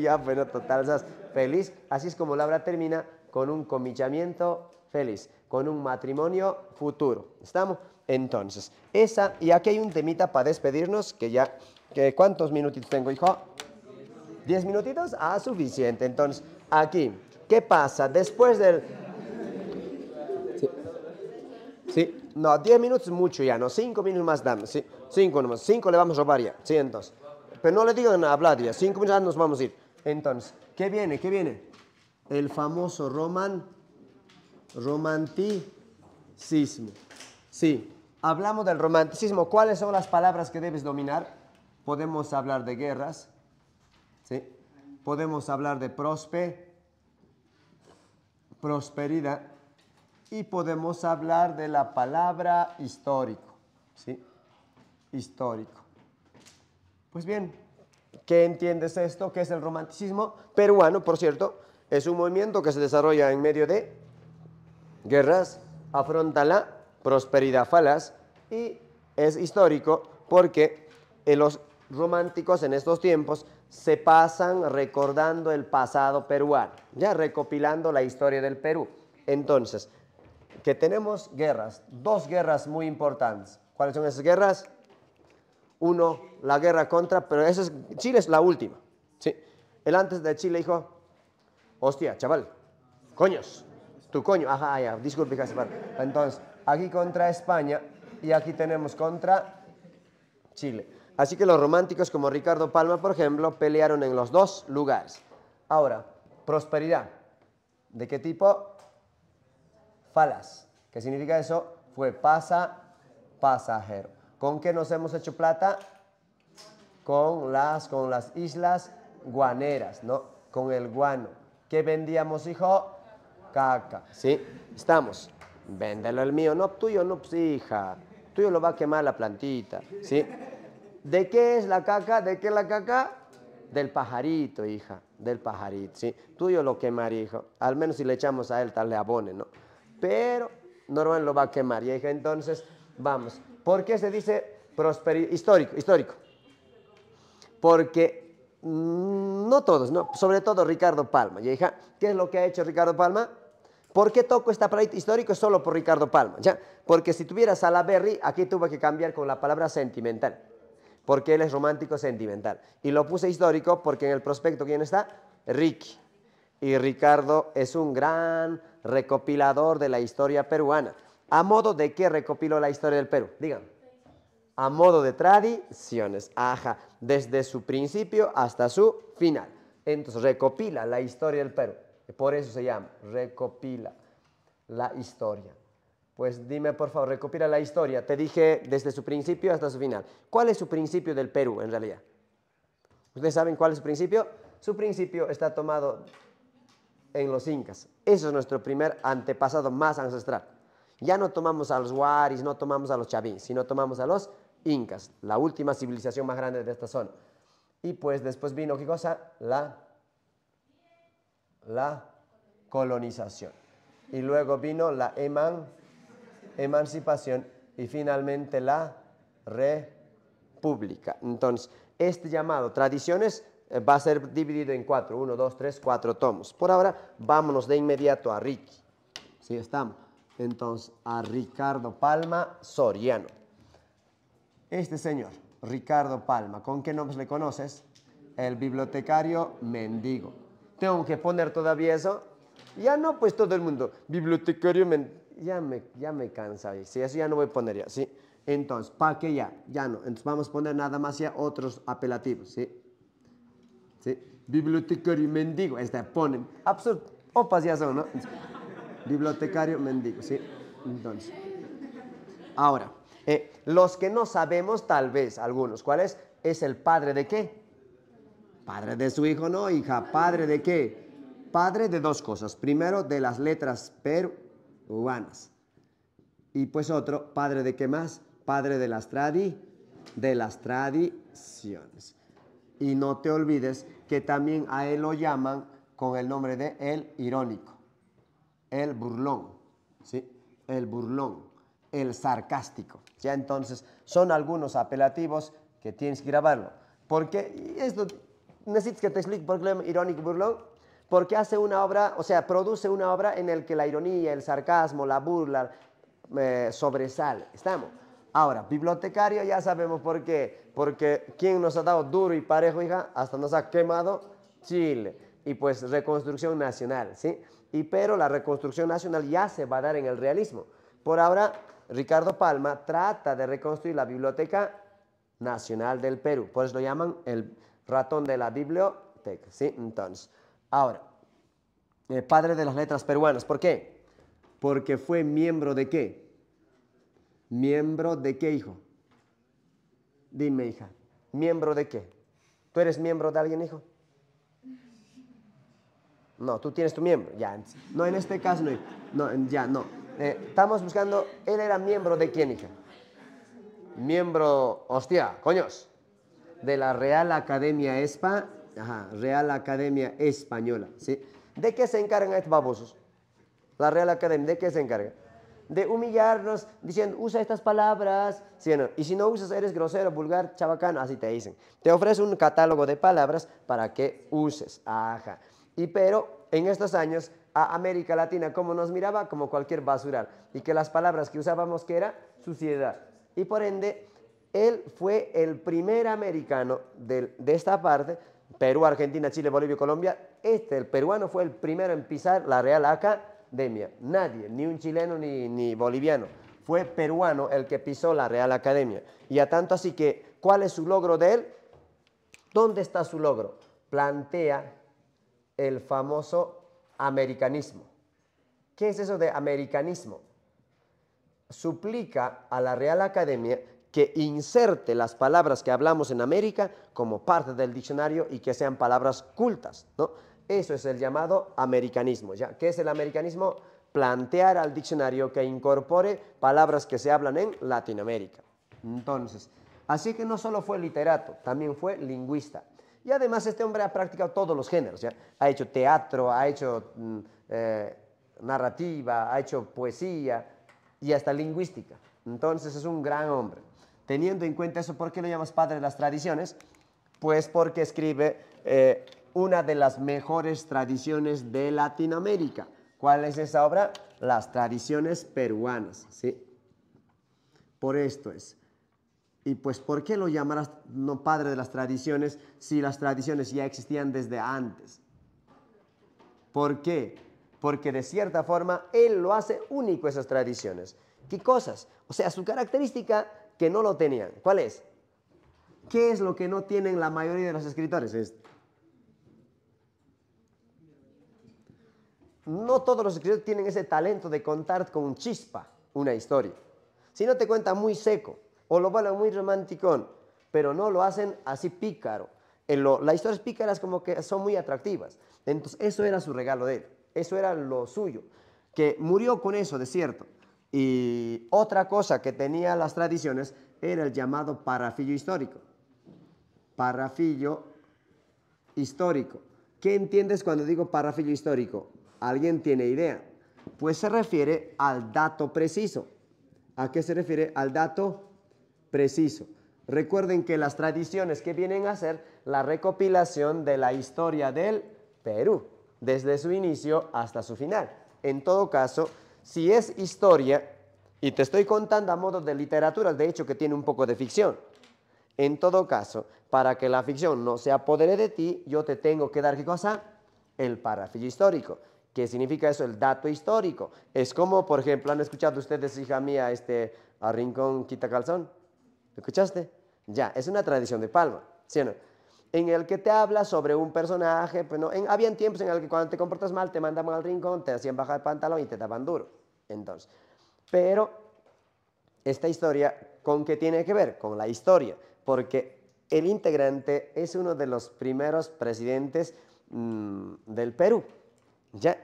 ya, bueno, total, estás feliz. Así es como obra termina con un comichamiento feliz, con un matrimonio futuro. ¿Estamos? Entonces, esa, y aquí hay un temita para despedirnos, que ya, que, ¿cuántos minutitos tengo, hijo? ¿Diez minutitos? Ah, suficiente. Entonces, aquí, ¿Qué pasa? Después del... Sí. No, 10 minutos es mucho ya, ¿no? 5 minutos más dame, sí. 5 nomás, 5 le vamos a robar ya, Pero no le digo nada, hablar ya, 5 minutos nos vamos a ir. Entonces, ¿qué viene? ¿Qué viene? El famoso romanticismo. Sí, hablamos del romanticismo. ¿Cuáles son las palabras que debes dominar? Podemos hablar de guerras, ¿sí? Podemos hablar de prospe prosperidad y podemos hablar de la palabra histórico, ¿sí? Histórico. Pues bien, ¿qué entiendes esto? ¿Qué es el romanticismo peruano, por cierto? Es un movimiento que se desarrolla en medio de guerras, afronta la prosperidad falas y es histórico porque los románticos en estos tiempos se pasan recordando el pasado peruano, ya recopilando la historia del Perú. Entonces, que tenemos guerras, dos guerras muy importantes. ¿Cuáles son esas guerras? Uno, la guerra contra, pero esa es, Chile es la última. Sí. El antes de Chile dijo, hostia, chaval, coños, tu coño, ajá, disculpe, Entonces, aquí contra España y aquí tenemos contra Chile. Así que los románticos como Ricardo Palma, por ejemplo, pelearon en los dos lugares. Ahora, prosperidad. ¿De qué tipo? Falas. ¿Qué significa eso? Fue pasa, pasajero. ¿Con qué nos hemos hecho plata? Con las, con las islas guaneras, ¿no? Con el guano. ¿Qué vendíamos, hijo? Caca. ¿Sí? Estamos. Véndelo el mío. No, tuyo no, pues, hija. Tuyo lo va a quemar la plantita. ¿Sí? ¿De qué es la caca? ¿De qué es la caca? Del pajarito, hija, del pajarito, ¿sí? yo lo quemaría, hijo. Al menos si le echamos a él, tal le abone, ¿no? Pero Norman lo va a quemar, hija, entonces, vamos. ¿Por qué se dice prosperidad? Histórico, histórico. Porque mm, no todos, no, sobre todo Ricardo Palma. Y hija, ¿qué es lo que ha hecho Ricardo Palma? ¿Por qué toco esta palabra histórico solo por Ricardo Palma? ¿ya? Porque si tuvieras a la Salaberry, aquí tuvo que cambiar con la palabra sentimental porque él es romántico sentimental. Y lo puse histórico porque en el prospecto, ¿quién está? Ricky. Y Ricardo es un gran recopilador de la historia peruana. ¿A modo de qué recopiló la historia del Perú? digan A modo de tradiciones. Ajá. Desde su principio hasta su final. Entonces, recopila la historia del Perú. Por eso se llama recopila la historia. Pues dime, por favor, recopila la historia. Te dije desde su principio hasta su final. ¿Cuál es su principio del Perú, en realidad? ¿Ustedes saben cuál es su principio? Su principio está tomado en los incas. Eso es nuestro primer antepasado más ancestral. Ya no tomamos a los huaris, no tomamos a los chavins, sino tomamos a los incas, la última civilización más grande de esta zona. Y pues después vino, ¿qué cosa? La, la colonización. Y luego vino la eman emancipación y finalmente la república. Entonces, este llamado tradiciones eh, va a ser dividido en cuatro, uno, dos, tres, cuatro tomos. Por ahora, vámonos de inmediato a Ricky. Si estamos. Entonces, a Ricardo Palma Soriano. Este señor, Ricardo Palma, ¿con qué nombre le conoces? El bibliotecario mendigo. ¿Tengo que poner todavía eso? Ya no, pues todo el mundo. Bibliotecario mendigo ya me, ya me cansa. Sí, eso ya no voy a poner ya, ¿sí? Entonces, ¿para qué ya? Ya no. Entonces vamos a poner nada más ya otros apelativos, ¿sí? ¿Sí? Bibliotecario mendigo. Este ponen. Absurdo. Opas ya son, ¿no? Bibliotecario mendigo, ¿sí? Entonces. Ahora, eh, los que no sabemos, tal vez algunos, ¿cuál es? Es el padre de qué? Padre de su hijo, no, hija. ¿Padre de qué? Padre de dos cosas. Primero, de las letras pero y pues otro, padre de qué más? Padre de las, tradi, de las tradiciones. Y no te olvides que también a él lo llaman con el nombre de el irónico, el burlón, ¿sí? El burlón, el sarcástico. Ya entonces son algunos apelativos que tienes que grabarlo. Porque esto necesitas que te explique por qué irónico burlón porque hace una obra, o sea, produce una obra en el que la ironía, el sarcasmo, la burla eh, sobresale. ¿Estamos? Ahora, bibliotecario ya sabemos por qué. Porque quien nos ha dado duro y parejo, hija, hasta nos ha quemado Chile. Y pues reconstrucción nacional, ¿sí? Y pero la reconstrucción nacional ya se va a dar en el realismo. Por ahora, Ricardo Palma trata de reconstruir la Biblioteca Nacional del Perú. Por eso lo llaman el ratón de la biblioteca, ¿sí? Entonces... Ahora, eh, padre de las letras peruanas, ¿por qué? Porque fue miembro de qué? Miembro de qué, hijo? Dime, hija, ¿miembro de qué? ¿Tú eres miembro de alguien, hijo? No, tú tienes tu miembro, ya. No, en este caso no, no ya, no. Eh, estamos buscando, él era miembro de quién, hija? Miembro, hostia, coños, de la Real Academia ESPA Ajá, Real Academia Española. ¿sí? ¿De qué se encargan estos babosos? La Real Academia, ¿de qué se encarga? De humillarnos diciendo, usa estas palabras. ¿sí Y si no usas, eres grosero, vulgar, chabacán, así te dicen. Te ofrece un catálogo de palabras para que uses. Ajá. Y pero en estos años a América Latina, como nos miraba, como cualquier basural. Y que las palabras que usábamos que era suciedad. Y por ende, él fue el primer americano de esta parte Perú, Argentina, Chile, Bolivia y Colombia, este, el peruano, fue el primero en pisar la Real Academia. Nadie, ni un chileno ni, ni boliviano. Fue peruano el que pisó la Real Academia. Y a tanto así que, ¿cuál es su logro de él? ¿Dónde está su logro? Plantea el famoso americanismo. ¿Qué es eso de americanismo? Suplica a la Real Academia que inserte las palabras que hablamos en América como parte del diccionario y que sean palabras cultas, ¿no? Eso es el llamado americanismo, ¿ya? ¿Qué es el americanismo? Plantear al diccionario que incorpore palabras que se hablan en Latinoamérica. Entonces, así que no solo fue literato, también fue lingüista. Y además este hombre ha practicado todos los géneros, ¿ya? Ha hecho teatro, ha hecho mm, eh, narrativa, ha hecho poesía y hasta lingüística. Entonces es un gran hombre. Teniendo en cuenta eso, ¿por qué lo llamas padre de las tradiciones? Pues porque escribe eh, una de las mejores tradiciones de Latinoamérica. ¿Cuál es esa obra? Las tradiciones peruanas, ¿sí? Por esto es. Y pues, ¿por qué lo llamarás no padre de las tradiciones si las tradiciones ya existían desde antes? ¿Por qué? Porque de cierta forma él lo hace único esas tradiciones. ¿Qué cosas? O sea, su característica que no lo tenían. ¿Cuál es? ¿Qué es lo que no tienen la mayoría de los escritores? No todos los escritores tienen ese talento de contar con chispa una historia. Si no te cuenta muy seco o lo vuelven muy romántico, pero no lo hacen así pícaro. En lo, las historias pícaras como que son muy atractivas. Entonces eso era su regalo de él, eso era lo suyo, que murió con eso, de cierto. Y otra cosa que tenía las tradiciones era el llamado parafillo histórico. Parafillo histórico. ¿Qué entiendes cuando digo parafillo histórico? ¿Alguien tiene idea? Pues se refiere al dato preciso. ¿A qué se refiere? Al dato preciso. Recuerden que las tradiciones que vienen a ser la recopilación de la historia del Perú, desde su inicio hasta su final. En todo caso, si es historia, y te estoy contando a modo de literatura, de hecho que tiene un poco de ficción. En todo caso, para que la ficción no se apodere de ti, yo te tengo que dar, ¿qué cosa? El parafilo histórico. ¿Qué significa eso? El dato histórico. Es como, por ejemplo, ¿han escuchado ustedes, hija mía, este, a Rincón Quita Calzón? ¿Lo escuchaste? Ya, es una tradición de Palma, ¿sí o no? en el que te habla sobre un personaje, pues no, en, habían tiempos en el que cuando te comportas mal te mandaban al rincón, te hacían bajar el pantalón y te daban duro. Entonces, pero esta historia, ¿con qué tiene que ver? Con la historia, porque el integrante es uno de los primeros presidentes mm, del Perú, ya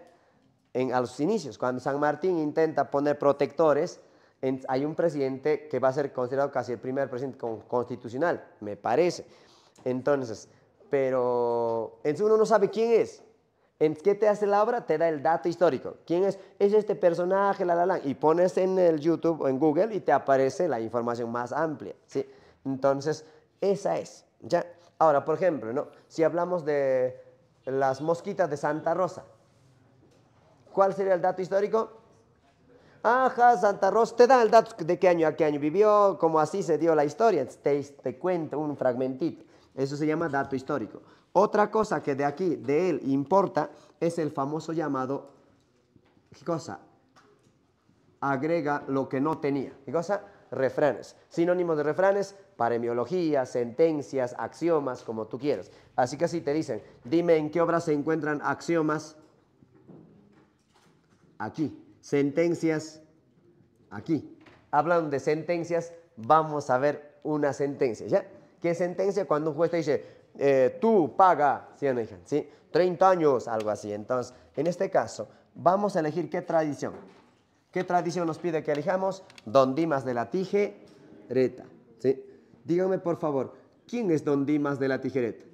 en, a los inicios, cuando San Martín intenta poner protectores, hay un presidente que va a ser considerado casi el primer presidente constitucional, me parece entonces, pero uno no sabe quién es. ¿En qué te hace la obra? Te da el dato histórico. ¿Quién es? Es este personaje, la, la, Y pones en el YouTube o en Google y te aparece la información más amplia, ¿sí? Entonces, esa es, ¿ya? Ahora, por ejemplo, ¿no? Si hablamos de las mosquitas de Santa Rosa, ¿cuál sería el dato histórico? Ajá, Santa Rosa, te da el dato de qué año a qué año vivió, cómo así se dio la historia, te, te cuento un fragmentito. Eso se llama dato histórico. Otra cosa que de aquí, de él, importa es el famoso llamado, ¿qué cosa? Agrega lo que no tenía. ¿Qué cosa? Refranes. Sinónimos de refranes, paremiología sentencias, axiomas, como tú quieras. Así que si te dicen, dime en qué obra se encuentran axiomas, aquí. Sentencias, aquí. Hablan de sentencias, vamos a ver una sentencia, ¿ya? ¿Qué sentencia cuando un juez te dice, eh, tú paga, si no, ¿Sí? 30 años, algo así. Entonces, en este caso, vamos a elegir qué tradición. ¿Qué tradición nos pide que elijamos? Don Dimas de la Tijereta. ¿sí? Díganme, por favor, ¿quién es Don Dimas de la Tijereta?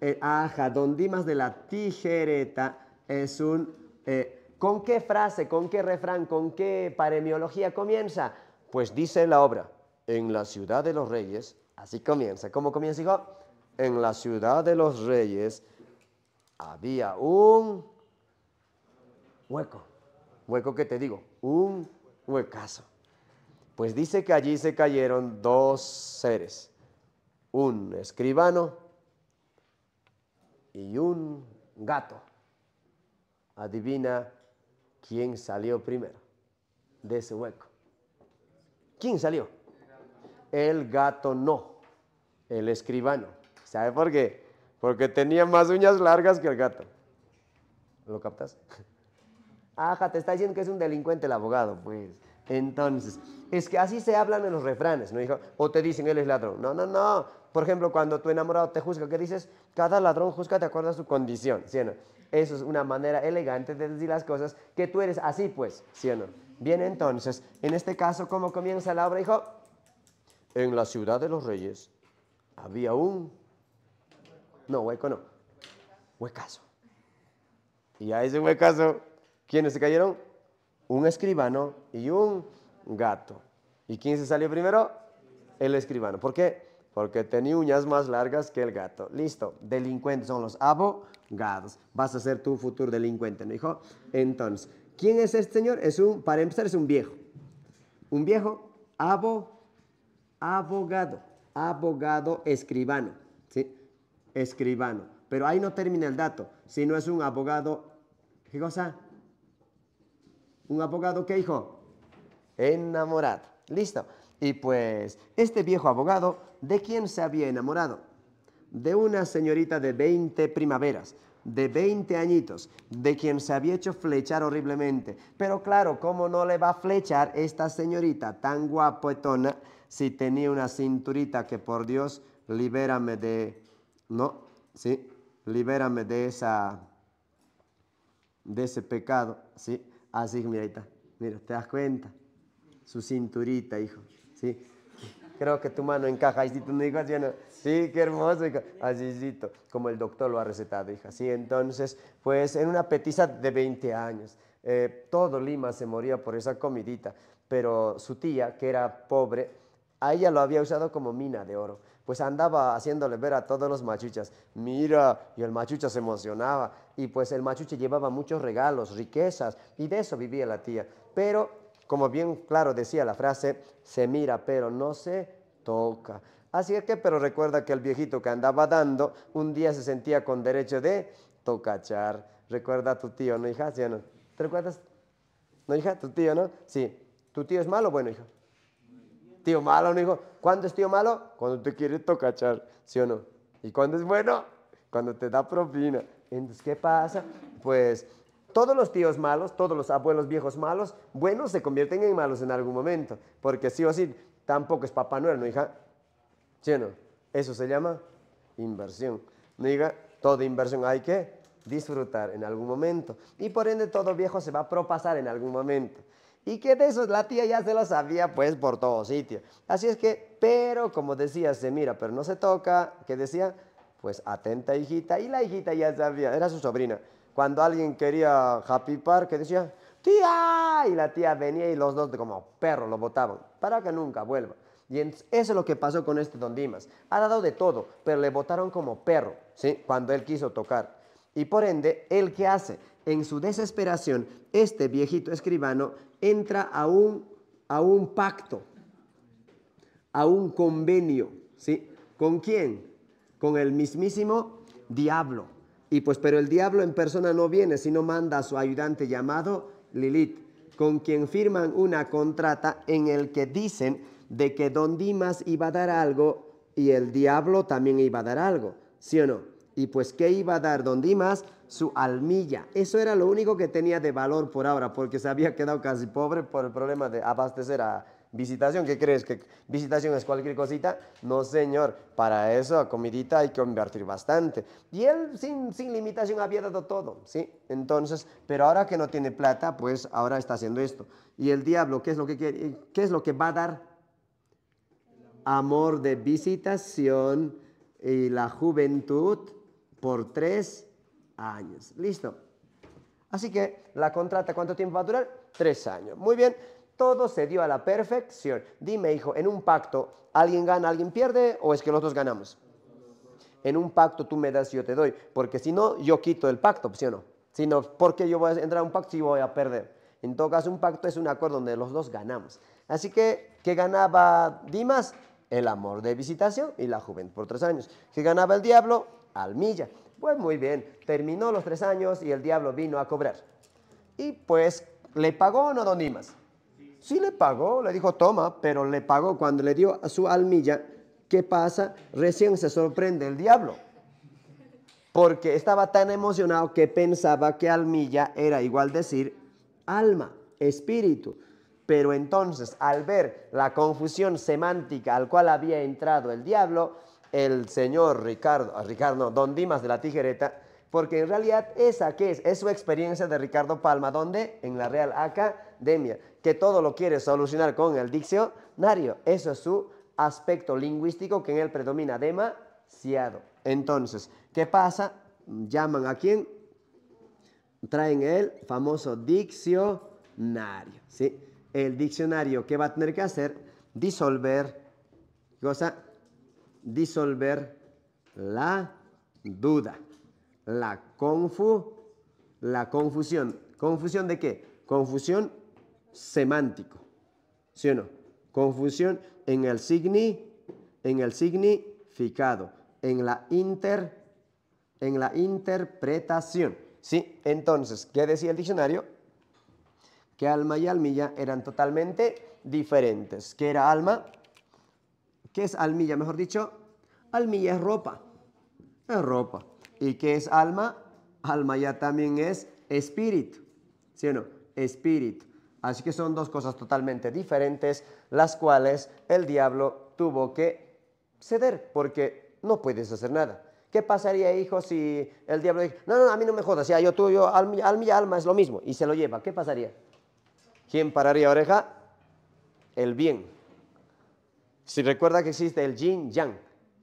Eh, ajá, Don Dimas de la Tijereta es un... Eh, ¿Con qué frase, con qué refrán, con qué paremiología comienza? Pues dice la obra, en la ciudad de los reyes Así comienza. ¿Cómo comienza, hijo? En la ciudad de los reyes había un hueco. Hueco que te digo, un huecazo. Pues dice que allí se cayeron dos seres, un escribano y un gato. Adivina quién salió primero de ese hueco. ¿Quién salió? El gato no el escribano. ¿Sabe por qué? Porque tenía más uñas largas que el gato. ¿Lo captas? Ajá, te está diciendo que es un delincuente el abogado, pues. Entonces, es que así se hablan en los refranes, ¿no? Hijo? O te dicen, él es ladrón. No, no, no. Por ejemplo, cuando tu enamorado te juzga, ¿qué dices? Cada ladrón juzga de acuerdo a su condición, ¿sí o no? Eso es una manera elegante de decir las cosas, que tú eres así, pues, ¿sí o no? Bien, entonces, en este caso, ¿cómo comienza la obra, hijo? En la ciudad de los reyes había un... No, hueco no. Huecazo. Y a ese huecazo, ¿quiénes se cayeron? Un escribano y un gato. ¿Y quién se salió primero? El escribano. ¿Por qué? Porque tenía uñas más largas que el gato. Listo. Delincuentes son los abogados. Vas a ser tu futuro delincuente, ¿no, hijo? Entonces, ¿quién es este señor? Es un, para empezar, es un viejo. Un viejo abogado abogado escribano. ¿sí? Escribano. Pero ahí no termina el dato, si no es un abogado, ¿qué cosa? Un abogado qué hijo, enamorado. Listo. Y pues este viejo abogado, ¿de quién se había enamorado? De una señorita de 20 primaveras, de 20 añitos, de quien se había hecho flechar horriblemente. Pero claro, ¿cómo no le va a flechar esta señorita tan guapetona? si tenía una cinturita que por Dios, libérame de, no, sí, libérame de esa, de ese pecado, sí. Así, ah, mira, está, mira, ¿te das cuenta? Su cinturita, hijo, sí. Creo que tu mano encaja, y si tú no así, no. sí, qué hermoso, hijo. como el doctor lo ha recetado, hija. Sí, entonces, pues en una petiza de 20 años, eh, todo Lima se moría por esa comidita, pero su tía, que era pobre, a ella lo había usado como mina de oro. Pues andaba haciéndole ver a todos los machuchas, mira, y el machucha se emocionaba. Y pues el machuche llevaba muchos regalos, riquezas, y de eso vivía la tía. Pero, como bien claro decía la frase, se mira, pero no se toca. Así es que, pero recuerda que el viejito que andaba dando, un día se sentía con derecho de tocachar. Recuerda a tu tío, ¿no, hija? ¿Sí no? ¿Te recuerdas? ¿No, hija? ¿Tu tío, no? Sí. ¿Tu tío es malo? o Bueno, hija. Tío malo, ¿no, hijo. ¿Cuándo es tío malo? Cuando te quiere tocachar, ¿sí o no? ¿Y cuando es bueno? Cuando te da propina. Entonces, ¿qué pasa? Pues todos los tíos malos, todos los abuelos viejos malos, buenos se convierten en malos en algún momento. Porque sí o sí, tampoco es Papá Noel, ¿no, hija? ¿Sí o no? Eso se llama inversión. No diga, toda inversión hay que disfrutar en algún momento. Y por ende todo viejo se va a propasar en algún momento. Y que de eso la tía ya se lo sabía pues por todo sitio. Así es que, pero como decía, se mira, pero no se toca, que decía, pues atenta hijita. Y la hijita ya sabía, era su sobrina. Cuando alguien quería happy park, que decía, tía, y la tía venía y los dos como perro lo botaban, para que nunca vuelva. Y eso es lo que pasó con este Don Dimas. Ha dado de todo, pero le botaron como perro, ¿sí? Cuando él quiso tocar. Y por ende, ¿él qué hace? En su desesperación, este viejito escribano entra a un, a un pacto, a un convenio, ¿sí? ¿Con quién? Con el mismísimo diablo. Y pues, pero el diablo en persona no viene, sino manda a su ayudante llamado Lilith, con quien firman una contrata en el que dicen de que Don Dimas iba a dar algo y el diablo también iba a dar algo, ¿sí o no? Y pues, ¿qué iba a dar Don Dimas? su almilla. Eso era lo único que tenía de valor por ahora, porque se había quedado casi pobre por el problema de abastecer a visitación. ¿Qué crees? ¿Que visitación es cualquier cosita? No, señor. Para eso, a comidita hay que invertir bastante. Y él sin, sin limitación había dado todo, ¿sí? Entonces, pero ahora que no tiene plata, pues ahora está haciendo esto. Y el diablo, ¿qué es lo que, ¿Qué es lo que va a dar? Amor de visitación y la juventud por tres años. ¿Listo? Así que la contrata, ¿cuánto tiempo va a durar? Tres años. Muy bien, todo se dio a la perfección. Dime, hijo, en un pacto, ¿alguien gana, alguien pierde o es que los dos ganamos? En un pacto tú me das y yo te doy, porque si no, yo quito el pacto, ¿sí o no? Si no, yo voy a entrar a un pacto si voy a perder? En todo caso, un pacto es un acuerdo donde los dos ganamos. Así que, ¿qué ganaba Dimas? El amor de visitación y la juventud por tres años. ¿Qué ganaba el diablo? Almilla. Pues muy bien, terminó los tres años y el diablo vino a cobrar. Y pues, ¿le pagó o no don Dimas? Sí. le pagó, le dijo toma, pero le pagó cuando le dio a su almilla. ¿Qué pasa? Recién se sorprende el diablo. Porque estaba tan emocionado que pensaba que almilla era igual decir alma, espíritu. Pero entonces, al ver la confusión semántica al cual había entrado el diablo, el señor Ricardo, ah, Ricardo, don Dimas de la Tijereta, porque en realidad esa que es, es su experiencia de Ricardo Palma, donde en la Real Academia, que todo lo quiere solucionar con el diccionario, eso es su aspecto lingüístico que en él predomina demasiado. Entonces, ¿qué pasa? Llaman a quién? Traen el famoso diccionario, ¿sí? El diccionario, ¿qué va a tener que hacer? Disolver, cosa? disolver la duda, la confu, la confusión. ¿Confusión de qué? Confusión semántico. ¿Sí o no? Confusión en el signi, en el significado, en la inter, en la interpretación. ¿Sí? Entonces, ¿qué decía el diccionario? Que alma y almilla eran totalmente diferentes. ¿Qué era alma? ¿Qué es almilla? Mejor dicho, almilla es ropa. Es ropa. ¿Y qué es alma? Alma ya también es espíritu. ¿Sí o no? Espíritu. Así que son dos cosas totalmente diferentes, las cuales el diablo tuvo que ceder, porque no puedes hacer nada. ¿Qué pasaría, hijo, si el diablo dice, no, no, a mí no me jodas, ya yo, tuyo, yo, alma, alma es lo mismo, y se lo lleva? ¿Qué pasaría? ¿Quién pararía oreja? El bien. Si recuerda que existe el yin yang,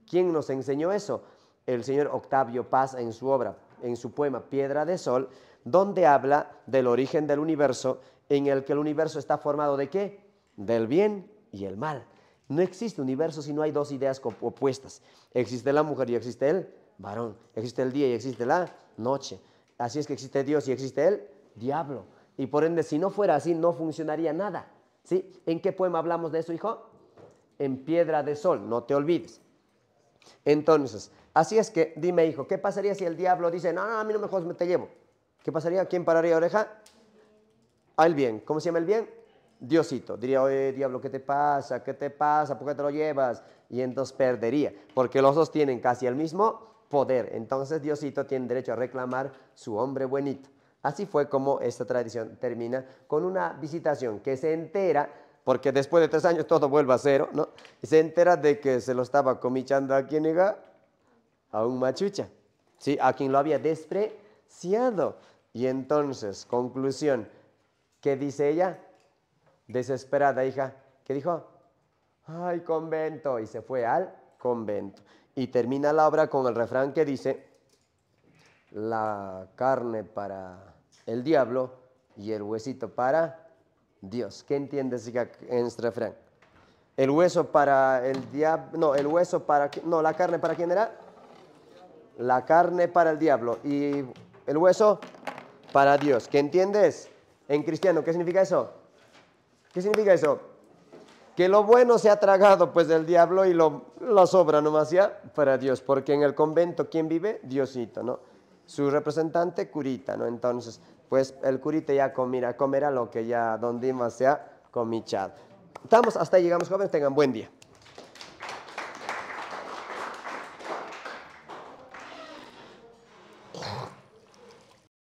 ¿quién nos enseñó eso? El señor Octavio Paz en su obra, en su poema Piedra de Sol, donde habla del origen del universo, en el que el universo está formado de qué? Del bien y el mal. No existe universo si no hay dos ideas opuestas. Existe la mujer y existe el varón. Existe el día y existe la noche. Así es que existe Dios y existe el diablo. Y por ende, si no fuera así, no funcionaría nada. ¿Sí? ¿En qué poema hablamos de eso, hijo? en piedra de sol, no te olvides. Entonces, así es que dime hijo, ¿qué pasaría si el diablo dice, no, a mí no me jodas, me te llevo? ¿Qué pasaría? ¿Quién pararía oreja? Al ah, bien. ¿Cómo se llama el bien? Diosito. Diría, oye, diablo, ¿qué te pasa? ¿Qué te pasa? ¿Por qué te lo llevas? Y entonces perdería, porque los dos tienen casi el mismo poder. Entonces Diosito tiene derecho a reclamar su hombre buenito. Así fue como esta tradición termina con una visitación que se entera porque después de tres años todo vuelve a cero, ¿no? Y se entera de que se lo estaba comichando a quien era, a un machucha, ¿sí? A quien lo había despreciado. Y entonces, conclusión, ¿qué dice ella? Desesperada, hija, ¿qué dijo? ¡Ay, convento! Y se fue al convento. Y termina la obra con el refrán que dice, la carne para el diablo y el huesito para Dios. ¿Qué entiendes en este refrán? El hueso para el diablo, no, el hueso para, no, la carne para quién era? La carne para el diablo y el hueso para Dios. ¿Qué entiendes? En cristiano, ¿qué significa eso? ¿Qué significa eso? Que lo bueno se ha tragado pues del diablo y lo, lo sobra nomás ya para Dios, porque en el convento, ¿quién vive? Diosito, ¿no? Su representante, curita, ¿no? Entonces, pues el curite ya comerá, comerá lo que ya don Dimas se ha comichado. Estamos, hasta ahí llegamos, jóvenes, tengan buen día.